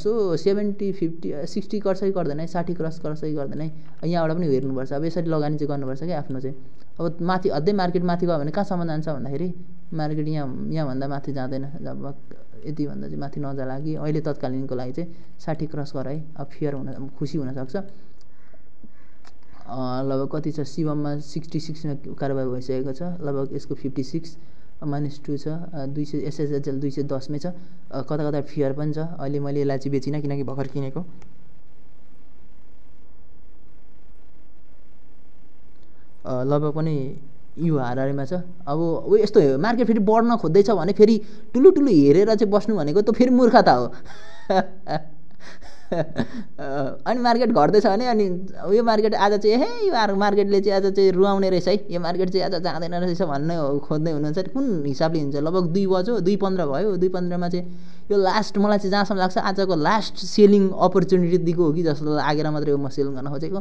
सो सेभेन्टी फिफ्टी सिक्सटी क्रसै गर्दैन है साठी क्रस क्रसै गर्दैन है यहाँबाट पनि हेर्नुपर्छ अब यसरी लगानी चाहिँ गर्नुपर्छ क्या आफ्नो चाहिँ अब माथि अझै मार्केट माथि गयो भने कहाँसम्म जान्छ भन्दाखेरि मार्केट यहाँ यहाँभन्दा माथि जाँदैन लगभग यतिभन्दा चाहिँ माथि नजाला कि अहिले तत्कालीनको लागि चाहिँ साठी क्रस गर है अब फियर हुन खुसी हुनसक्छ लगभग कति छ शिवममा सिक्सटी सिक्समा कारोबार भइसकेको छ लगभग यसको फिफ्टी सिक्स माइनस टू छ दुई सय एसएसएचएल दुई सय दसमै छ कता कता फियर पनि छ अहिले मैले यसलाई चाहिँ बेचिनँ किनकि भर्खर किनेको लगभग पनि यो हारेमा छ अब ऊ यस्तो मार्केट फेरि बढ्न खोज्दैछ भने फेरि टुलु टुलु हेरेर चाहिँ बस्नु भनेको त फेरि मूर्खता हो (laughs) (laughs) अनि मार्केट घट्दैछ भने अनि यो मार्केट आज चाहिँ हे यो मार्केटले चाहिँ आज चाहिँ रुवाउने रहेछ है यो मार्केट चाहिँ आज जाँदैन रहेछ भन्ने खोज्दै हुनुहुन्छ कुन हिसाबले हुन्छ लगभग दुई बज्यो दुई पन्ध्र भयो दुई पन्ध्रमा चाहिँ यो लास्ट मलाई चाहिँ जहाँसम्म लाग्छ आजको लास्ट सेलिङ अपर्च्युनिटी दिएको हो कि जस्तो लागेर मात्रै हो म सेल गर्न खोजेको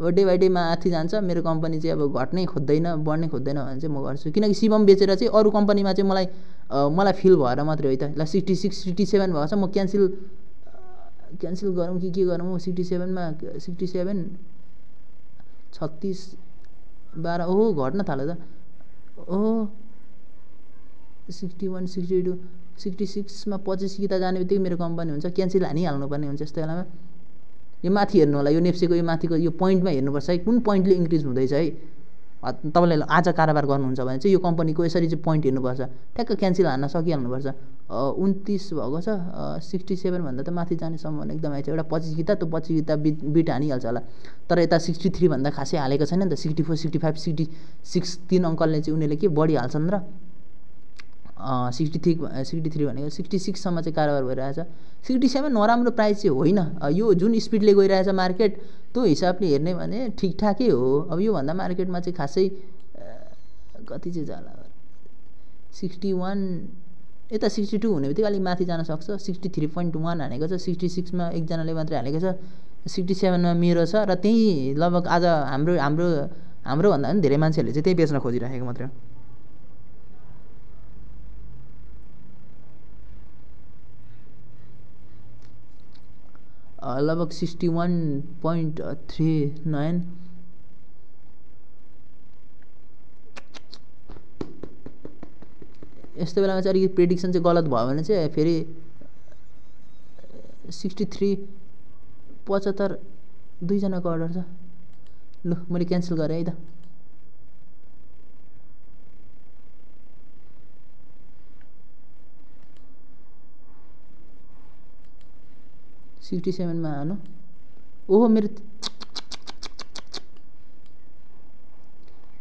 अब डे बाई डे माथि जान्छ मेरो कम्पनी चाहिँ अब घट्नै खोज्दैन बढ्नै खोज्दैन भने चाहिँ म गर्छु किनकि शिवम बेचेर चाहिँ अरू कम्पनीमा चाहिँ मलाई मलाई फिल भएर मात्रै हो त ल सिक्सटी सिक्स सिक्सटी सेभेन भएको छ म क्यान्सल क्यान्सल गरौँ कि के गरौँ सिक्सटी सेभेनमा सिक्सटी सेभेन छत्तिस बाह्र ओहो घट्न थाल्यो त ओहो sixty one sixty two sixty सिक्समा पच्चिस किता जाने बित्तिकै मेरो कम्पनी हुन्छ क्यान्सल हानिहाल्नुपर्ने हुन्छ यस्तो बेलामा यो माथि हेर्नु होला यो नेप्सेको यो माथिको यो पोइन्टमा हेर्नुपर्छ है कुन पोइन्टले इन्क्रिज हुँदैछ है तपाईँले आज कारोबार गर्नुहुन्छ भने चाहिँ यो कम्पनीको यसरी चाहिँ पोइन्ट हेर्नुपर्छ ट्याक्क क्यान्सल हान्न सकिहाल्नुपर्छ उन्तिस भएको छ सिक्सटी सेभेनभन्दा त माथि जाने सम्भावना एकदम आएछ एउटा पच्चिस गीता त्यो पच्चिस गीता बिट बिट हानिहाल्छ होला तर यता सिक्सटी थ्रीभन्दा खासै हालेको छैन नि त sixty four sixty five sixty six तिन अङ्कलले चाहिँ उनीहरूले के बढिहाल्छन् र सिक्सटी थ्री सिक्सटी थ्री भनेको सिक्सटी सिक्ससम्म चाहिँ कारोबार भइरहेछ सिक्सटी सेभेन नराम्रो प्राइस चाहिँ होइन यो जुन स्पिडले गइरहेछ मार्केट त्यो हिसाबले हेर्ने भने ठिकठाकै हो अब योभन्दा मार्केटमा चाहिँ खासै कति चाहिँ जाला सिक्सटी वान यता सिक्सटी टू हुने बित्तिकै अलिक माथि जान सक्छ सिक्सटी थ्री पोइन्ट वान हानेको छ सिक्सटी सिक्समा एकजनाले मात्रै हालेको छ सिक्सटी सेभेनमा मेरो छ र त्यहीँ लगभग आज हाम्रो हाम्रो हाम्रोभन्दा पनि धेरै मान्छेहरूले चाहिँ त्यही बेच्न खोजिराखेको मात्रै लगभग sixty one point three nine यस्तो बेलामा चाहिँ अलिकति प्रिडिक्सन चाहिँ गलत भयो भने चाहिँ फेरि सिक्सटी थ्री पचहत्तर दुईजनाको अर्डर छ ल मैले क्यान्सल गरेँ है त सिक्सटी सेभेनमा हानु ओहो मेरो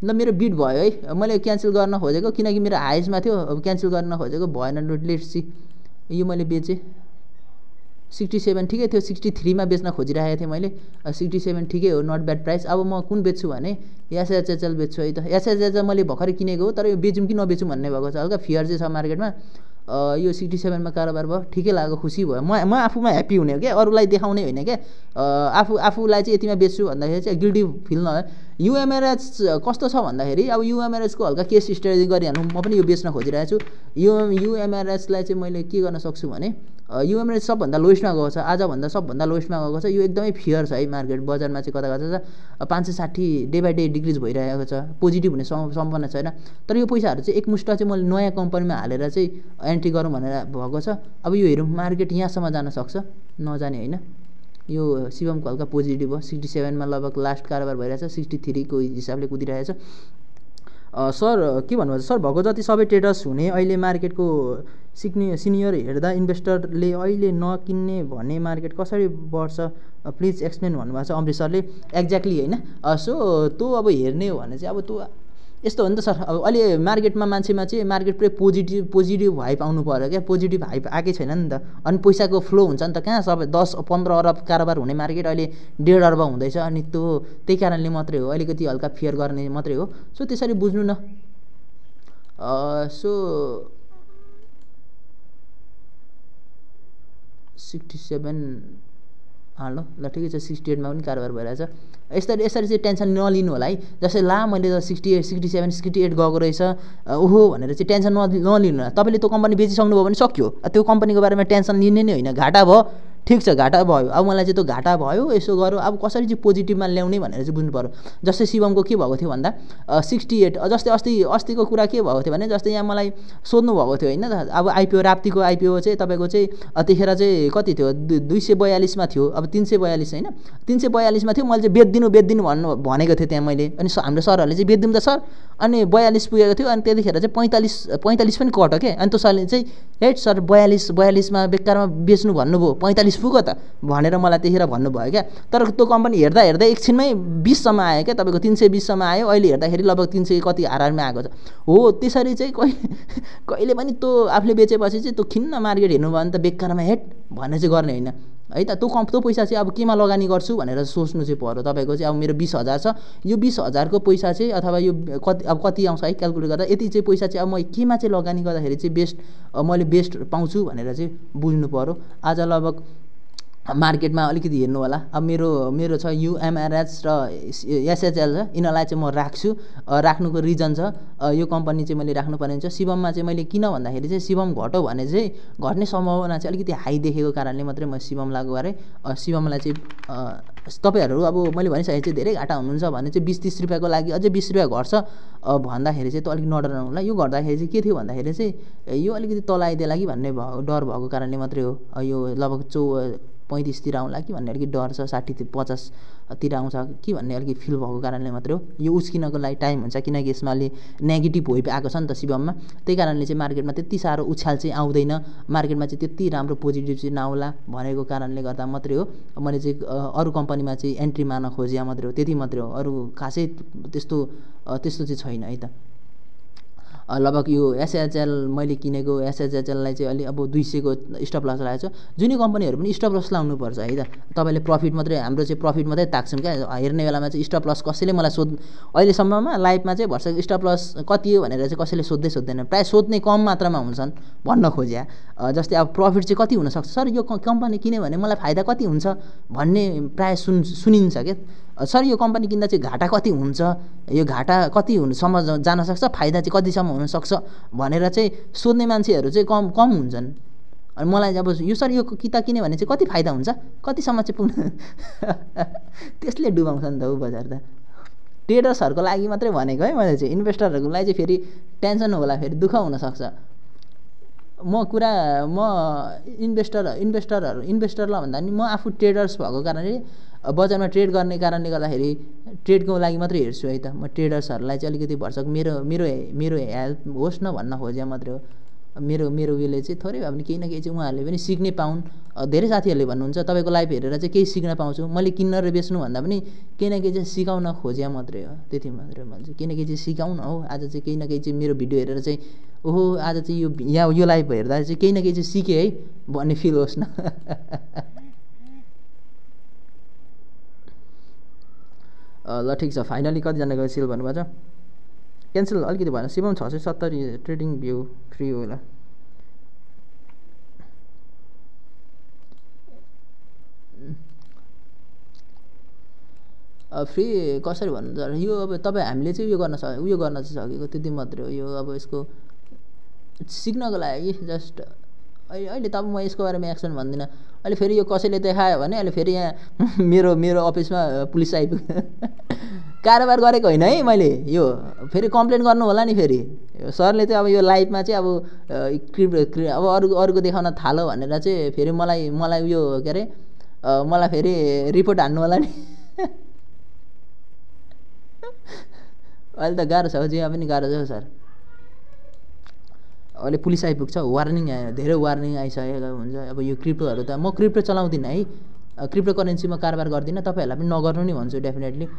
ल मेरो बिट भयो है मैले क्यान्सल गर्न खोजेको किनकि मेरो हाइसमा थियो अब क्यान्सल गर्न खोजेको भएन लेट सी यो मैले बेचेँ सिक्सटी सेभेन ठिकै थियो सिक्सटी थ्रीमा बेच्न खोजिरहेको थिएँ मैले सिक्सटी सेभेन ठिकै हो नट ब्याड प्राइस अब म कुन बेच्छु भने एसएचएचएल बेच्छु है त यासा मैले भर्खरै किनेको हो तर यो बेचौँ कि नबेचौँ भन्ने भएको छ हल्का फियर चाहिँ छ मार्केटमा यो सिक्सटी सेभेनमा कारोबार भयो ठिकै लाग्यो खुसी भयो म म आफूमा ह्याप्पी हुने हो क्या अरूलाई देखाउने होइन क्या आफू आफूलाई चाहिँ यतिमा बेच्छु भन्दाखेरि चाहिँ गिल्डी फिल नभए युएमआरएच कस्तो छ भन्दाखेरि अब युएमआरएचको हल्का केस स्टडी गरिहाल्नु म पनि यो बेच्न खोजिरहेको छु युएम UM, युएमआरएचलाई चाहिँ मैले के गर्न सक्छु भने युएमआरएच सबभन्दा लोएस्टमा गएको छ आजभन्दा सबभन्दा लोएस्टमा गएको छ यो एकदमै फियर छ है मार्केट बजारमा चाहिँ कता कता छ पाँच सय साठी डे बाई डे डिक्रिज भइरहेको छ पोजिटिभ हुने सम्पन्न छैन तर यो पैसाहरू चाहिँ एकमुष्ट चाहिँ मैले नयाँ कम्पनीमा हालेर चाहिँ एन्ट्री गरौँ भनेर भएको छ अब यो हेरौँ मार्केट यहाँसम्म जान सक्छ नजाने होइन यो शिवमको हल्का पोजिटिभ हो सिक्सटी सेभेनमा लगभग लास्ट कारोबार भइरहेछ सिक्सटी थ्रीको हिसाबले कुदिरहेछ सर के भन्नुभएको सर भएको जति सबै ट्रेडर्स हुने अहिले मार्केटको सिक्ने सिनियर हेर्दा इन्भेस्टरले अहिले नकिन्ने भन्ने मार्केट कसरी बढ्छ प्लिज एक्सप्लेन भन्नुभएको छ अमृत सरले एक्ज्याक्टली होइन सो तँ अब हेर्ने हो भने चाहिँ अब तँ यस्तो हो नि त सर अब अहिले मार्केटमा मान्छेमा चाहिँ मार्केट पुरै पोजिटिभ पोजिटिभ हाइप आउनु पऱ्यो क्या पोजिटिभ हाइप आएकै छैन नि त अनि पैसाको फ्लो हुन्छ नि त कहाँ सबै दस पन्ध्र अरब कारोबार हुने मार्केट अहिले डेढ अरब हुँदैछ अनि त्यो त्यही कारणले मात्रै हो अलिकति हल्का फियर गर्ने मात्रै हो सो त्यसरी बुझ्नु न सो सिक्सटी सेभेन हाल्नु ल ठिकै छ सिक्सटी एटमा पनि कारोबार भइरहेछ यसरी यसरी चाहिँ टेन्सन नलिनु होला है जस्तै ला मैले त sixty eight sixty seven sixty eight गएको रहेछ ओहो भनेर चाहिँ टेन्सन नलिनु होला तपाईँले त्यो कम्पनी बेचिसक्नुभयो भने सक्यो त्यो कम्पनीको बारेमा टेन्सन लिने नै होइन घाटा भयो ठिक छ घाटा भयो अब मलाई चाहिँ त्यो घाटा भयो यसो गरौँ अब कसरी चाहिँ पोजिटिभमा ल्याउने भनेर चाहिँ बुझ्नु पऱ्यो जस्तै शिवमको के भएको थियो भन्दा सिक्सटी एट जस्तै अस्ति अस्तिको कुरा के भएको थियो भने जस्तै यहाँ मलाई सोध्नु भएको थियो होइन अब आइपिओ राप्तीको आइपिओ चाहिँ तपाईँको चाहिँ त्यतिखेर चाहिँ कति थियो दुई सय बयालिसमा थियो अब तिन सय बयालिस होइन तिन सय बयालिसमा थियो मैले चाहिँ बेच्दिनु बेच्दिनु भन्नु भनेको थिएँ त्यहाँ मैले अनि हाम्रो सरहरूले चाहिँ बेच्दिउँ त सर अनि बयालिस पुगेको थियो अनि त्यतिखेर चाहिँ पैँतालिस पैँतालिस पनि कट हो क्या अनि त्यो सरले चाहिँ हेट सर बयालिस बयालिसमा बेकारमा बेच्नु भन्नुभयो पैँतालिस पुग त भनेर मलाई त्यतिखेर भन्नुभयो क्या तर त्यो कम्पनी हेर्दा हेर्दा एकछिनमै बिससम्म आयो क्या तपाईँको तिन सय बिससम्म आयो अहिले हेर्दाखेरि लगभग तिन सय कति हारमा आएको छ हो त्यसरी चाहिँ कहिले (laughs) कहिले पनि त्यो आफूले बेचेपछि चाहिँ त्यो खिन्न मार्केट हेर्नु भने त बेकारमा हेट भन्ने चाहिँ गर्ने होइन है त त्यो कम् त्यो पैसा चाहिँ अब केमा लगानी गर्छु भनेर सोच्नु चाहिँ पऱ्यो तपाईँको चाहिँ अब मेरो बिस हजार छ यो बिस हजारको पैसा चाहिँ अथवा यो कति अब कति आउँछ है क्यालकुलेट गर्दा यति चाहिँ पैसा चाहिँ अब म केमा चाहिँ लगानी गर्दाखेरि चाहिँ बेस्ट मैले बेस्ट पाउँछु भनेर चाहिँ बुझ्नु पऱ्यो आज लगभग मार्केटमा अलिकति हेर्नु होला अब मेरो मेरो छ युएमआरएच र एसएचएल छ यिनीहरूलाई चाहिँ म राख्छु राख्नुको रिजन छ यो कम्पनी चाहिँ मैले राख्नु पर्ने हुन्छ शिवममा चाहिँ मैले किन भन्दाखेरि चाहिँ शिवम घट्यो भने चाहिँ घट्ने सम्भावना चाहिँ अलिकति हाई देखेको कारणले मात्रै म शिवम लागु गरेँ शिवमलाई चाहिँ तपाईँहरू अब मैले भनिसकेँ चाहिँ धेरै घाटा हुनुहुन्छ भने चाहिँ बिस तिस रुपियाँको लागि अझै बिस रुपियाँ घट्छ भन्दाखेरि चाहिँ त्यो अलिक नहुला यो घट्दाखेरि चाहिँ के थियो भन्दाखेरि चाहिँ यो अलिकति तल आइदिएला कि भन्ने भयो डर भएको कारणले मात्रै हो यो लगभग चौ पैँतिसतिर आउँला कि भन्ने अलिक डर छ साठी पचासतिर आउँछ कि भन्ने अलिक फिल भएको कारणले मात्रै हो यो उस्किनको लागि टाइम हुन्छ किनकि यसमा अलि नेगेटिभ वेभ आएको छ नि त शिवममा त्यही कारणले चाहिँ मार्केटमा त्यति साह्रो उछाल चाहिँ आउँदैन मार्केटमा चाहिँ त्यति राम्रो पोजिटिभ चाहिँ नआउला भनेको कारणले गर्दा मात्रै हो मैले चाहिँ अरू कम्पनीमा चाहिँ एन्ट्री मार्न खोजेँ मात्रै हो त्यति मात्रै हो अरू खासै त्यस्तो त्यस्तो चाहिँ छैन है त लगभग यो एसएचएल मैले किनेको एसएचएचएललाई चाहिँ अलिक अब दुई सयको स्टप लस लगाएको छु जुनै कम्पनीहरू पनि स्टप लस लाउनुपर्छ है त तपाईँले प्रफिट मात्रै हाम्रो चाहिँ प्रफिट मात्रै ताक्छौँ क्या हेर्ने बेलामा चाहिँ स्टप लस कसैले मलाई सोध अहिलेसम्ममा लाइफमा चाहिँ भर्सक स्टप लस कति हो भनेर चाहिँ कसैले सोध्दै सोध्दैन प्रायः सोध्ने कम मात्रामा हुन्छन् भन्न खोज्या जस्तै अब प्रफिट चाहिँ कति हुनसक्छ सर यो कम्पनी किन्यो भने मलाई फाइदा कति हुन्छ भन्ने प्रायः सुन सुनिन्छ क्या सर यो कम्पनी किन्दा चाहिँ घाटा कति हुन्छ यो घाटा कति जान सक्छ फाइदा चाहिँ कतिसम्म हुनसक्छ भनेर चाहिँ सोध्ने मान्छेहरू चाहिँ कम कम हुन्छन् अनि मलाई अब यो सर यो किताब किन्यो भने चाहिँ कति फाइदा हुन्छ कतिसम्म चाहिँ पुग्नु (laughs) त्यसले डुबाउँछ नि त ऊ बजार त ट्रेडर्सहरूको लागि मात्रै भनेको है मैले चाहिँ इन्भेस्टरहरूको लागि चाहिँ फेरि टेन्सन होला फेरि दुःख हुनसक्छ म कुरा म इन्भेस्टर इन्भेस्टरहरू इन्भेस्टरलाई भन्दा पनि म आफू ट्रेडर्स भएको कारणले बजारमा ट्रेड गर्ने कारणले गर्दाखेरि ट्रेडको लागि मात्रै हेर्छु है त म ट्रेडर्सहरूलाई चाहिँ अलिकति भरसक मेरो मेरो मेरो हेल्प होस् न भन्न खोजे मात्रै हो मेरो मेरो उयोले चाहिँ थोरै भए पनि केही न केही चाहिँ उहाँहरूले पनि सिक्ने पाउन् धेरै साथीहरूले भन्नुहुन्छ तपाईँको लाइफ हेरेर चाहिँ केही सिक्न पाउँछु मैले किन्न र बेच्नु भन्दा पनि केही न केही चाहिँ सिकाउन खोजे मात्रै हो त्यति मात्रै भन्छु केही न केही चाहिँ सिकाउन हो आज चाहिँ केही न केही चाहिँ मेरो भिडियो हेरेर चाहिँ ओहो आज चाहिँ यो यहाँ यो लाइभ हेर्दा चाहिँ केही न केही चाहिँ सिकेँ है भन्ने फिल होस् न ल ठिक छ फाइनली कतिजनाको सेल भन्नुभएको छ क्यान्सल अलिकति भएन शिवम छ सय सत्तरी ट्रेडिङ भ्यू फ्री होला फ्री कसरी भन्नुहुन्छ यो अब तपाईँ हामीले चाहिँ उयो गर्न सक उयो गर्न चाहिँ सकेको त्यति मात्रै हो यो अब यसको सिक्नको लागि जस्ट अहिले अहिले तपाईँ म यसको बारेमा एक्सन भन्दिनँ अहिले फेरि यो कसैले देखायो भने अहिले फेरि यहाँ (laughs) मेरो मेरो अफिसमा पुलिस आइपुग्यो (laughs) कारोबार गरेको होइन है मैले यो फेरि कम्प्लेन गर्नु होला नि फेरि सरले चाहिँ अब यो लाइफमा चाहिँ अब क्रिप अब अरू अरूको देखाउन थालो भनेर चाहिँ फेरि मलाई मलाई उयो के अरे मलाई फेरि रिपोर्ट हान्नु होला नि (laughs) अहिले त गाह्रो छ हौ जे पनि गाह्रो छ सर अहिले पुलिस आइपुग्छ वार्निङ आयो धेरै वार्निङ आइसकेको हुन्छ अब यो क्रिप्टोहरू त म क्रिप्टो चलाउँदिनँ है क्रिप्टो करेन्सीमा कारोबार गर्दिनँ तपाईँहरूलाई पनि नगर्नु नि भन्छु definitely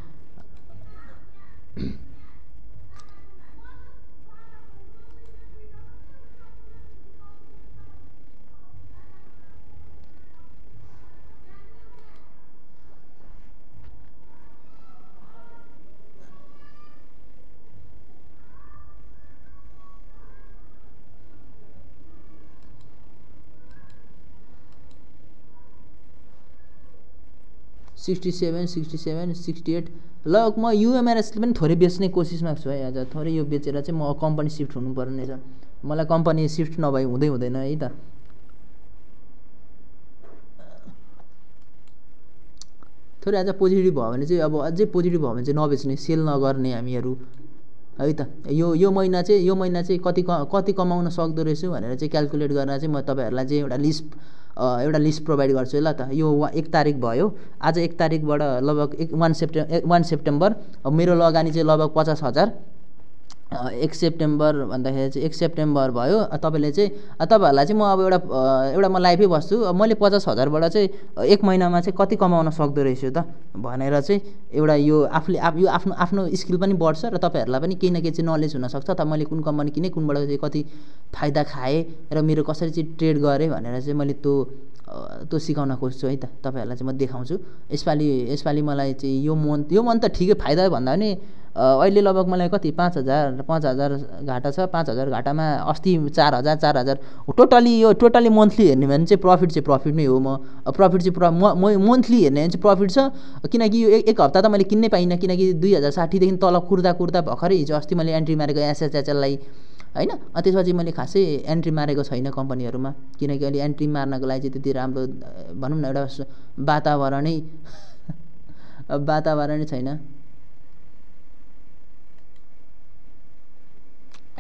sixty seven sixty seven sixty eight ल म युएमआरएस पनि थोरै बेच्ने कोसिसमा छु है आज थोरै यो बेचेर चाहिँ म कम्पनी सिफ्ट हुनुपर्ने छ मलाई कम्पनी सिफ्ट नभए हुँदै हुँदैन है त थोरै आज पोजिटिभ भयो भने चाहिँ अब अझै पोजिटिभ भयो भने चाहिँ नबेच्ने सेल नगर्ने हामीहरू है त यो यो महिना चाहिँ यो महिना चाहिँ कति कति कमाउन सक्दो रहेछु भनेर चाहिँ क्यालकुलेट गरेर चाहिँ म तपाईँहरूलाई चाहिँ एउटा लिस्ट एउटा लिस्ट प्रोभाइड गर्छु ल त यो एक तारिक भयो आज एक तारिकबाट लगभग एक वान सेप्टेम्बर वान सेप्टेम्बर मेरो लगानी चाहिँ लगभग पचास हजार एक सेप्टेम्बर भन्दाखेरि चाहिँ एक सेप्टेम्बर भयो तपाईँले चाहिँ तपाईँहरूलाई चाहिँ म अब एउटा एउटा म लाइफै बस्छु मैले पचास हजारबाट चाहिँ एक महिनामा चाहिँ कति कमाउन सक्दो रहेछु त भनेर चाहिँ एउटा यो आफूले आफ यो आफ्नो आफ्नो स्किल पनि बढ्छ र तपाईँहरूलाई पनि केही न केही चाहिँ नलेज हुनसक्छ त मैले कुन कम्पनी किनेँ कुनबाट चाहिँ कति फाइदा खाएँ र मेरो कसरी चाहिँ ट्रेड गरेँ भनेर चाहिँ मैले त्यो त्यो सिकाउन खोज्छु है त तपाईँहरूलाई चाहिँ म देखाउँछु यसपालि यसपालि मलाई चाहिँ यो मन्थ यो मन्थ त ठिकै फाइदा भन्दा पनि अहिले लगभग मलाई कति पाँच हजार पाँच हजार घाटा छ पाँच हजार घाटामा अस्ति चार हजार चार हजार टोटली यो टोटली मन्थली हेर्ने भने चाहिँ प्रफिट चाहिँ प्रफिट नै हो म प्रफिट चाहिँ प्र म मन्थली हेर्ने भने चाहिँ प्रफिट छ किनकि यो एक हप्ता त मैले किन्नै पाइनँ किनकि दुई हजार साठीदेखि तल कुर्दा कुर्दा भर्खरै हिजो अस्ति मैले एन्ट्री मारेको एसएचएचएललाई होइन त्यसपछि मैले खासै एन्ट्री मारेको छैन कम्पनीहरूमा किनकि अहिले एन्ट्री मार्नको लागि चाहिँ त्यति राम्रो भनौँ न एउटा वातावरणै वातावरणै (laughs) छैन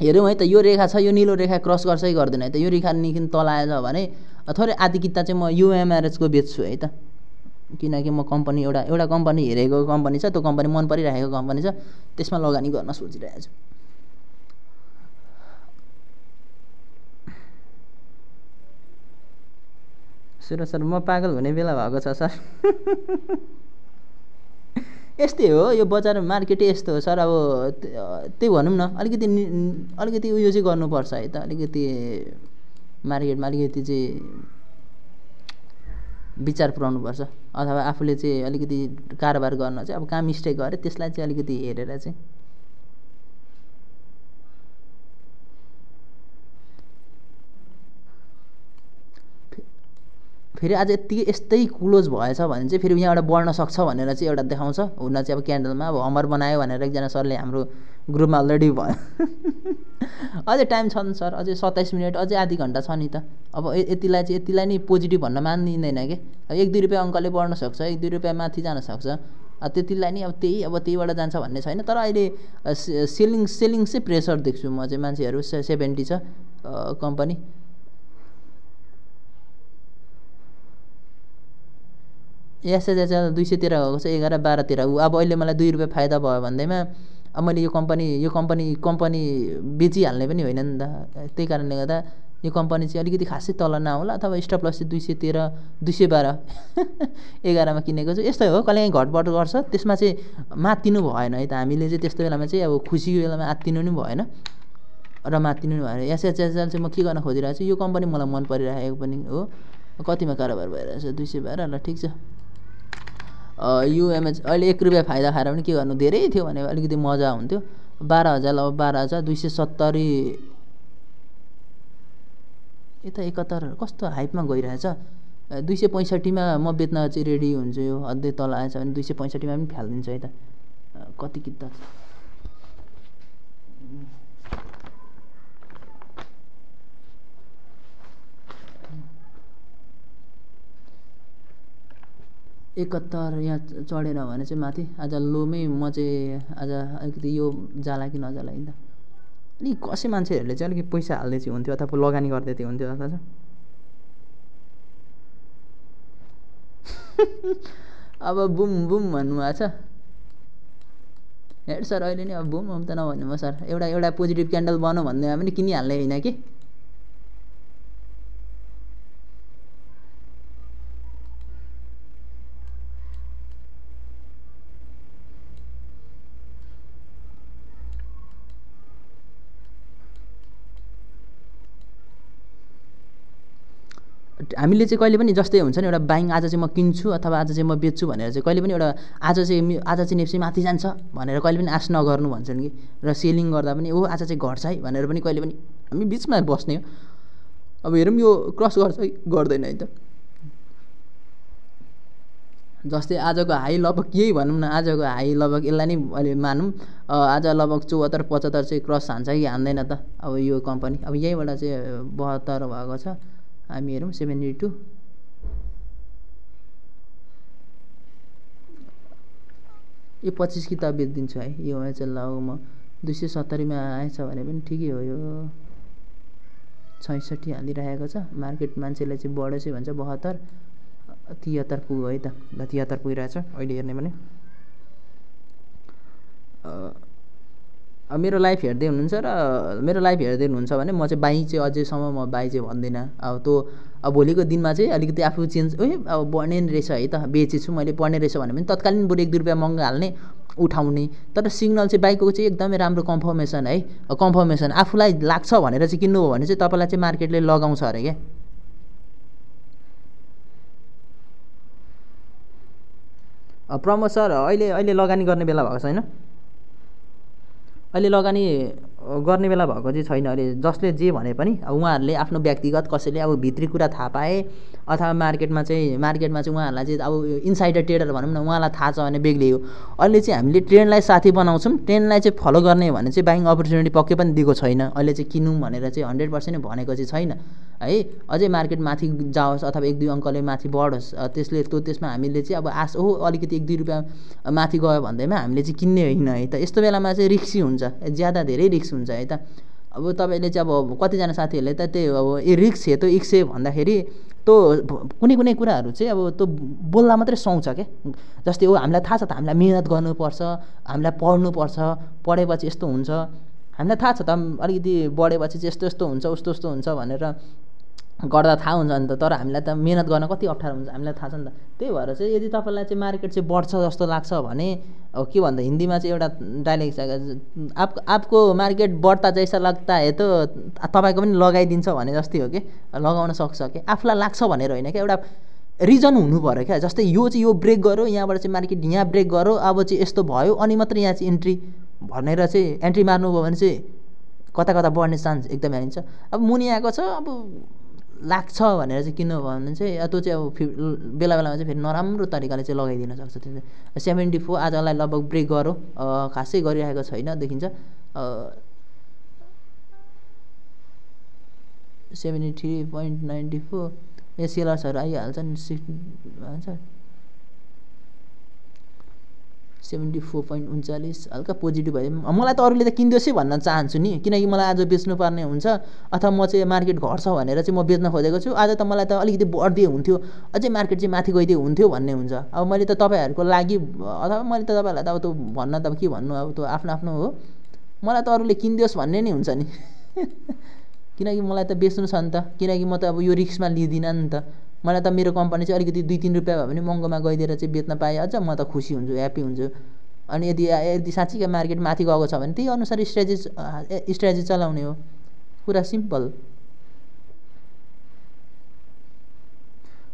हेऱ्यौँ है त यो रेखा छ यो निलो रेखा क्रस गर्छै गर्दैन है त यो रेखा रेखादेखि तल आएछ भने थोरै आधी किता चाहिँ म युएमआरएचको बेच्छु है त किनकि म कम्पनी एउटा एउटा कम्पनी हेरेको कम्पनी छ त्यो कम्पनी मन परिरहेको कम्पनी छ त्यसमा लगानी गर्न सोचिरहेको छु सुर सर म पागल हुने बेला भएको छ सर (laughs) यस्तै हो यो बजार मार्केट यस्तो हो सर अब त्यही भनौँ न अलिकति अलिकति उयो चाहिँ गर्नुपर्छ है त अलिकति मार्केटमा अलिकति चाहिँ विचार पुऱ्याउनुपर्छ अथवा आफूले चाहिँ अलिकति कारोबार गर्न चाहिँ अब कहाँ मिस्टेक गऱ्यो त्यसलाई चाहिँ अलिकति हेरेर चाहिँ फेरि आज यत्तिकै यस्तै क्लोज भएछ भने चाहिँ फेरि यहाँबाट बढ्न सक्छ भनेर चाहिँ एउटा देखाउँछ हुन चाहिँ अब क्यान्डलमा अब अमर बनायो भनेर एकजना सरले हाम्रो ग्रुपमा अलरेडी भयो (laughs) अझै टाइम छ नि सर अझै सत्ताइस मिनट अझै आधी घन्टा छ नि त अब यतिलाई चाहिँ यतिलाई नि पोजिटिभ भन्न मानिँदैन कि अब एक दुई रुपियाँ अङ्कले बढ्न सक्छ एक दुई रुपियाँ माथि जान सक्छ त्यतिलाई नि अब त्यही अब त्यहीबाट जान्छ भन्ने छैन तर अहिले सेलिङ सेलिङ चाहिँ प्रेसर देख्छु म चाहिँ मान्छेहरू सेभेन्टी छ कम्पनी एक सय दुई सय तेह्र भएको छ एघार बाह्र तेह्र ऊ अब अहिले मलाई दुई रुपियाँ फाइदा भयो भन्दैमा अब मैले यो कम्पनी यो कम्पनी कम्पनी बेचिहाल्ने पनि होइन नि त त्यही कारणले गर्दा यो कम्पनी चाहिँ अलिकति खासै तल नहोला अथवा स्टप लस चाहिँ दुई सय तेह्र दुई सय बाह्र (laughs) एघारमा किनेको छु यस्तै हो कहिले घटबट गर्छ त्यसमा चाहिँ मातिनु भएन है त हामीले चाहिँ त्यस्तो बेलामा चाहिँ अब खुसीको बेलामा आत्तिनु नि भएन र मातिनु नि भएन एसएचएसएल चाहिँ म के गर्न खोजिरहेको छु यो कम्पनी मलाई मन परिरहेको पनि हो कतिमा कारोबार भइरहेछ दुई सय बाह्र ल ठिक छ युएमएच अहिले एक रुपियाँ फाइदा खाएर पनि के गर्नु धेरै थियो भने अलिकति मजा हुन्थ्यो बाह्र हजार अब बाह्र हजार दुई सय सत्तरी यता एकहत्तर कस्तो हाइपमा गइरहेछ दुई सय पैँसठीमा म बेच्न चाहिँ रेडी हुन्छु यो अझै तल आएछ भने दुई सय पैँसठीमा पनि फालिदिन्छु यता कति किता एकहत्तर या चढेन भने चाहिँ माथि आज लोमै म चाहिँ आज अलिकति यो जाला कि नजाला नि त अनि कसै मान्छेहरूले चाहिँ अलिकति पैसा हाल्दै चाहिँ हुन्थ्यो अथवा लगानी गर्दै थियो हुन्थ्यो अथवा (laughs) अब बुम बुम भन्नुभएको छ हेर सर अहिले नि अब बुम बुम त नभन्नु म सर एउटा एउटा पोजिटिभ क्यान्डल बनाऊ भन्दैमा पनि किनिहाल्ने होइन कि हामीले चाहिँ कहिले पनि जस्तै हुन्छ नि एउटा बाइङ आज चाहिँ म किन्छु अथवा आज चाहिँ म बेच्छु भनेर चाहिँ कहिले पनि एउटा आज चाहिँ आज चाहिँ नेप्सी माथि जान्छ भनेर कहिले पनि आश नगर्नु भन्छन् कि र सेलिङ गर्दा पनि ओ आज चाहिँ घट्छ है भनेर पनि कहिले पनि हामी बिचमा बस्ने हो अब हेरौँ यो क्रस गर्छ कि गर्दैन है त जस्तै आजको हाई लगभग यही भनौँ न आजको हाई लगभग यसलाई नै अहिले मानौँ आज लगभग चौहत्तर पचहत्तर चाहिँ क्रस हान्छ कि हान्दैन त अब यो कम्पनी अब यहीँबाट चाहिँ बहत्तर भएको छ हामी हेरौँ सेभेन्टी टू यो पच्चिस किताब दिन्छु है यो चाहिँ लाउ म दुई सय सत्तरीमा आएछ भने पनि ठिकै हो यो छैसठी हालिरहेको छ मार्केट मान्छेले चाहिँ बढेछ भन्छ बहत्तर तिहत्तर पुग्यो है त ल तिहत्तर पुगिरहेछ अहिले हेर्ने भने अब मेरो लाइफ हेर्दै हुनुहुन्छ र मेरो लाइफ हेर्दै हुनुहुन्छ भने म चाहिँ बाई चाहिँ अझैसम्म म बाई चाहिँ भन्दिनँ अब त्यो अब भोलिको दिनमा चाहिँ अलिकति आफू चेन्ज ओ अब बढ्ने रहेछ है त बेचेछु मैले पढ्ने रहेछ भने पनि तत्कालीन बरु एक दुई रुपियाँ महँगो हाल्ने उठाउने तर सिग्नल चाहिँ बाइकको चाहिँ एकदमै राम्रो कन्फर्मेसन है कन्फर्मेसन आफूलाई लाग्छ भनेर चाहिँ किन्नु हो भने चाहिँ तपाईँलाई चाहिँ मार्केटले लगाउँछ अरे क्या प्रमोद सर अहिले अहिले लगानी गर्ने बेला भएको छैन अहिले लगानी गर्ने बेला भएको चाहिँ छैन अहिले जसले जे भने पनि अब उहाँहरूले आफ्नो व्यक्तिगत कसैले अब भित्री कुरा थाहा पाए अथवा मार्केटमा चाहिँ मार्केटमा चाहिँ उहाँहरूलाई चाहिँ अब इन्साइडर ट्रेडर भनौँ न उहाँलाई थाहा छ भने बेग्लै अहिले चाहिँ हामीले ट्रेन्डलाई साथी बनाउँछौँ ट्रेन्डलाई चाहिँ फलो गर्ने भने चाहिँ बाइङ अपर्च्युनिटी पक्कै पनि दिएको छैन अहिले चाहिँ किनौँ भनेर चाहिँ हन्ड्रेड पर्सेन्ट भनेको चाहिँ छैन है अझै मार्केट माथि जाओस् अथवा एक दुई अङ्कले माथि बढोस् त्यसले त्यो त्यसमा हामीले चाहिँ अब आश हो अलिकति एक दुई रुपियाँ माथि गयो भन्दैमा हामीले चाहिँ किन्ने होइन है त यस्तो बेलामा चाहिँ रिक्सी हुन्छ ज्यादा धेरै रिक्स हुन्छ है त अब तपाईँले चाहिँ अब कतिजना साथीहरूले त त्यही अब ए रिक्स हे त इक्से भन्दाखेरि त्यो कुनै कुनै कुराहरू चाहिँ अब त्यो बोल्दा मात्रै सुहाउँछ क्या जस्तै हो हामीलाई थाहा छ त हामीलाई मिहिनेत गर्नुपर्छ हामीलाई पढ्नुपर्छ पढेपछि यस्तो हुन्छ हामीलाई थाहा छ त अलिकति बढेपछि चाहिँ यस्तो यस्तो हुन्छ उस्तो उस्तो हुन्छ भनेर गर्दा थाहा हुन्छ नि त तर हामीलाई त मिहिनेत गर्न कति अप्ठ्यारो हुन्छ हामीलाई थाहा छ नि त त्यही भएर चाहिँ यदि तपाईँलाई चाहिँ मार्केट चाहिँ बढ्छ जस्तो लाग्छ भने अब के भन्दा हिन्दीमा चाहिँ एउटा डाइलेक्ट छ आप आपको मार्केट बढ्दा जस्तो लाग्दा हे त तपाईँको पनि लगाइदिन्छ भने जस्तै हो कि लगाउन सक्छ कि आफूलाई लाग्छ भनेर होइन क्या एउटा रिजन हुनु पऱ्यो क्या जस्तै यो चाहिँ यो ब्रेक गर्यो यहाँबाट चाहिँ मार्केट यहाँ ब्रेक गर्यो अब चाहिँ यस्तो भयो अनि मात्रै यहाँ चाहिँ इन्ट्री भनेर चाहिँ एन्ट्री मार्नुभयो भने चाहिँ कता कता बढ्ने चान्स एकदमै आइन्छ अब मुनि आएको छ अब लाग्छ भनेर चाहिँ किन भने चाहिँ त्यो चाहिँ अब फि बेला बेलामा चाहिँ फेरि नराम्रो तरिकाले चाहिँ लगाइदिन सक्छ त्यो चाहिँ सेभेन्टी फोर आजलाई लगभग ब्रेक गरौँ खासै गरिरहेको छैन देखिन्छ seventy three point ninety four एसिएलआर्सहरू आइहाल्छ नि सिक्स भन्छ सेभेन्टी फोर पोइन्ट उन्चालिस हल्का पोजिटिभ भयो मलाई त अरूले त किनिदियोस् है भन्न चाहन्छु नि किनकि मलाई आज बेच्नुपर्ने हुन्छ अथवा म चाहिँ मार्केट घट्छ भनेर चाहिँ म बेच्न खोजेको छु आज त मलाई त अलिकति बढ्दै हुन्थ्यो अझै मार्केट चाहिँ माथि गइदिए हुन्थ्यो भन्ने हुन्छ अब मैले त तपाईँहरूको लागि अथवा मैले त तपाईँहरूलाई त अब त्यो भन्न त के भन्नु अब त्यो आफ्नो आफ्नो हो मलाई त अरूले किनिदियोस् भन्ने नै हुन्छ नि (laughs) किनकि मलाई त बेच्नु छ नि त किनकि म त अब यो रिक्समा लिँदिनँ नि त मलाई त मेरो कम्पनी चाहिँ अलिकति दुई तिन रुपियाँ भए पनि महँगोमा गइदिएर चाहिँ बेच्न पाएँ अझ म त खुसी हुन्छु ह्याप्पी हुन्छु अनि यदि यदि साँच्चीकै मार्केट माथि गएको छ भने त्यही अनुसार स्ट्रेटेजी स्ट्रेटेजी चलाउने हो कुरा सिम्पल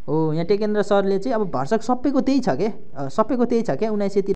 हो यहाँ टेकेन्द्र सरले चाहिँ अब भर्सक सबैको त्यही छ के सबैको त्यही छ क्या उन्नाइस सय